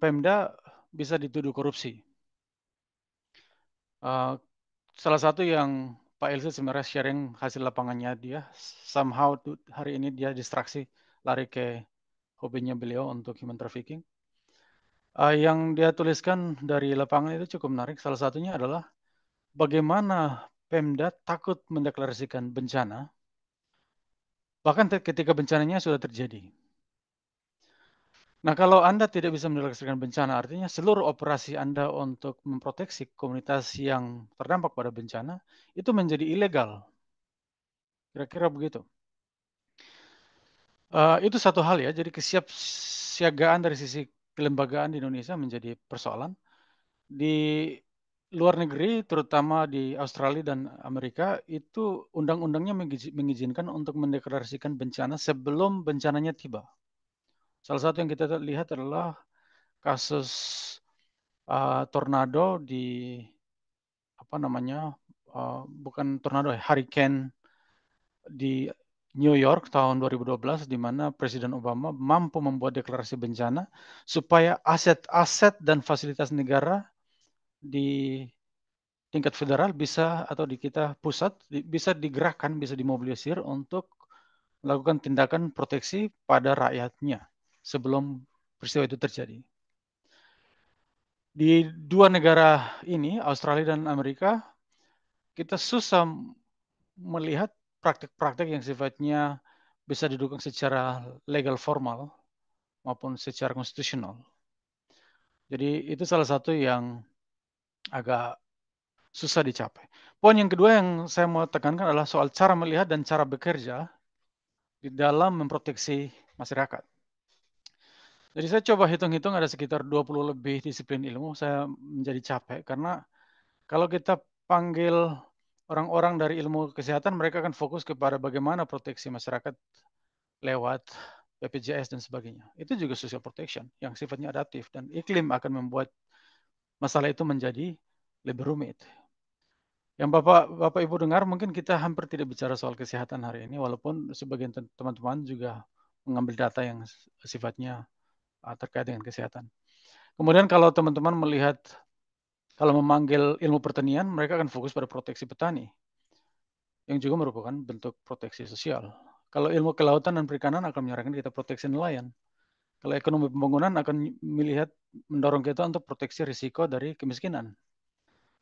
Pemda bisa dituduh korupsi. Uh, salah satu yang Pak Ilse sebenarnya sharing hasil lapangannya dia somehow hari ini dia distraksi lari ke hobinya beliau untuk human trafficking. Uh, yang dia tuliskan dari lapangan itu cukup menarik. Salah satunya adalah bagaimana Pemda takut mendeklarasikan bencana bahkan ketika bencananya sudah terjadi. Nah, kalau Anda tidak bisa menyelesaikan bencana, artinya seluruh operasi Anda untuk memproteksi komunitas yang terdampak pada bencana itu menjadi ilegal. Kira-kira begitu. Uh, itu satu hal ya, jadi kesiapsiagaan dari sisi kelembagaan di Indonesia menjadi persoalan. Di luar negeri, terutama di Australia dan Amerika, itu undang-undangnya mengizinkan untuk mendeklarasikan bencana sebelum bencananya tiba. Salah satu yang kita lihat adalah kasus uh, tornado di apa namanya uh, bukan tornado, hurricane di New York tahun 2012 di mana Presiden Obama mampu membuat deklarasi bencana supaya aset-aset dan fasilitas negara di tingkat federal bisa atau di kita pusat bisa digerakkan, bisa dimobilisir untuk melakukan tindakan proteksi pada rakyatnya sebelum peristiwa itu terjadi. Di dua negara ini, Australia dan Amerika, kita susah melihat praktik-praktik yang sifatnya bisa didukung secara legal formal maupun secara konstitusional. Jadi itu salah satu yang agak susah dicapai. Poin yang kedua yang saya mau tekankan adalah soal cara melihat dan cara bekerja di dalam memproteksi masyarakat. Jadi saya coba hitung-hitung ada sekitar 20 lebih disiplin ilmu, saya menjadi capek karena kalau kita panggil orang-orang dari ilmu kesehatan, mereka akan fokus kepada bagaimana proteksi masyarakat lewat BPJS dan sebagainya. Itu juga social protection yang sifatnya adaptif dan iklim akan membuat masalah itu menjadi lebih rumit. Yang Bapak Bapak Ibu dengar mungkin kita hampir tidak bicara soal kesehatan hari ini walaupun sebagian teman-teman juga mengambil data yang sifatnya ah, terkait dengan kesehatan. Kemudian kalau teman-teman melihat kalau memanggil ilmu pertanian mereka akan fokus pada proteksi petani yang juga merupakan bentuk proteksi sosial. Kalau ilmu kelautan dan perikanan akan menyarankan kita proteksi nelayan. Kalau ekonomi pembangunan akan melihat mendorong kita untuk proteksi risiko dari kemiskinan.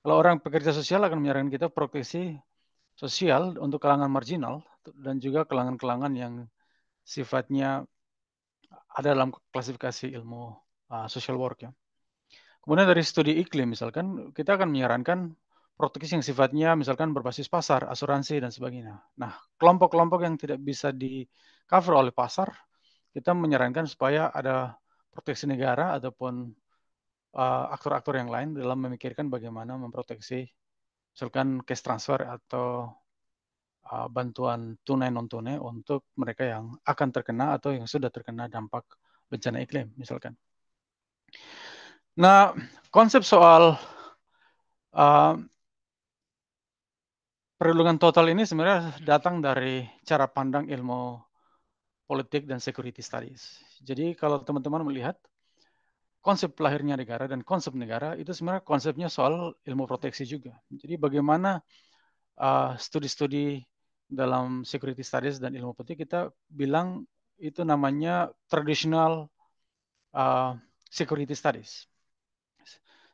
Kalau orang pekerja sosial akan menyarankan kita proteksi sosial untuk kalangan marginal dan juga kalangan-kalangan yang sifatnya ada dalam klasifikasi ilmu uh, social work ya. Kemudian dari studi iklim misalkan kita akan menyarankan proteksi yang sifatnya misalkan berbasis pasar, asuransi dan sebagainya. Nah, kelompok-kelompok yang tidak bisa di cover oleh pasar kita menyarankan supaya ada proteksi negara ataupun eh, aktor-aktor uh, yang lain dalam memikirkan bagaimana memproteksi misalkan cash transfer atau uh, bantuan tunai non tunai untuk mereka yang akan terkena atau yang sudah terkena dampak bencana iklim misalkan. Nah, konsep soal uh, perlindungan total ini sebenarnya datang dari cara pandang ilmu politik dan security studies. Jadi kalau teman-teman melihat konsep lahirnya negara dan konsep negara itu sebenarnya konsepnya soal ilmu proteksi juga. Jadi bagaimana uh, studi-studi uh, dalam security studies dan ilmu politik kita bilang itu namanya traditional uh, security studies.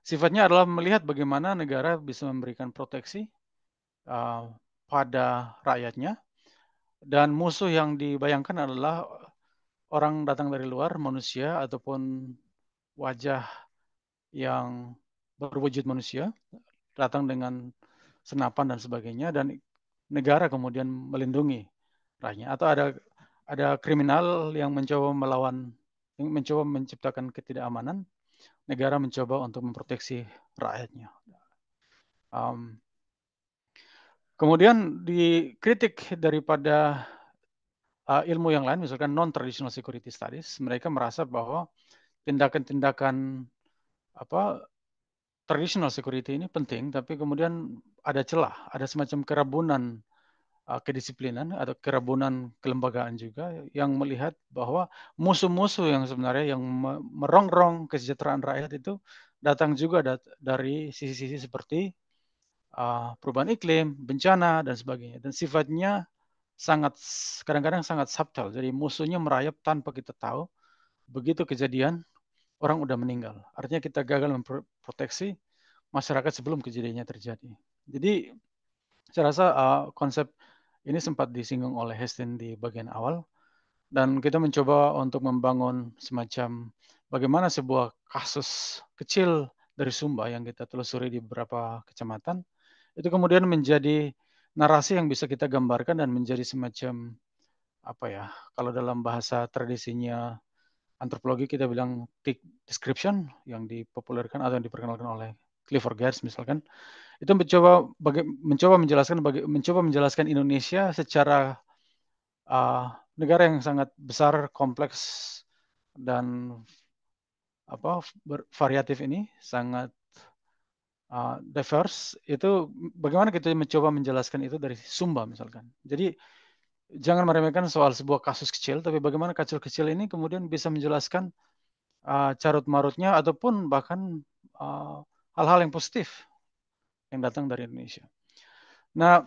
Sifatnya adalah melihat bagaimana negara bisa memberikan proteksi uh, pada rakyatnya dan musuh yang dibayangkan adalah orang datang dari luar, manusia ataupun wajah yang berwujud manusia, datang dengan senapan dan sebagainya dan negara kemudian melindungi rakyatnya atau ada ada kriminal yang mencoba melawan yang mencoba menciptakan ketidakamanan negara mencoba untuk memproteksi rakyatnya um, Kemudian dikritik daripada uh, ilmu yang lain, misalkan non-traditional security studies, mereka merasa bahwa tindakan-tindakan apa traditional security ini penting, tapi kemudian ada celah, ada semacam kerabunan uh, kedisiplinan atau kerabunan kelembagaan juga yang melihat bahwa musuh-musuh yang sebenarnya yang merongrong kesejahteraan rakyat itu datang juga dat dari sisi-sisi seperti uh, perubahan iklim, bencana dan sebagainya. Dan sifatnya sangat kadang-kadang sangat subtel Jadi musuhnya merayap tanpa kita tahu. Begitu kejadian orang udah meninggal. Artinya kita gagal memproteksi masyarakat sebelum kejadiannya terjadi. Jadi saya rasa uh, konsep ini sempat disinggung oleh Hestin di bagian awal dan kita mencoba untuk membangun semacam bagaimana sebuah kasus kecil dari Sumba yang kita telusuri di beberapa kecamatan itu kemudian menjadi narasi yang bisa kita gambarkan dan menjadi semacam apa ya kalau dalam bahasa tradisinya antropologi kita bilang description yang dipopulerkan atau yang diperkenalkan oleh Clifford Geertz misalkan itu mencoba baga- mencoba menjelaskan baga- mencoba menjelaskan Indonesia secara uh, negara yang sangat besar kompleks dan apa variatif ini sangat uh, ah, diverse itu bagaimana kita mencoba menjelaskan itu dari Sumba misalkan. Jadi jangan meremehkan soal sebuah kasus kecil, tapi bagaimana kasus kecil ini kemudian bisa menjelaskan uh, carut marutnya ataupun bahkan ah, hal-hal uh, yang positif yang datang dari Indonesia. Nah,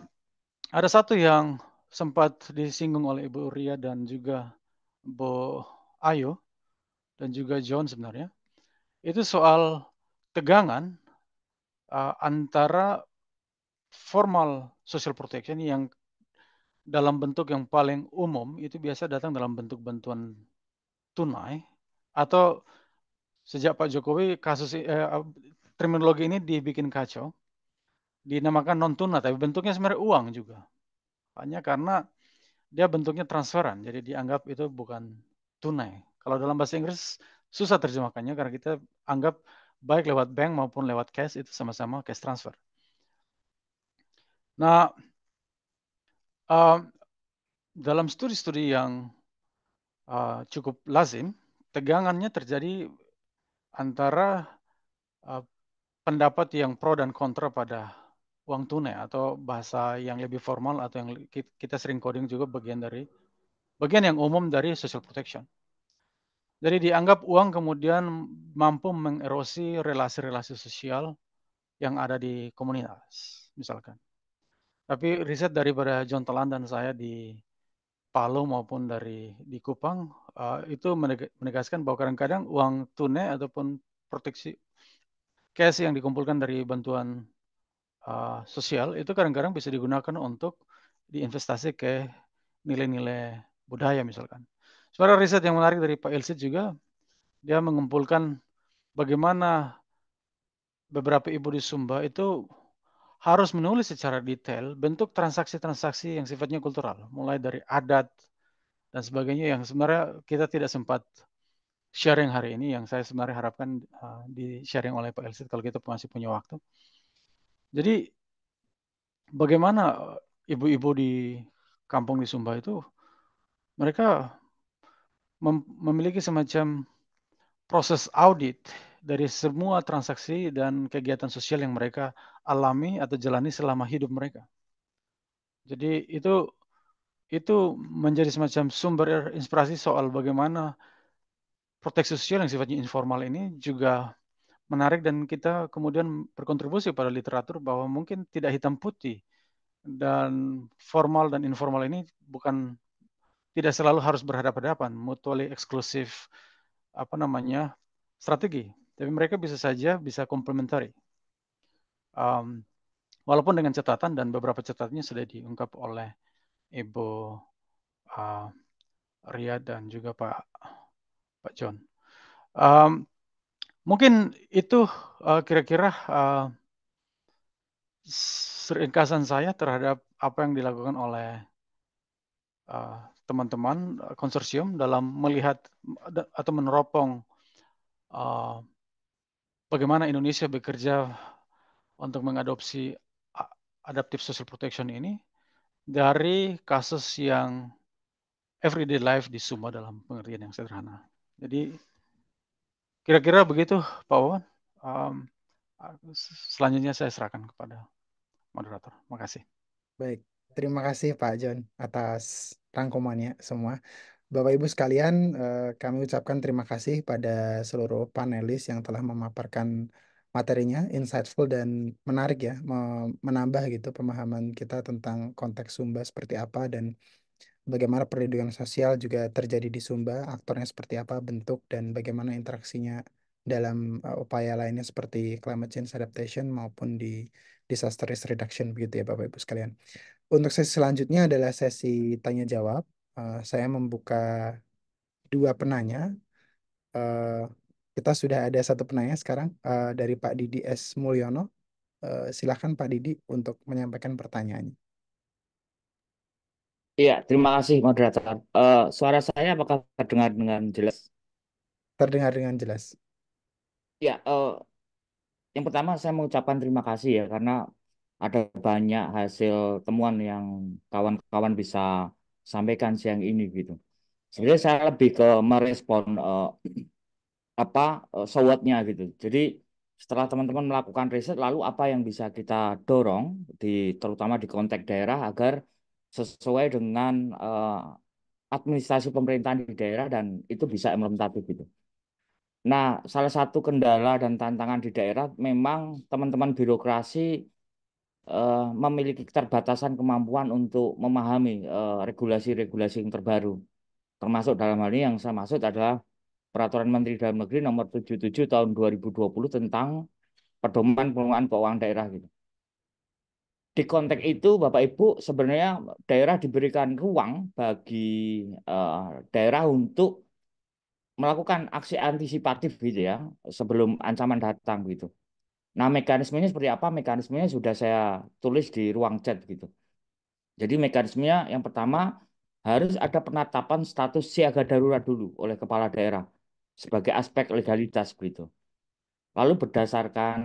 ada satu yang sempat disinggung oleh Ibu Ria dan juga Bu Ayu dan juga John sebenarnya. Itu soal tegangan uh, antara formal social protection yang dalam bentuk yang paling umum itu biasa datang dalam bentuk bantuan tunai atau sejak Pak Jokowi kasus eh, eh, terminologi ini dibikin kacau dinamakan non tunai tapi bentuknya sebenarnya uang juga hanya karena dia bentuknya transferan jadi dianggap itu bukan tunai kalau dalam bahasa Inggris susah terjemahkannya karena kita anggap baik lewat bank maupun lewat cash itu sama-sama cash transfer. Nah, uh, dalam studi-studi yang uh, cukup lazim, tegangannya terjadi antara uh, pendapat yang pro dan kontra pada uang tunai atau bahasa yang lebih formal atau yang kita sering coding juga bagian dari bagian yang umum dari social protection. Jadi dianggap uang kemudian mampu mengerosi relasi-relasi sosial yang ada di komunitas, misalkan. Tapi riset daripada John Talan dan saya di Palu maupun dari di Kupang uh, itu menegaskan bahwa kadang-kadang uang tunai ataupun proteksi cash yang dikumpulkan dari bantuan uh, sosial itu kadang-kadang bisa digunakan untuk diinvestasi ke nilai-nilai budaya misalkan Sebenarnya riset yang menarik dari Pak Ilsit juga, dia mengumpulkan bagaimana beberapa ibu di Sumba itu harus menulis secara detail bentuk transaksi-transaksi yang sifatnya kultural, mulai dari adat dan sebagainya yang sebenarnya kita tidak sempat sharing hari ini yang saya sebenarnya harapkan uh, di sharing oleh Pak Elsit kalau kita masih punya waktu. Jadi bagaimana eh, ibu-ibu di kampung di Sumba itu mereka mem memiliki semacam proses audit dari semua transaksi dan kegiatan sosial yang mereka alami atau jalani selama hidup mereka. Jadi itu itu menjadi semacam sumber inspirasi soal bagaimana proteksi sosial yang sifatnya informal ini juga menarik dan kita kemudian berkontribusi pada literatur bahwa mungkin tidak hitam putih dan formal dan informal ini bukan tidak selalu harus berhadapan-hadapan, mutually exclusive apa namanya strategi, tapi mereka bisa saja bisa komplementari, Um, walaupun dengan catatan dan beberapa catatannya sudah diungkap oleh Ibu uh, Ria dan juga Pak Pak John. Um, mungkin itu e, kira-kira uh, e, seringkasan saya terhadap apa yang dilakukan oleh uh, teman-teman eh, konsorsium dalam melihat eh, atau meneropong uh, bagaimana Indonesia bekerja untuk mengadopsi adaptive social protection ini dari kasus yang everyday life di Sumba dalam pengertian yang sederhana. Jadi kira-kira begitu Pak Wawan. Um, selanjutnya saya serahkan kepada moderator. Terima kasih. Baik, terima kasih Pak John atas rangkumannya semua. Bapak Ibu sekalian, eh, kami ucapkan terima kasih pada seluruh panelis yang telah memaparkan materinya insightful dan menarik ya, menambah gitu pemahaman kita tentang konteks Sumba seperti apa dan bagaimana perlindungan sosial juga terjadi di Sumba, aktornya seperti apa, bentuk dan bagaimana interaksinya dalam eh, upaya lainnya seperti climate change adaptation maupun di disaster risk reduction begitu ya Bapak Ibu sekalian. Untuk sesi selanjutnya adalah sesi tanya jawab. Uh, eh, saya membuka dua penanya. Uh, kita sudah ada satu penanya sekarang uh, dari Pak Didi S. Mulyono. Uh, silahkan Pak Didi untuk menyampaikan pertanyaannya. Iya, terima kasih moderator. Uh, suara saya apakah terdengar dengan jelas? Terdengar dengan jelas. Iya. uh, yang pertama saya mengucapkan terima kasih ya karena ada banyak hasil temuan yang kawan-kawan bisa sampaikan siang ini gitu. Sebenarnya saya lebih ke merespon uh, apa uh, eh, sewotnya gitu. Jadi setelah teman-teman melakukan riset lalu apa yang bisa kita dorong di terutama di konteks daerah agar sesuai dengan uh, administrasi pemerintahan di daerah dan itu bisa implementatif gitu. Nah, salah satu kendala dan tantangan di daerah memang teman-teman birokrasi uh, memiliki keterbatasan kemampuan untuk memahami eh, regulasi-regulasi uh, yang terbaru. Termasuk dalam hal ini yang saya maksud adalah Peraturan Menteri Dalam Negeri nomor 77 tahun 2020 tentang pedoman pengelolaan keuangan daerah gitu. Di konteks itu Bapak Ibu sebenarnya daerah diberikan ruang bagi uh, daerah untuk melakukan aksi antisipatif gitu ya sebelum ancaman datang gitu Nah, mekanismenya seperti apa? Mekanismenya sudah saya tulis di ruang chat gitu. Jadi mekanismenya yang pertama harus ada penetapan status siaga darurat dulu oleh kepala daerah sebagai aspek legalitas begitu. Lalu berdasarkan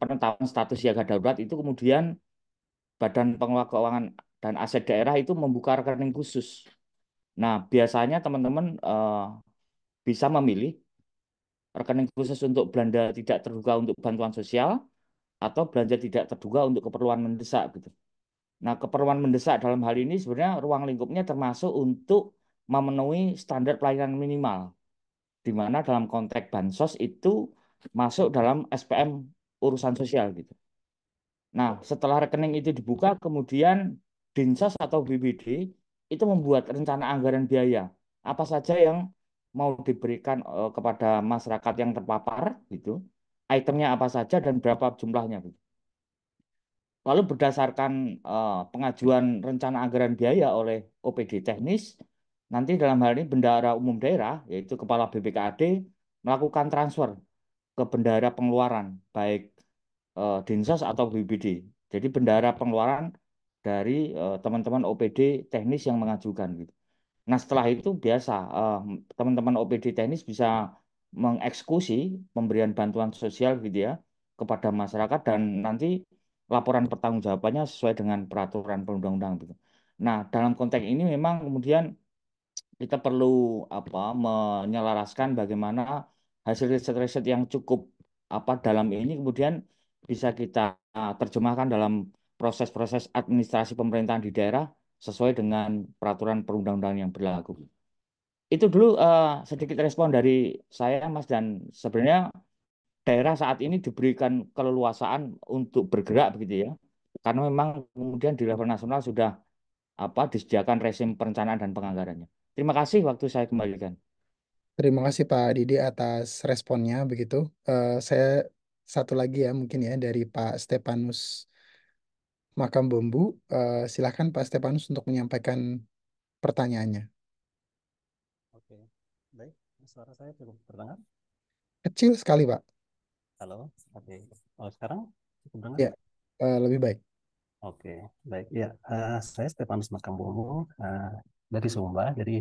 penetapan status siaga darurat itu kemudian Badan Pengelola Keuangan dan Aset Daerah itu membuka rekening khusus. Nah, biasanya teman-teman uh, bisa memilih rekening khusus untuk belanja tidak terduga untuk bantuan sosial atau belanja tidak terduga untuk keperluan mendesak gitu. Nah, keperluan mendesak dalam hal ini sebenarnya ruang lingkupnya termasuk untuk memenuhi standar pelayanan minimal. Di mana dalam konteks bansos itu masuk dalam SPM urusan sosial gitu. Nah, setelah rekening itu dibuka kemudian Dinsos atau BBD itu membuat rencana anggaran biaya apa saja yang mau diberikan eh, kepada masyarakat yang terpapar gitu itemnya apa saja dan berapa jumlahnya gitu. Lalu berdasarkan uh, pengajuan rencana anggaran biaya oleh OPD teknis, nanti dalam hal ini bendara umum daerah yaitu kepala BPKAD melakukan transfer ke bendara pengeluaran baik uh, Dinsos atau BPD. Jadi bendara pengeluaran dari teman-teman uh, OPD teknis yang mengajukan gitu. Nah, setelah itu biasa eh, teman-teman OPD teknis bisa mengeksekusi pemberian bantuan sosial gitu ya kepada masyarakat dan nanti laporan pertanggungjawabannya sesuai dengan peraturan perundang-undang gitu. Nah, dalam konteks ini memang kemudian kita perlu apa menyelaraskan bagaimana hasil riset-riset yang cukup apa dalam ini kemudian bisa kita eh, terjemahkan dalam proses-proses administrasi pemerintahan di daerah sesuai dengan peraturan perundang undangan yang berlaku. Itu dulu uh, sedikit respon dari saya, Mas, dan sebenarnya daerah saat ini diberikan keleluasaan untuk bergerak begitu ya. Karena memang kemudian di level nasional sudah apa disediakan resim perencanaan dan penganggarannya. Terima kasih waktu saya kembalikan. Terima kasih Pak Didi atas responnya begitu. Uh, saya satu lagi ya mungkin ya dari Pak Stepanus Makam Bambu. uh, eh, silahkan Pak Stepanus untuk menyampaikan pertanyaannya. Oke, baik. Suara saya cukup terdengar? Kecil sekali, Pak. Halo, oke. Oh, sekarang cukup dengar? Ya, uh, lebih baik. Oke, baik. Ya, uh, saya Stefanus Makam uh, dari Sumba. Jadi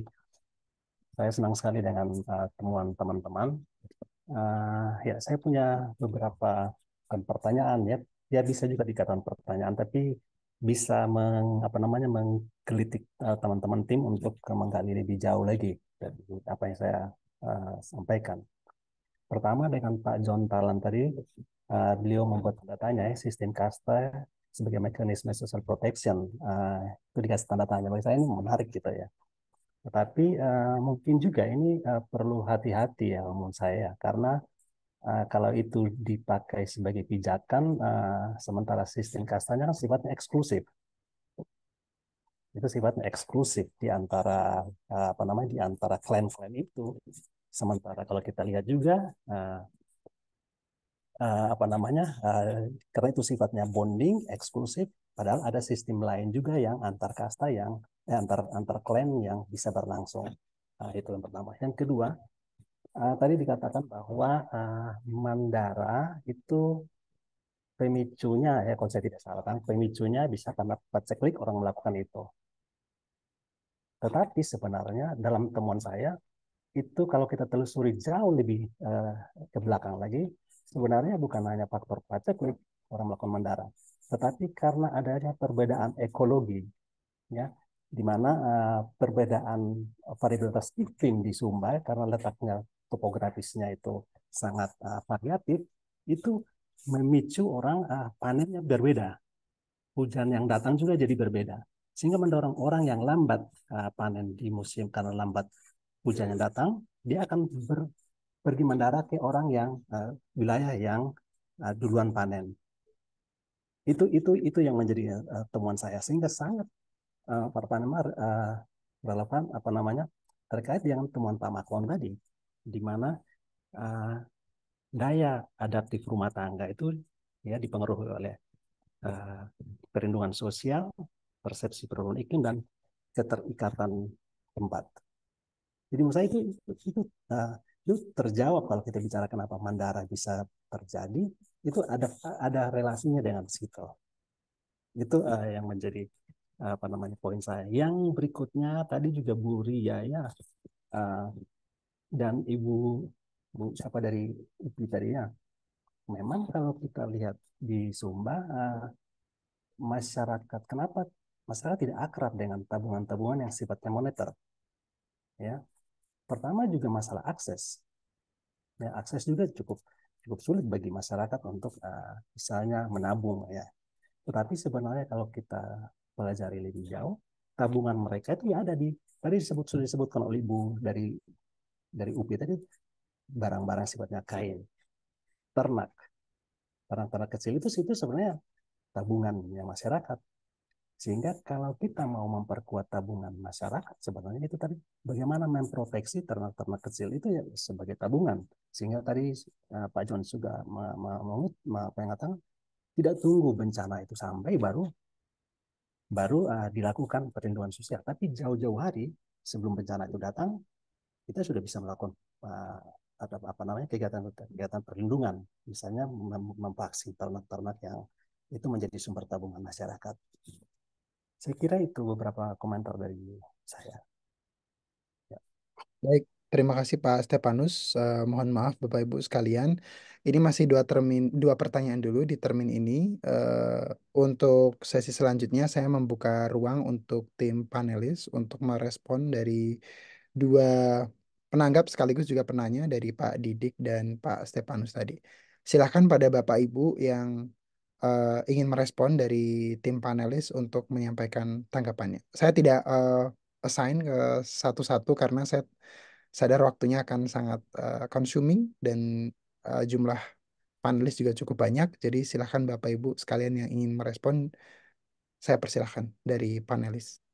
saya senang sekali dengan uh, temuan teman-teman. Uh, ya, saya punya beberapa pertanyaan ya, ya bisa juga dikatakan pertanyaan tapi bisa meng, apa namanya mengkritik eh, teman-teman uh, tim untuk menggali lebih jauh lagi dari apa yang saya uh, sampaikan. Pertama dengan Pak John Talan tadi, uh, beliau membuat tanda tanya ya, sistem kasta sebagai mekanisme social protection. Uh, itu dikasih tanda tanya bagi saya ini menarik gitu ya. Tetapi uh, mungkin juga ini uh, perlu hati-hati ya menurut saya karena Eh, kalau itu dipakai sebagai pijakan, uh, sementara sistem kastanya kan sifatnya eksklusif. Itu sifatnya eksklusif di antara uh, apa namanya di antara klan-klan itu. Sementara kalau kita lihat juga uh, uh, apa namanya uh, karena itu sifatnya bonding eksklusif, padahal ada sistem lain juga yang antar kasta yang eh, antar antar klan yang bisa berlangsung. Nah, itu yang pertama. Yang kedua, uh, tadi dikatakan bahwa uh, Mandara itu pemicunya ya kalau saya tidak salah kan pemicunya bisa karena paceklik orang melakukan itu. Tetapi sebenarnya dalam temuan saya itu kalau kita telusuri jauh lebih uh, ke belakang lagi sebenarnya bukan hanya faktor paceklik orang melakukan mandara, tetapi karena adanya perbedaan ekologi ya di mana uh, perbedaan variabilitas iklim di Sumba karena letaknya topografisnya itu sangat uh, variatif, itu memicu orang uh, panennya berbeda. Hujan yang datang juga jadi berbeda. Sehingga mendorong orang yang lambat uh, panen di musim karena lambat hujan yang datang, dia akan ber, pergi mendarat ke orang yang uh, wilayah yang uh, duluan panen. Itu itu itu yang menjadi uh, temuan saya sehingga sangat uh, para panemar uh, relevan apa namanya terkait dengan temuan Pak Makwan tadi di mana uh, daya adaptif rumah tangga itu ya dipengaruhi oleh uh, perlindungan sosial, persepsi perubahan iklim dan keterikatan tempat. Jadi menurut saya itu itu, uh, itu terjawab kalau kita bicara kenapa Mandara bisa terjadi itu ada ada relasinya dengan situ. Itu uh, yang menjadi apa namanya poin saya. Yang berikutnya tadi juga Bu Ria ya uh, dan Ibu Bu siapa dari Ibu tadi ya. Memang kalau kita lihat di Sumba eh, masyarakat kenapa masyarakat tidak akrab dengan tabungan-tabungan yang sifatnya moneter. Ya. Pertama juga masalah akses. Ya, akses juga cukup cukup sulit bagi masyarakat untuk uh, misalnya menabung ya. Tetapi sebenarnya kalau kita pelajari lebih jauh, tabungan mereka itu ya ada di tadi disebut sudah disebutkan oleh Ibu dari dari UP tadi barang-barang sifatnya kain, ternak, ternak-ternak kecil itu itu sebenarnya tabungan yang masyarakat. Sehingga kalau kita mau memperkuat tabungan masyarakat, sebenarnya itu tadi bagaimana memproteksi ternak-ternak kecil itu ya sebagai tabungan. Sehingga tadi eh, Pak John juga mengatakan tidak tunggu bencana itu sampai baru baru uh, dilakukan perlindungan sosial. Tapi jauh-jauh hari sebelum bencana itu datang, kita sudah bisa melakukan uh, apa, namanya kegiatan-kegiatan perlindungan, misalnya memvaksin ternak-ternak yang itu menjadi sumber tabungan masyarakat. Saya kira itu beberapa komentar dari saya. Ya. Baik, Terima kasih Pak Stepanus. Uh, mohon maaf Bapak Ibu sekalian. Ini masih dua termin dua pertanyaan dulu di termin ini. Uh, untuk sesi selanjutnya saya membuka ruang untuk tim panelis untuk merespon dari dua penanggap sekaligus juga penanya dari Pak Didik dan Pak Stepanus tadi. Silahkan pada Bapak Ibu yang uh, ingin merespon dari tim panelis untuk menyampaikan tanggapannya. Saya tidak uh, assign ke satu-satu karena saya sadar waktunya akan sangat uh, consuming dan uh, jumlah panelis juga cukup banyak. Jadi silahkan Bapak Ibu sekalian yang ingin merespon, saya persilahkan dari panelis.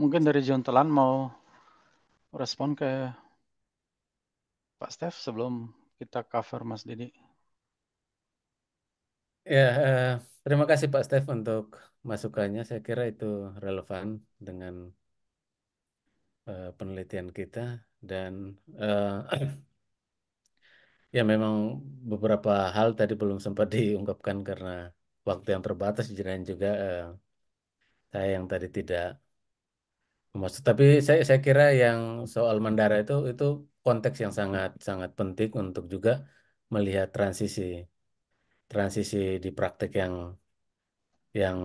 Mungkin dari John Telan mau respon ke Pak Steph sebelum kita cover Mas Didi. Ya, uh, terima kasih Pak Steph untuk masukannya. Saya kira itu relevan dengan uh, penelitian kita dan uh, ya memang beberapa hal tadi belum sempat diungkapkan karena waktu yang terbatas. Jadi juga saya yang tadi tidak Maksud, tapi saya saya kira yang soal Mandara itu itu konteks yang sangat sangat penting untuk juga melihat transisi transisi di praktik yang yang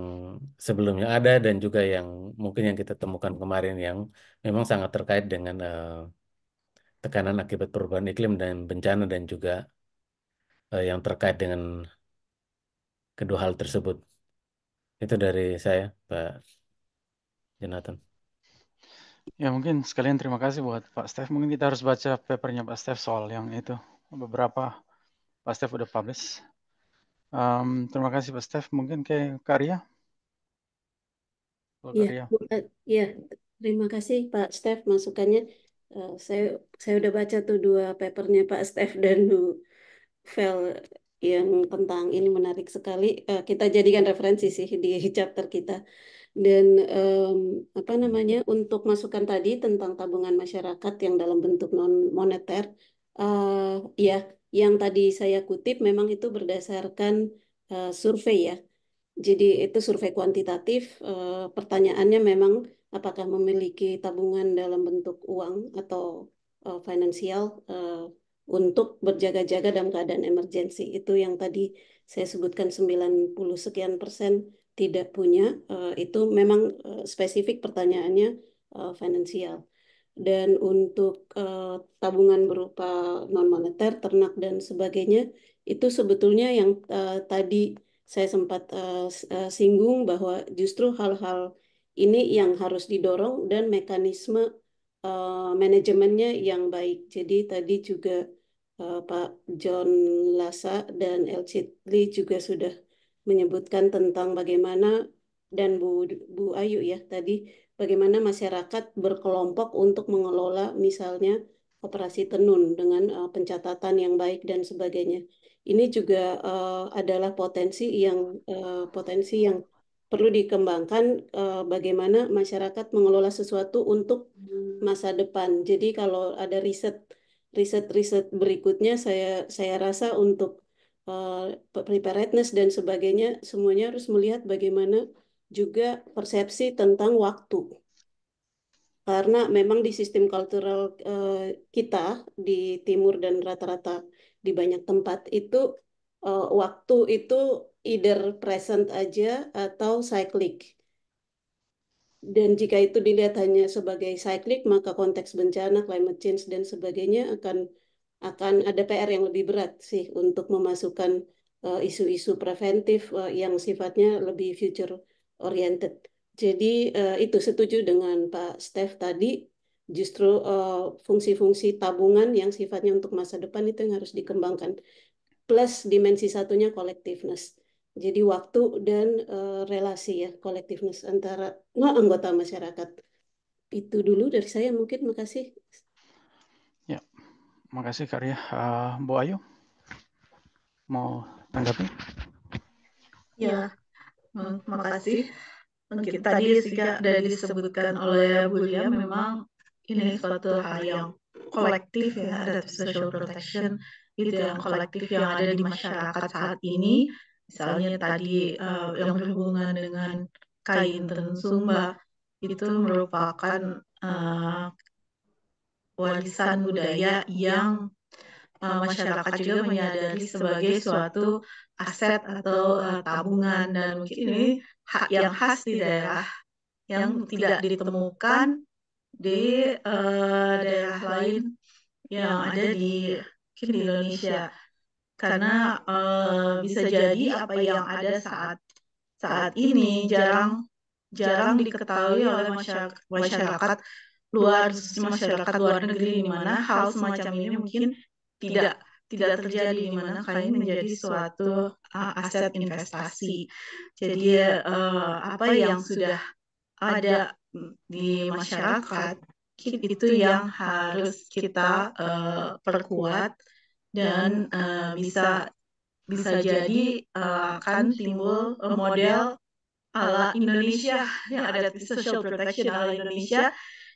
sebelumnya ada dan juga yang mungkin yang kita temukan kemarin yang memang sangat terkait dengan uh, tekanan akibat perubahan iklim dan bencana dan juga uh, yang terkait dengan kedua hal tersebut. Itu dari saya, Pak Jonathan. Ya mungkin sekalian terima kasih buat Pak Steph. Mungkin kita harus baca papernya Pak Steph soal yang itu. Beberapa Pak Steph udah publish. Um, terima kasih Pak Steph. Mungkin ke Kak Ria. Iya, ya, terima kasih Pak Steph masukannya. Uh, saya saya udah baca tuh dua papernya Pak Steph dan Bu file yang tentang ini menarik sekali. Uh, kita jadikan referensi sih di chapter kita dan um, apa namanya untuk masukan tadi tentang tabungan masyarakat yang dalam bentuk non moneter uh, ya yang tadi saya kutip memang itu berdasarkan uh, survei ya jadi itu survei kuantitatif uh, pertanyaannya memang apakah memiliki tabungan dalam bentuk uang atau uh, finansial uh, untuk berjaga-jaga dalam keadaan emergensi itu yang tadi saya sebutkan 90 sekian persen tidak punya uh, itu memang eh, spesifik pertanyaannya uh, finansial dan untuk uh, tabungan berupa non moneter ternak dan sebagainya itu sebetulnya yang uh, tadi saya sempat singgung bahwa justru hal-hal ini yang harus didorong dan mekanisme uh, manajemennya yang baik jadi tadi juga uh, Pak John Lasa dan Elcit Lee juga sudah menyebutkan tentang bagaimana dan Bu Bu Ayu ya tadi bagaimana masyarakat berkelompok untuk mengelola misalnya operasi tenun dengan uh, pencatatan yang baik dan sebagainya. Ini juga uh, adalah potensi yang uh, potensi yang perlu dikembangkan uh, bagaimana masyarakat mengelola sesuatu untuk masa depan. Jadi kalau ada riset riset-riset berikutnya saya saya rasa untuk Eh, preparedness dan sebagainya, semuanya harus melihat bagaimana juga persepsi tentang waktu. Karena memang di sistem kultural eh, kita di timur dan rata-rata di banyak tempat itu eh, waktu itu either present aja atau cyclic. Dan jika itu dilihat hanya sebagai cyclic, maka konteks bencana, climate change dan sebagainya akan akan ada PR yang lebih berat sih untuk memasukkan eh, isu-isu uh, preventif uh, yang sifatnya lebih future oriented. Jadi uh, itu setuju dengan Pak Steph tadi, justru fungsi-fungsi uh, tabungan yang sifatnya untuk masa depan itu yang harus dikembangkan. Plus dimensi satunya kolektifness. Jadi waktu dan uh, relasi ya kolektifness antara nah, anggota masyarakat. Itu dulu dari saya mungkin makasih. Terima kasih Karya. Uh, eh, Bu Ayu, mau tanggapi? Ya, terima hmm, Mungkin tadi jika dari disebutkan oleh Bu Lia, memang ini suatu hal yang kolektif ya, ada social protection itu yang kolektif yang ada di masyarakat saat ini. Misalnya tadi uh, yang berhubungan dengan kain tenun Sumba itu merupakan uh, warisan budaya yang uh, masyarakat juga menyadari sebagai suatu aset atau uh, tabungan dan mungkin ini hak yang khas di daerah yang tidak ditemukan di uh, daerah lain yang ada di mungkin di Indonesia karena uh, bisa jadi apa yang ada saat saat ini jarang jarang diketahui oleh masyarakat masyarakat luar masyarakat luar negeri di mana hal semacam ini mungkin tidak tidak terjadi di mana kalian menjadi suatu uh, aset investasi. Jadi uh, apa yang sudah ada di masyarakat itu yang harus kita uh, perkuat dan uh, bisa bisa jadi uh, akan timbul model ala Indonesia yang ada di social protection ala Indonesia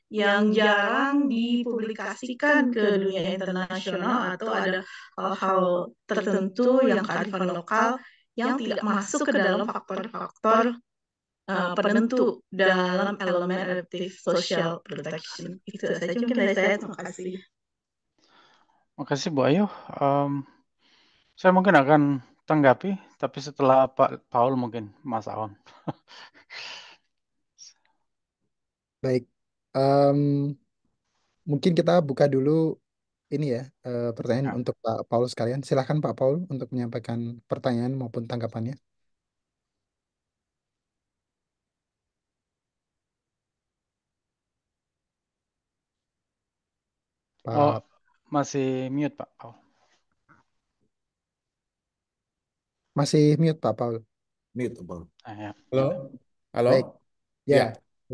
yang jarang dipublikasikan ke dunia internasional atau ada hal-hal tertentu yang kearifan lokal yang tidak masuk ke dalam faktor-faktor uh, penentu dalam elemen adaptive social protection. Itu saja mungkin dari saya. Terima kasih. Terima kasih Bu Ayu. Um, saya mungkin akan tanggapi, tapi setelah Pak Paul mungkin Mas awan Baik, um, mungkin kita buka dulu ini ya, uh, pertanyaan Ya. untuk Pak Paul sekalian. Silahkan Pak Paul untuk menyampaikan pertanyaan maupun tanggapannya. Oh, masih mute, Pak. Paul Masih mute Pak Paul. Mute, Pak Paul. Ah, ya. Halo? Halo? Ya,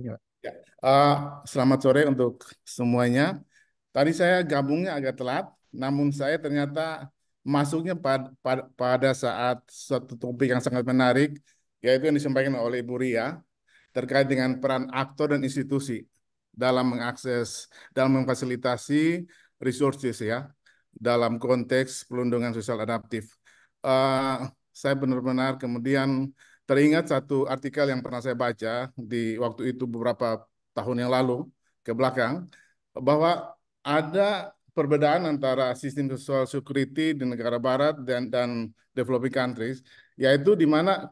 Ya. Ya, uh, selamat sore untuk semuanya. Tadi saya gabungnya agak telat, namun saya ternyata masuknya pad, pad, pada saat suatu topik yang sangat menarik, yaitu yang disampaikan oleh Ibu Ria terkait dengan peran aktor dan institusi dalam mengakses, dalam memfasilitasi resources ya, dalam konteks pelindungan sosial adaptif. Uh, saya benar-benar kemudian Teringat satu artikel yang pernah saya baca di waktu itu beberapa tahun yang lalu ke belakang bahwa ada perbedaan antara sistem sosial security di negara barat dan dan developing countries yaitu di mana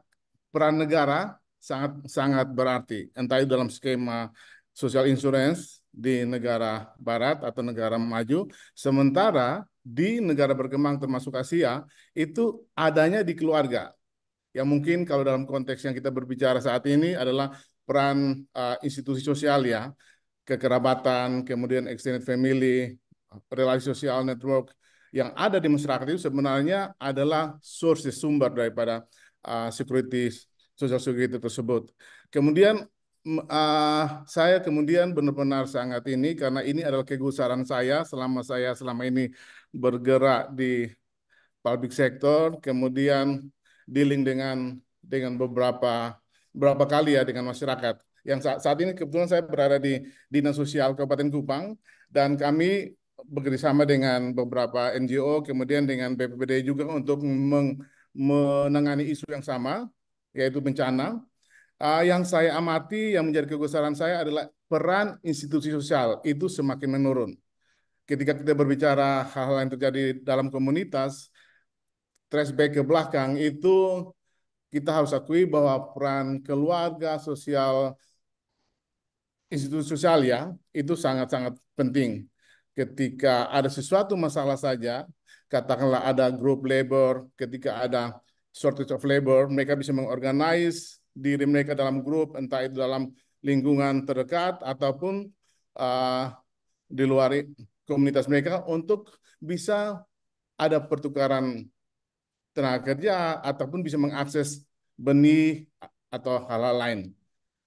peran negara sangat sangat berarti entah itu dalam skema social insurance di negara barat atau negara maju sementara di negara berkembang termasuk Asia itu adanya di keluarga yang mungkin kalau dalam konteks yang kita berbicara saat ini adalah peran uh, institusi sosial ya, kekerabatan, kemudian extended family, relasi sosial network yang ada di masyarakat itu sebenarnya adalah source sumber daripada uh, security social security tersebut. Kemudian uh, saya kemudian benar-benar sangat ini karena ini adalah kegusaran saya selama saya selama ini bergerak di public sector, kemudian dealing dengan dengan beberapa berapa kali ya dengan masyarakat. Yang saat, saat ini kebetulan saya berada di Dinas Sosial Kabupaten Kupang dan kami bekerjasama dengan beberapa NGO kemudian dengan BPBD juga untuk meng, menangani isu yang sama yaitu bencana. Uh, yang saya amati yang menjadi kegusaran saya adalah peran institusi sosial itu semakin menurun. Ketika kita berbicara hal-hal yang terjadi dalam komunitas, traceback ke belakang itu kita harus akui bahwa peran keluarga, sosial, institusi sosial ya, itu sangat-sangat penting. Ketika ada sesuatu masalah saja, katakanlah ada group labor, ketika ada shortage of labor, mereka bisa mengorganize diri mereka dalam grup, entah itu dalam lingkungan terdekat ataupun uh, di luar komunitas mereka untuk bisa ada pertukaran tenaga kerja ataupun bisa mengakses benih atau hal-hal lain.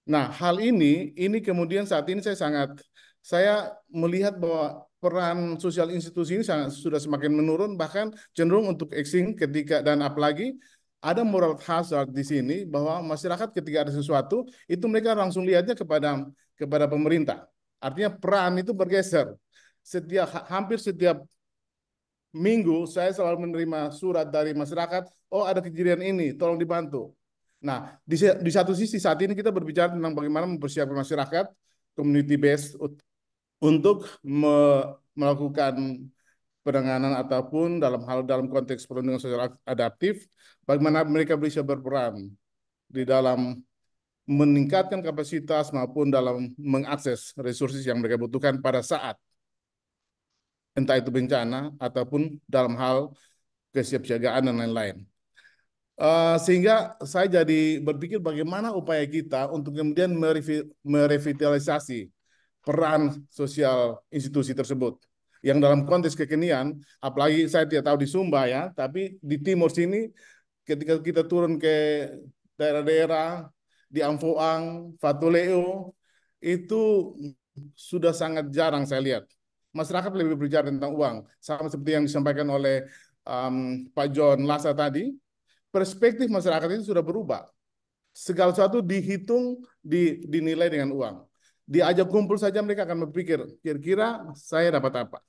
Nah, hal ini ini kemudian saat ini saya sangat saya melihat bahwa peran sosial institusi ini sangat, sudah semakin menurun bahkan cenderung untuk exing ketika dan apalagi ada moral hazard di sini bahwa masyarakat ketika ada sesuatu itu mereka langsung lihatnya kepada kepada pemerintah. Artinya peran itu bergeser. Setiap hampir setiap minggu saya selalu menerima surat dari masyarakat, oh ada kejadian ini, tolong dibantu. Nah, di, di satu sisi saat ini kita berbicara tentang bagaimana mempersiapkan masyarakat, community base untuk me, melakukan penanganan ataupun dalam hal dalam konteks perlindungan sosial adaptif, bagaimana mereka bisa berperan di dalam meningkatkan kapasitas maupun dalam mengakses resources yang mereka butuhkan pada saat entah itu bencana ataupun dalam hal kesiapsiagaan dan lain-lain. Uh, sehingga saya jadi berpikir bagaimana upaya kita untuk kemudian merevitalisasi peran sosial institusi tersebut. Yang dalam konteks kekinian, apalagi saya tidak tahu di Sumba ya, tapi di timur sini ketika kita turun ke daerah-daerah di Amfoang, Fatuleo, itu sudah sangat jarang saya lihat masyarakat lebih berbicara tentang uang. Sama seperti yang disampaikan oleh um, Pak John Lasa tadi, perspektif masyarakat itu sudah berubah. Segala sesuatu dihitung, di, dinilai dengan uang. Diajak kumpul saja mereka akan berpikir, kira-kira saya dapat apa.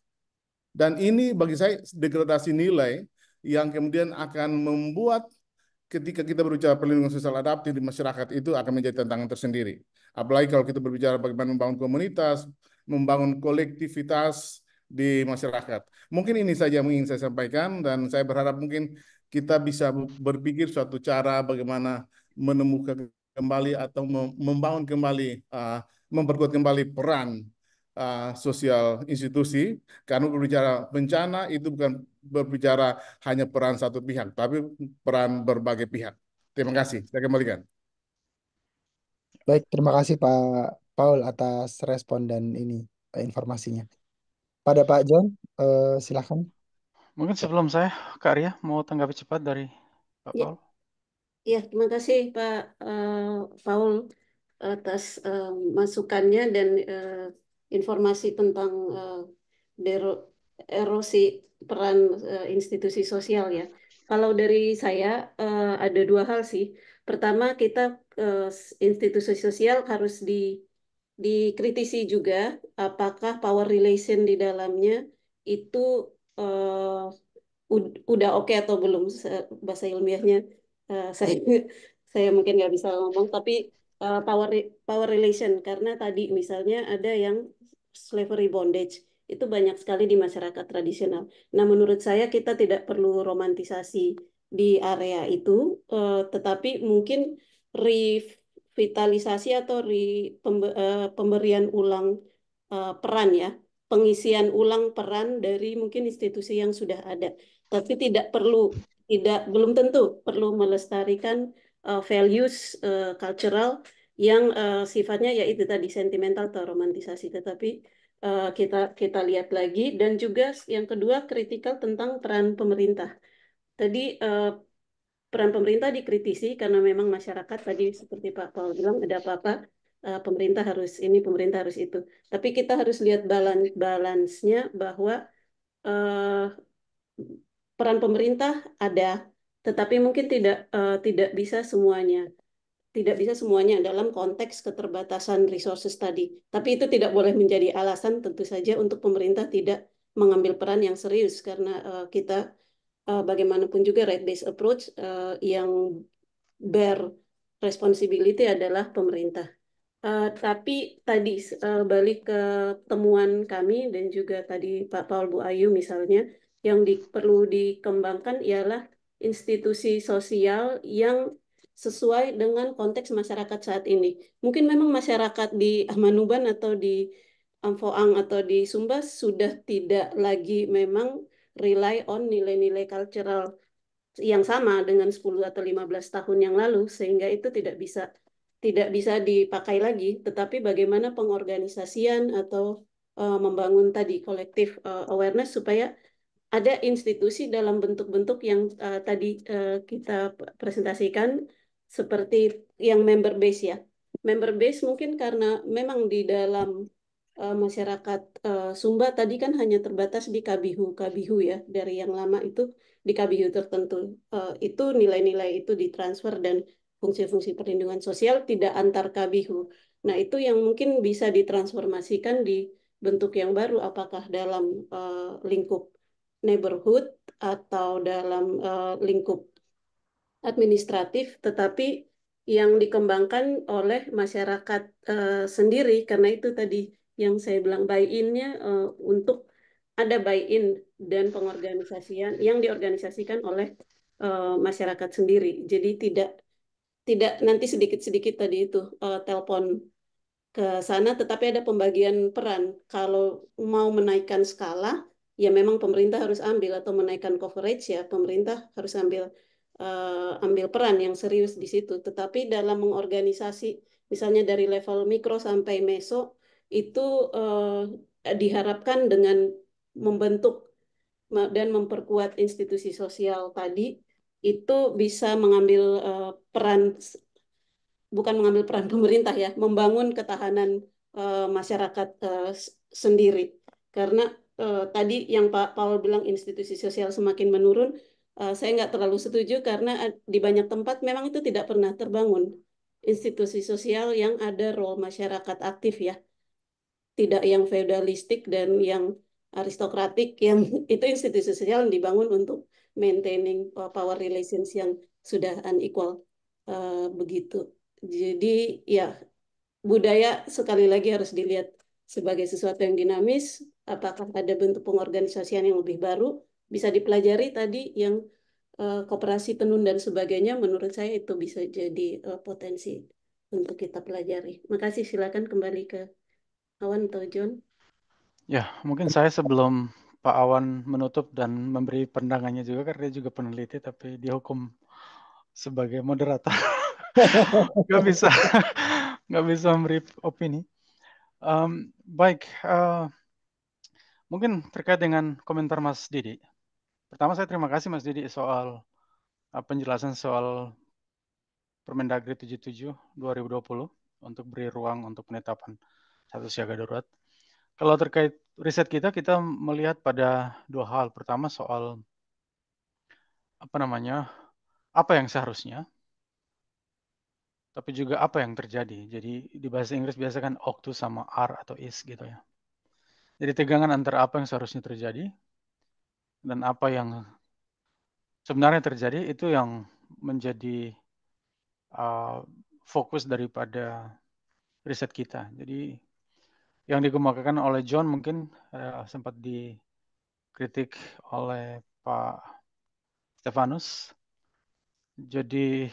Dan ini bagi saya degradasi nilai yang kemudian akan membuat ketika kita berbicara perlindungan sosial adaptif di masyarakat itu akan menjadi tantangan tersendiri. Apalagi kalau kita berbicara bagaimana membangun komunitas, membangun kolektivitas di masyarakat. Mungkin ini saja yang ingin saya sampaikan dan saya berharap mungkin kita bisa berpikir suatu cara bagaimana menemukan kembali atau membangun kembali, uh, memperkuat kembali peran uh, sosial institusi. Karena berbicara bencana itu bukan berbicara hanya peran satu pihak, tapi peran berbagai pihak. Terima kasih. Saya kembalikan. Baik, terima kasih Pak Paul atas respon dan ini eh, informasinya. Pada Pak John, uh, eh, silahkan. Mungkin sebelum saya, Kak Arya, mau tanggapi cepat dari Pak ya. Paul. Ya, terima kasih Pak uh, Paul atas uh, masukannya dan uh, informasi tentang uh, erosi peran uh, institusi sosial ya. Kalau dari saya uh, ada dua hal sih. Pertama kita uh, institusi sosial harus di dikritisi juga apakah power relation di dalamnya itu uh, udah oke okay atau belum bahasa ilmiahnya uh, saya saya mungkin nggak bisa ngomong tapi uh, power power relation karena tadi misalnya ada yang slavery bondage itu banyak sekali di masyarakat tradisional. Nah, menurut saya kita tidak perlu romantisasi di area itu, uh, tetapi mungkin re vitalisasi atau re, eh, pemberian ulang uh, peran ya, pengisian ulang peran dari mungkin institusi yang sudah ada. Tapi tidak perlu, tidak belum tentu perlu melestarikan uh, values uh, cultural yang uh, sifatnya yaitu tadi sentimental atau romantisasi. Tetapi uh, kita kita lihat lagi dan juga yang kedua kritikal tentang peran pemerintah. Tadi uh, peran pemerintah dikritisi karena memang masyarakat tadi seperti Pak Paul bilang ada apa-apa eh, pemerintah harus ini pemerintah harus itu tapi kita harus lihat balance balansnya bahwa uh, peran pemerintah ada tetapi mungkin tidak uh, tidak bisa semuanya tidak bisa semuanya dalam konteks keterbatasan resources tadi tapi itu tidak boleh menjadi alasan tentu saja untuk pemerintah tidak mengambil peran yang serius karena uh, kita uh, bagaimanapun juga right based approach uh, yang bear responsibility adalah pemerintah. Uh, tapi tadi uh, balik ke temuan kami dan juga tadi Pak Paul Bu Ayu misalnya yang di, perlu dikembangkan ialah institusi sosial yang sesuai dengan konteks masyarakat saat ini. Mungkin memang masyarakat di Amanuban atau di Amfoang atau di Sumba sudah tidak lagi memang rely on nilai-nilai cultural yang sama dengan 10 atau 15 tahun yang lalu sehingga itu tidak bisa tidak bisa dipakai lagi tetapi bagaimana pengorganisasian atau uh, membangun tadi kolektif uh, awareness supaya ada institusi dalam bentuk-bentuk yang uh, tadi uh, kita presentasikan seperti yang member base ya member base mungkin karena memang di dalam uh, masyarakat uh, Sumba tadi kan hanya terbatas di Kabihu Kabihu ya dari yang lama itu di Kabihu tertentu uh, itu nilai-nilai itu ditransfer dan fungsi-fungsi perlindungan sosial tidak antar Kabihu. Nah itu yang mungkin bisa ditransformasikan di bentuk yang baru apakah dalam uh, lingkup neighborhood atau dalam uh, lingkup administratif tetapi yang dikembangkan oleh masyarakat uh, sendiri karena itu tadi yang saya bilang buy-innya uh, untuk ada buy-in dan pengorganisasian yang diorganisasikan oleh uh, masyarakat sendiri. Jadi tidak tidak nanti sedikit-sedikit tadi itu uh, telepon ke sana tetapi ada pembagian peran. Kalau mau menaikkan skala ya memang pemerintah harus ambil atau menaikkan coverage ya pemerintah harus ambil uh, ambil peran yang serius di situ. Tetapi dalam mengorganisasi misalnya dari level mikro sampai meso itu uh, diharapkan dengan membentuk dan memperkuat institusi sosial tadi itu bisa mengambil uh, peran bukan mengambil peran pemerintah ya membangun ketahanan uh, masyarakat uh, sendiri karena uh, tadi yang Pak Paul bilang institusi sosial semakin menurun uh, saya nggak terlalu setuju karena di banyak tempat memang itu tidak pernah terbangun institusi sosial yang ada role masyarakat aktif ya tidak yang feudalistik dan yang aristokratik yang itu institusi sosial yang dibangun untuk maintaining uh, power relations yang sudah unequal uh, begitu. Jadi ya budaya sekali lagi harus dilihat sebagai sesuatu yang dinamis. Apakah ada bentuk pengorganisasian yang lebih baru bisa dipelajari tadi yang uh, kooperasi tenun dan sebagainya menurut saya itu bisa jadi uh, potensi untuk kita pelajari. Makasih silakan kembali ke Awan atau John? Ya, mungkin saya sebelum Pak Awan menutup dan memberi pandangannya juga karena dia juga peneliti tapi dia hukum sebagai moderator. nggak bisa nggak bisa memberi opini. Um, baik, uh, mungkin terkait dengan komentar Mas Didi. Pertama saya terima kasih Mas Didi soal uh, penjelasan soal Permendagri 77 2020 untuk beri ruang untuk penetapan satu siaga darurat. Kalau terkait riset kita, kita melihat pada dua hal. Pertama soal apa namanya, apa yang seharusnya, tapi juga apa yang terjadi. Jadi di bahasa Inggris biasa kan octu sama R atau is gitu ya. Jadi tegangan antara apa yang seharusnya terjadi dan apa yang sebenarnya terjadi itu yang menjadi uh, fokus daripada riset kita. Jadi yang dikemukakan oleh John mungkin uh, sempat dikritik oleh Pak Stefanus. Jadi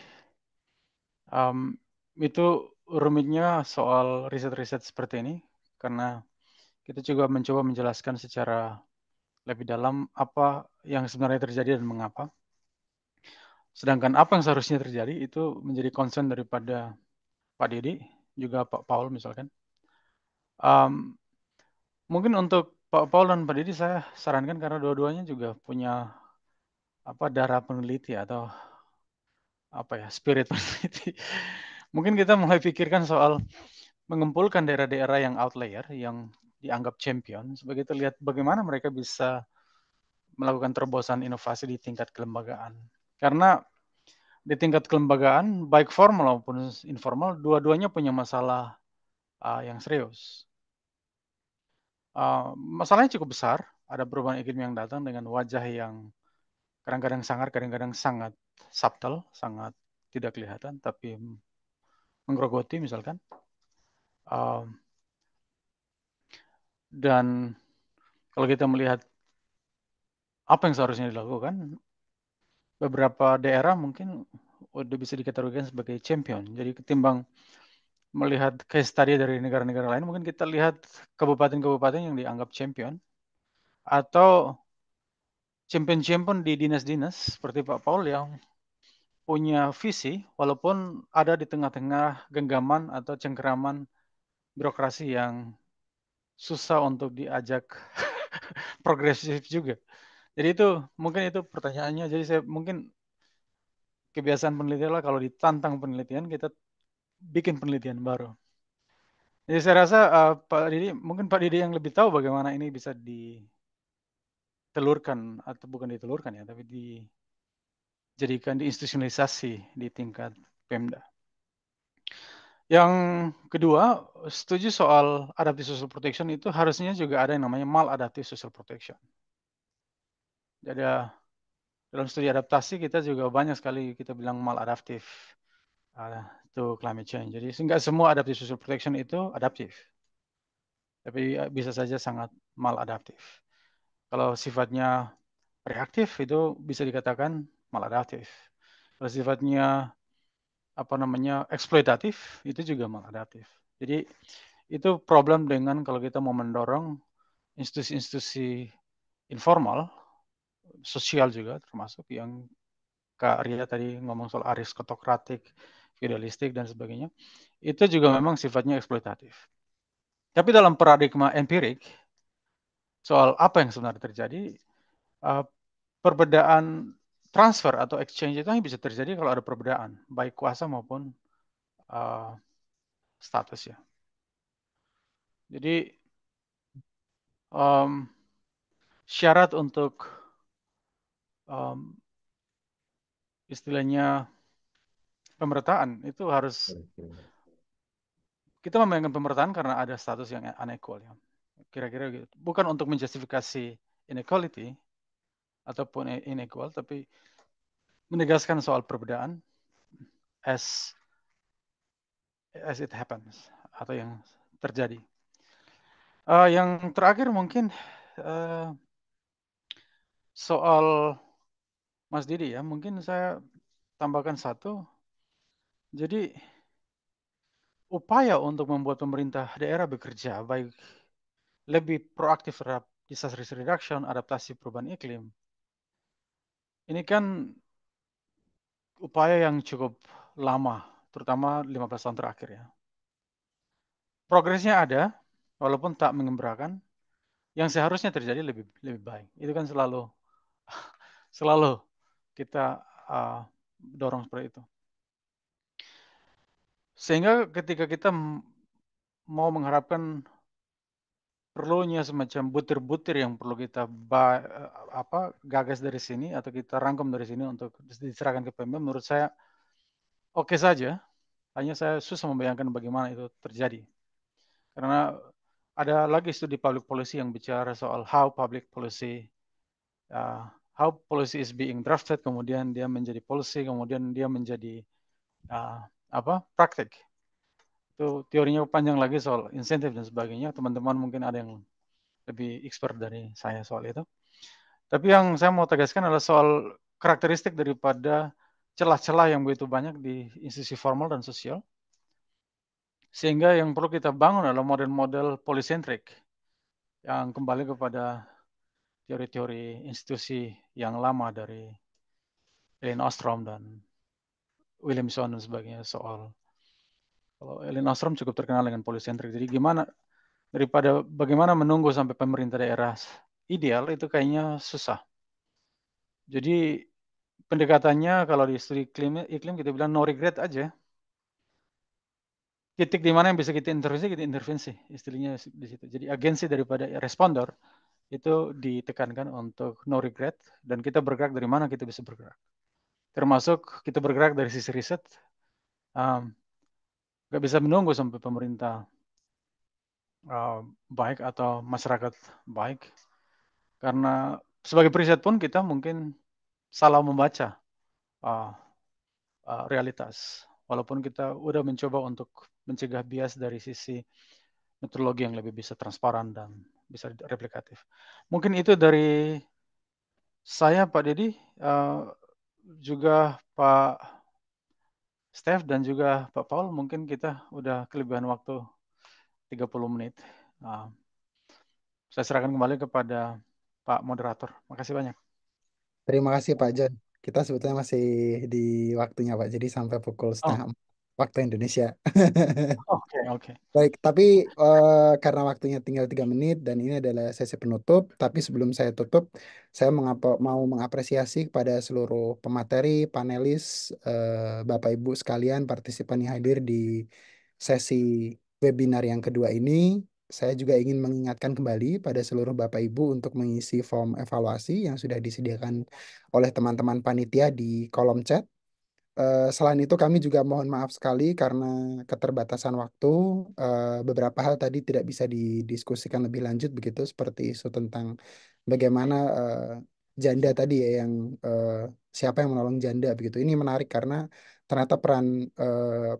um, itu rumitnya soal riset-riset seperti ini karena kita juga mencoba menjelaskan secara lebih dalam apa yang sebenarnya terjadi dan mengapa. Sedangkan apa yang seharusnya terjadi itu menjadi concern daripada Pak Didi juga Pak Paul misalkan. Um, mungkin untuk Pak Paul dan Pak Didi saya sarankan karena dua-duanya juga punya apa darah peneliti atau apa ya spirit peneliti. mungkin kita mulai pikirkan soal mengumpulkan daerah-daerah yang outlier yang dianggap champion sebagai terlihat bagaimana mereka bisa melakukan terobosan inovasi di tingkat kelembagaan. Karena di tingkat kelembagaan baik formal maupun informal dua-duanya punya masalah uh, yang serius. Uh, masalahnya cukup besar. Ada perubahan iklim yang datang dengan wajah yang kadang-kadang sangar, kadang-kadang sangat subtle, sangat tidak kelihatan, tapi menggerogoti misalkan. Uh, dan kalau kita melihat apa yang seharusnya dilakukan, beberapa daerah mungkin udah bisa dikategorikan sebagai champion. Jadi ketimbang melihat case study dari negara-negara lain, mungkin kita lihat kabupaten-kabupaten yang dianggap champion atau champion-champion di dinas-dinas seperti Pak Paul yang punya visi walaupun ada di tengah-tengah genggaman atau cengkeraman birokrasi yang susah untuk diajak progresif juga. Jadi itu mungkin itu pertanyaannya. Jadi saya mungkin kebiasaan penelitian lah kalau ditantang penelitian kita bikin penelitian baru. Jadi ya, saya rasa uh, Pak Didi, mungkin Pak Didi yang lebih tahu bagaimana ini bisa ditelurkan atau bukan ditelurkan ya, tapi dijadikan diinstitusionalisasi di tingkat Pemda. Yang kedua, setuju soal adaptive social protection itu harusnya juga ada yang namanya maladaptive social protection. Jadi ya, dalam studi adaptasi kita juga banyak sekali kita bilang maladaptif. Ah, to climate change. Jadi enggak semua adaptive social protection itu adaptif. Tapi eh, bisa saja sangat maladaptif. Kalau sifatnya reaktif itu bisa dikatakan maladaptif. Kalau sifatnya apa namanya eksploitatif itu juga maladaptif. Jadi itu problem dengan kalau kita mau mendorong institusi-institusi informal, sosial juga termasuk yang Kak Ria tadi ngomong soal aris ketokratik, idealistik dan sebagainya, itu juga memang sifatnya eksploitatif. Tapi dalam paradigma empirik soal apa yang sebenarnya terjadi, eh, perbedaan transfer atau exchange itu hanya bisa terjadi kalau ada perbedaan baik kuasa maupun eh, status ya. Jadi um, syarat untuk um, istilahnya Pemerataan itu harus kita membayangkan pemerataan karena ada status yang unequal ya. Kira-kira gitu. Bukan untuk menjustifikasi inequality ataupun inequal tapi menegaskan soal perbedaan as as it happens atau yang terjadi. Uh, yang terakhir mungkin uh, soal Mas Didi ya, mungkin saya tambahkan satu jadi upaya untuk membuat pemerintah daerah bekerja baik lebih proaktif terhadap disaster risk reduction, adaptasi perubahan iklim. Ini kan upaya yang cukup lama, terutama 15 tahun terakhir ya. Progresnya ada, walaupun tak mengembirakan, yang seharusnya terjadi lebih lebih baik. Itu kan selalu selalu kita uh, dorong seperti itu. Sehingga ketika kita mau mengharapkan perlunya semacam butir-butir yang perlu kita eh, apa gagas dari sini atau kita rangkum dari sini untuk diserahkan ke Pemda menurut saya oke okay saja hanya saya susah membayangkan bagaimana itu terjadi karena ada lagi studi public policy yang bicara soal how public policy uh, how policy is being drafted kemudian dia menjadi policy kemudian dia menjadi uh, apa praktik itu teorinya panjang lagi soal insentif dan sebagainya teman-teman mungkin ada yang lebih expert dari saya soal itu tapi yang saya mau tegaskan adalah soal karakteristik daripada celah-celah yang begitu banyak di institusi formal dan sosial sehingga yang perlu kita bangun adalah model-model polisentrik yang kembali kepada teori-teori institusi yang lama dari Elin Ostrom dan Williamson dan sebagainya soal kalau Ellen Ostrom cukup terkenal dengan polisentrik. Jadi gimana daripada bagaimana menunggu sampai pemerintah daerah ideal itu kayaknya susah. Jadi pendekatannya kalau di studi iklim, iklim kita bilang no regret aja. Titik di mana yang bisa kita intervensi, kita intervensi. Istilahnya di situ. Jadi agensi daripada responder itu ditekankan untuk no regret dan kita bergerak dari mana kita bisa bergerak termasuk kita bergerak dari sisi riset um, bisa menunggu sampai pemerintah uh, baik atau masyarakat baik karena sebagai periset pun kita mungkin salah membaca uh, uh, realitas walaupun kita udah mencoba untuk mencegah bias dari sisi metodologi yang lebih bisa transparan dan bisa replikatif mungkin itu dari saya Pak Dedi uh, juga Pak Steph dan juga Pak Paul mungkin kita udah kelebihan waktu 30 menit. Nah, saya serahkan kembali kepada Pak Moderator. Terima kasih banyak. Terima kasih Pak John. Kita sebetulnya masih di waktunya Pak. Jadi sampai pukul oh. setengah oh. waktu Indonesia. oh, Oke. Iya. Okay. Baik, tapi uh, karena waktunya tinggal tiga menit dan ini adalah sesi penutup, tapi sebelum saya tutup, saya mengapa, mau mengapresiasi kepada seluruh pemateri, panelis, uh, Bapak Ibu sekalian, partisipan yang hadir di sesi webinar yang kedua ini. Saya juga ingin mengingatkan kembali pada seluruh Bapak Ibu untuk mengisi form evaluasi yang sudah disediakan oleh teman-teman panitia di kolom chat Eh, selain itu kami juga mohon maaf sekali karena keterbatasan waktu eh, beberapa hal tadi tidak bisa didiskusikan lebih lanjut begitu seperti isu tentang bagaimana eh, janda tadi ya yang siapa yang menolong janda begitu. Ini menarik karena ternyata peran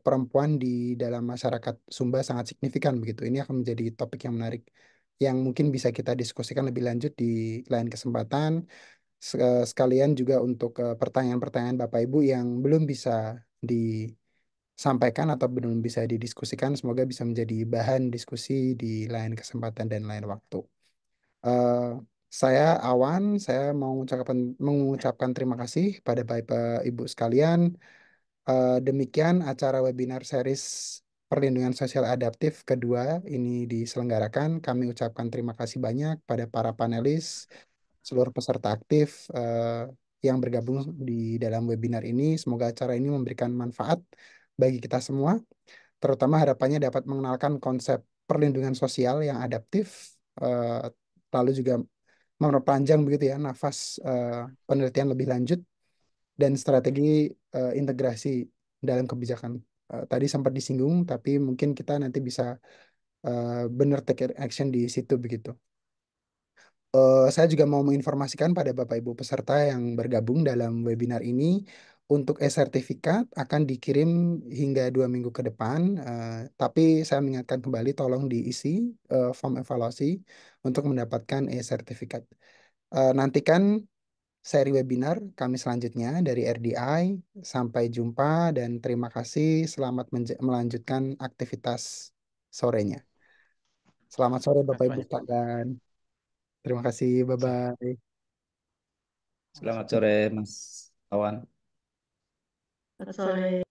perempuan di dalam masyarakat Sumba sangat signifikan begitu. Ini akan menjadi topik yang menarik yang mungkin bisa kita diskusikan lebih lanjut di lain kesempatan sekalian juga untuk eh, pertanyaan-pertanyaan Bapak Ibu yang belum bisa disampaikan atau belum bisa didiskusikan semoga bisa menjadi bahan diskusi di lain kesempatan dan lain waktu. Uh, saya Awan, saya mau mengucapkan, mengucapkan terima kasih pada Bapak Ibu sekalian. Uh, demikian acara webinar series Perlindungan Sosial Adaptif kedua ini diselenggarakan. Kami ucapkan terima kasih banyak pada para panelis, seluruh peserta aktif uh, yang bergabung di dalam webinar ini. Semoga acara ini memberikan manfaat bagi kita semua, terutama harapannya dapat mengenalkan konsep perlindungan sosial yang adaptif, uh, lalu juga memperpanjang begitu ya nafas uh, penelitian lebih lanjut dan strategi uh, integrasi dalam kebijakan. Uh, tadi sempat disinggung, tapi mungkin kita nanti bisa uh, benar take action di situ begitu. Uh, saya juga mau menginformasikan pada Bapak Ibu peserta yang bergabung dalam webinar ini untuk e-sertifikat akan dikirim hingga dua minggu ke depan. Uh, tapi saya mengingatkan kembali, tolong diisi uh, form evaluasi untuk mendapatkan e-sertifikat. Uh, nantikan seri webinar kami selanjutnya dari RDI. Sampai jumpa dan terima kasih. Selamat melanjutkan aktivitas sorenya. Selamat sore Bapak Ibu sekalian. Terima kasih, bye-bye. Selamat sore, Mas Awan. Selamat sore.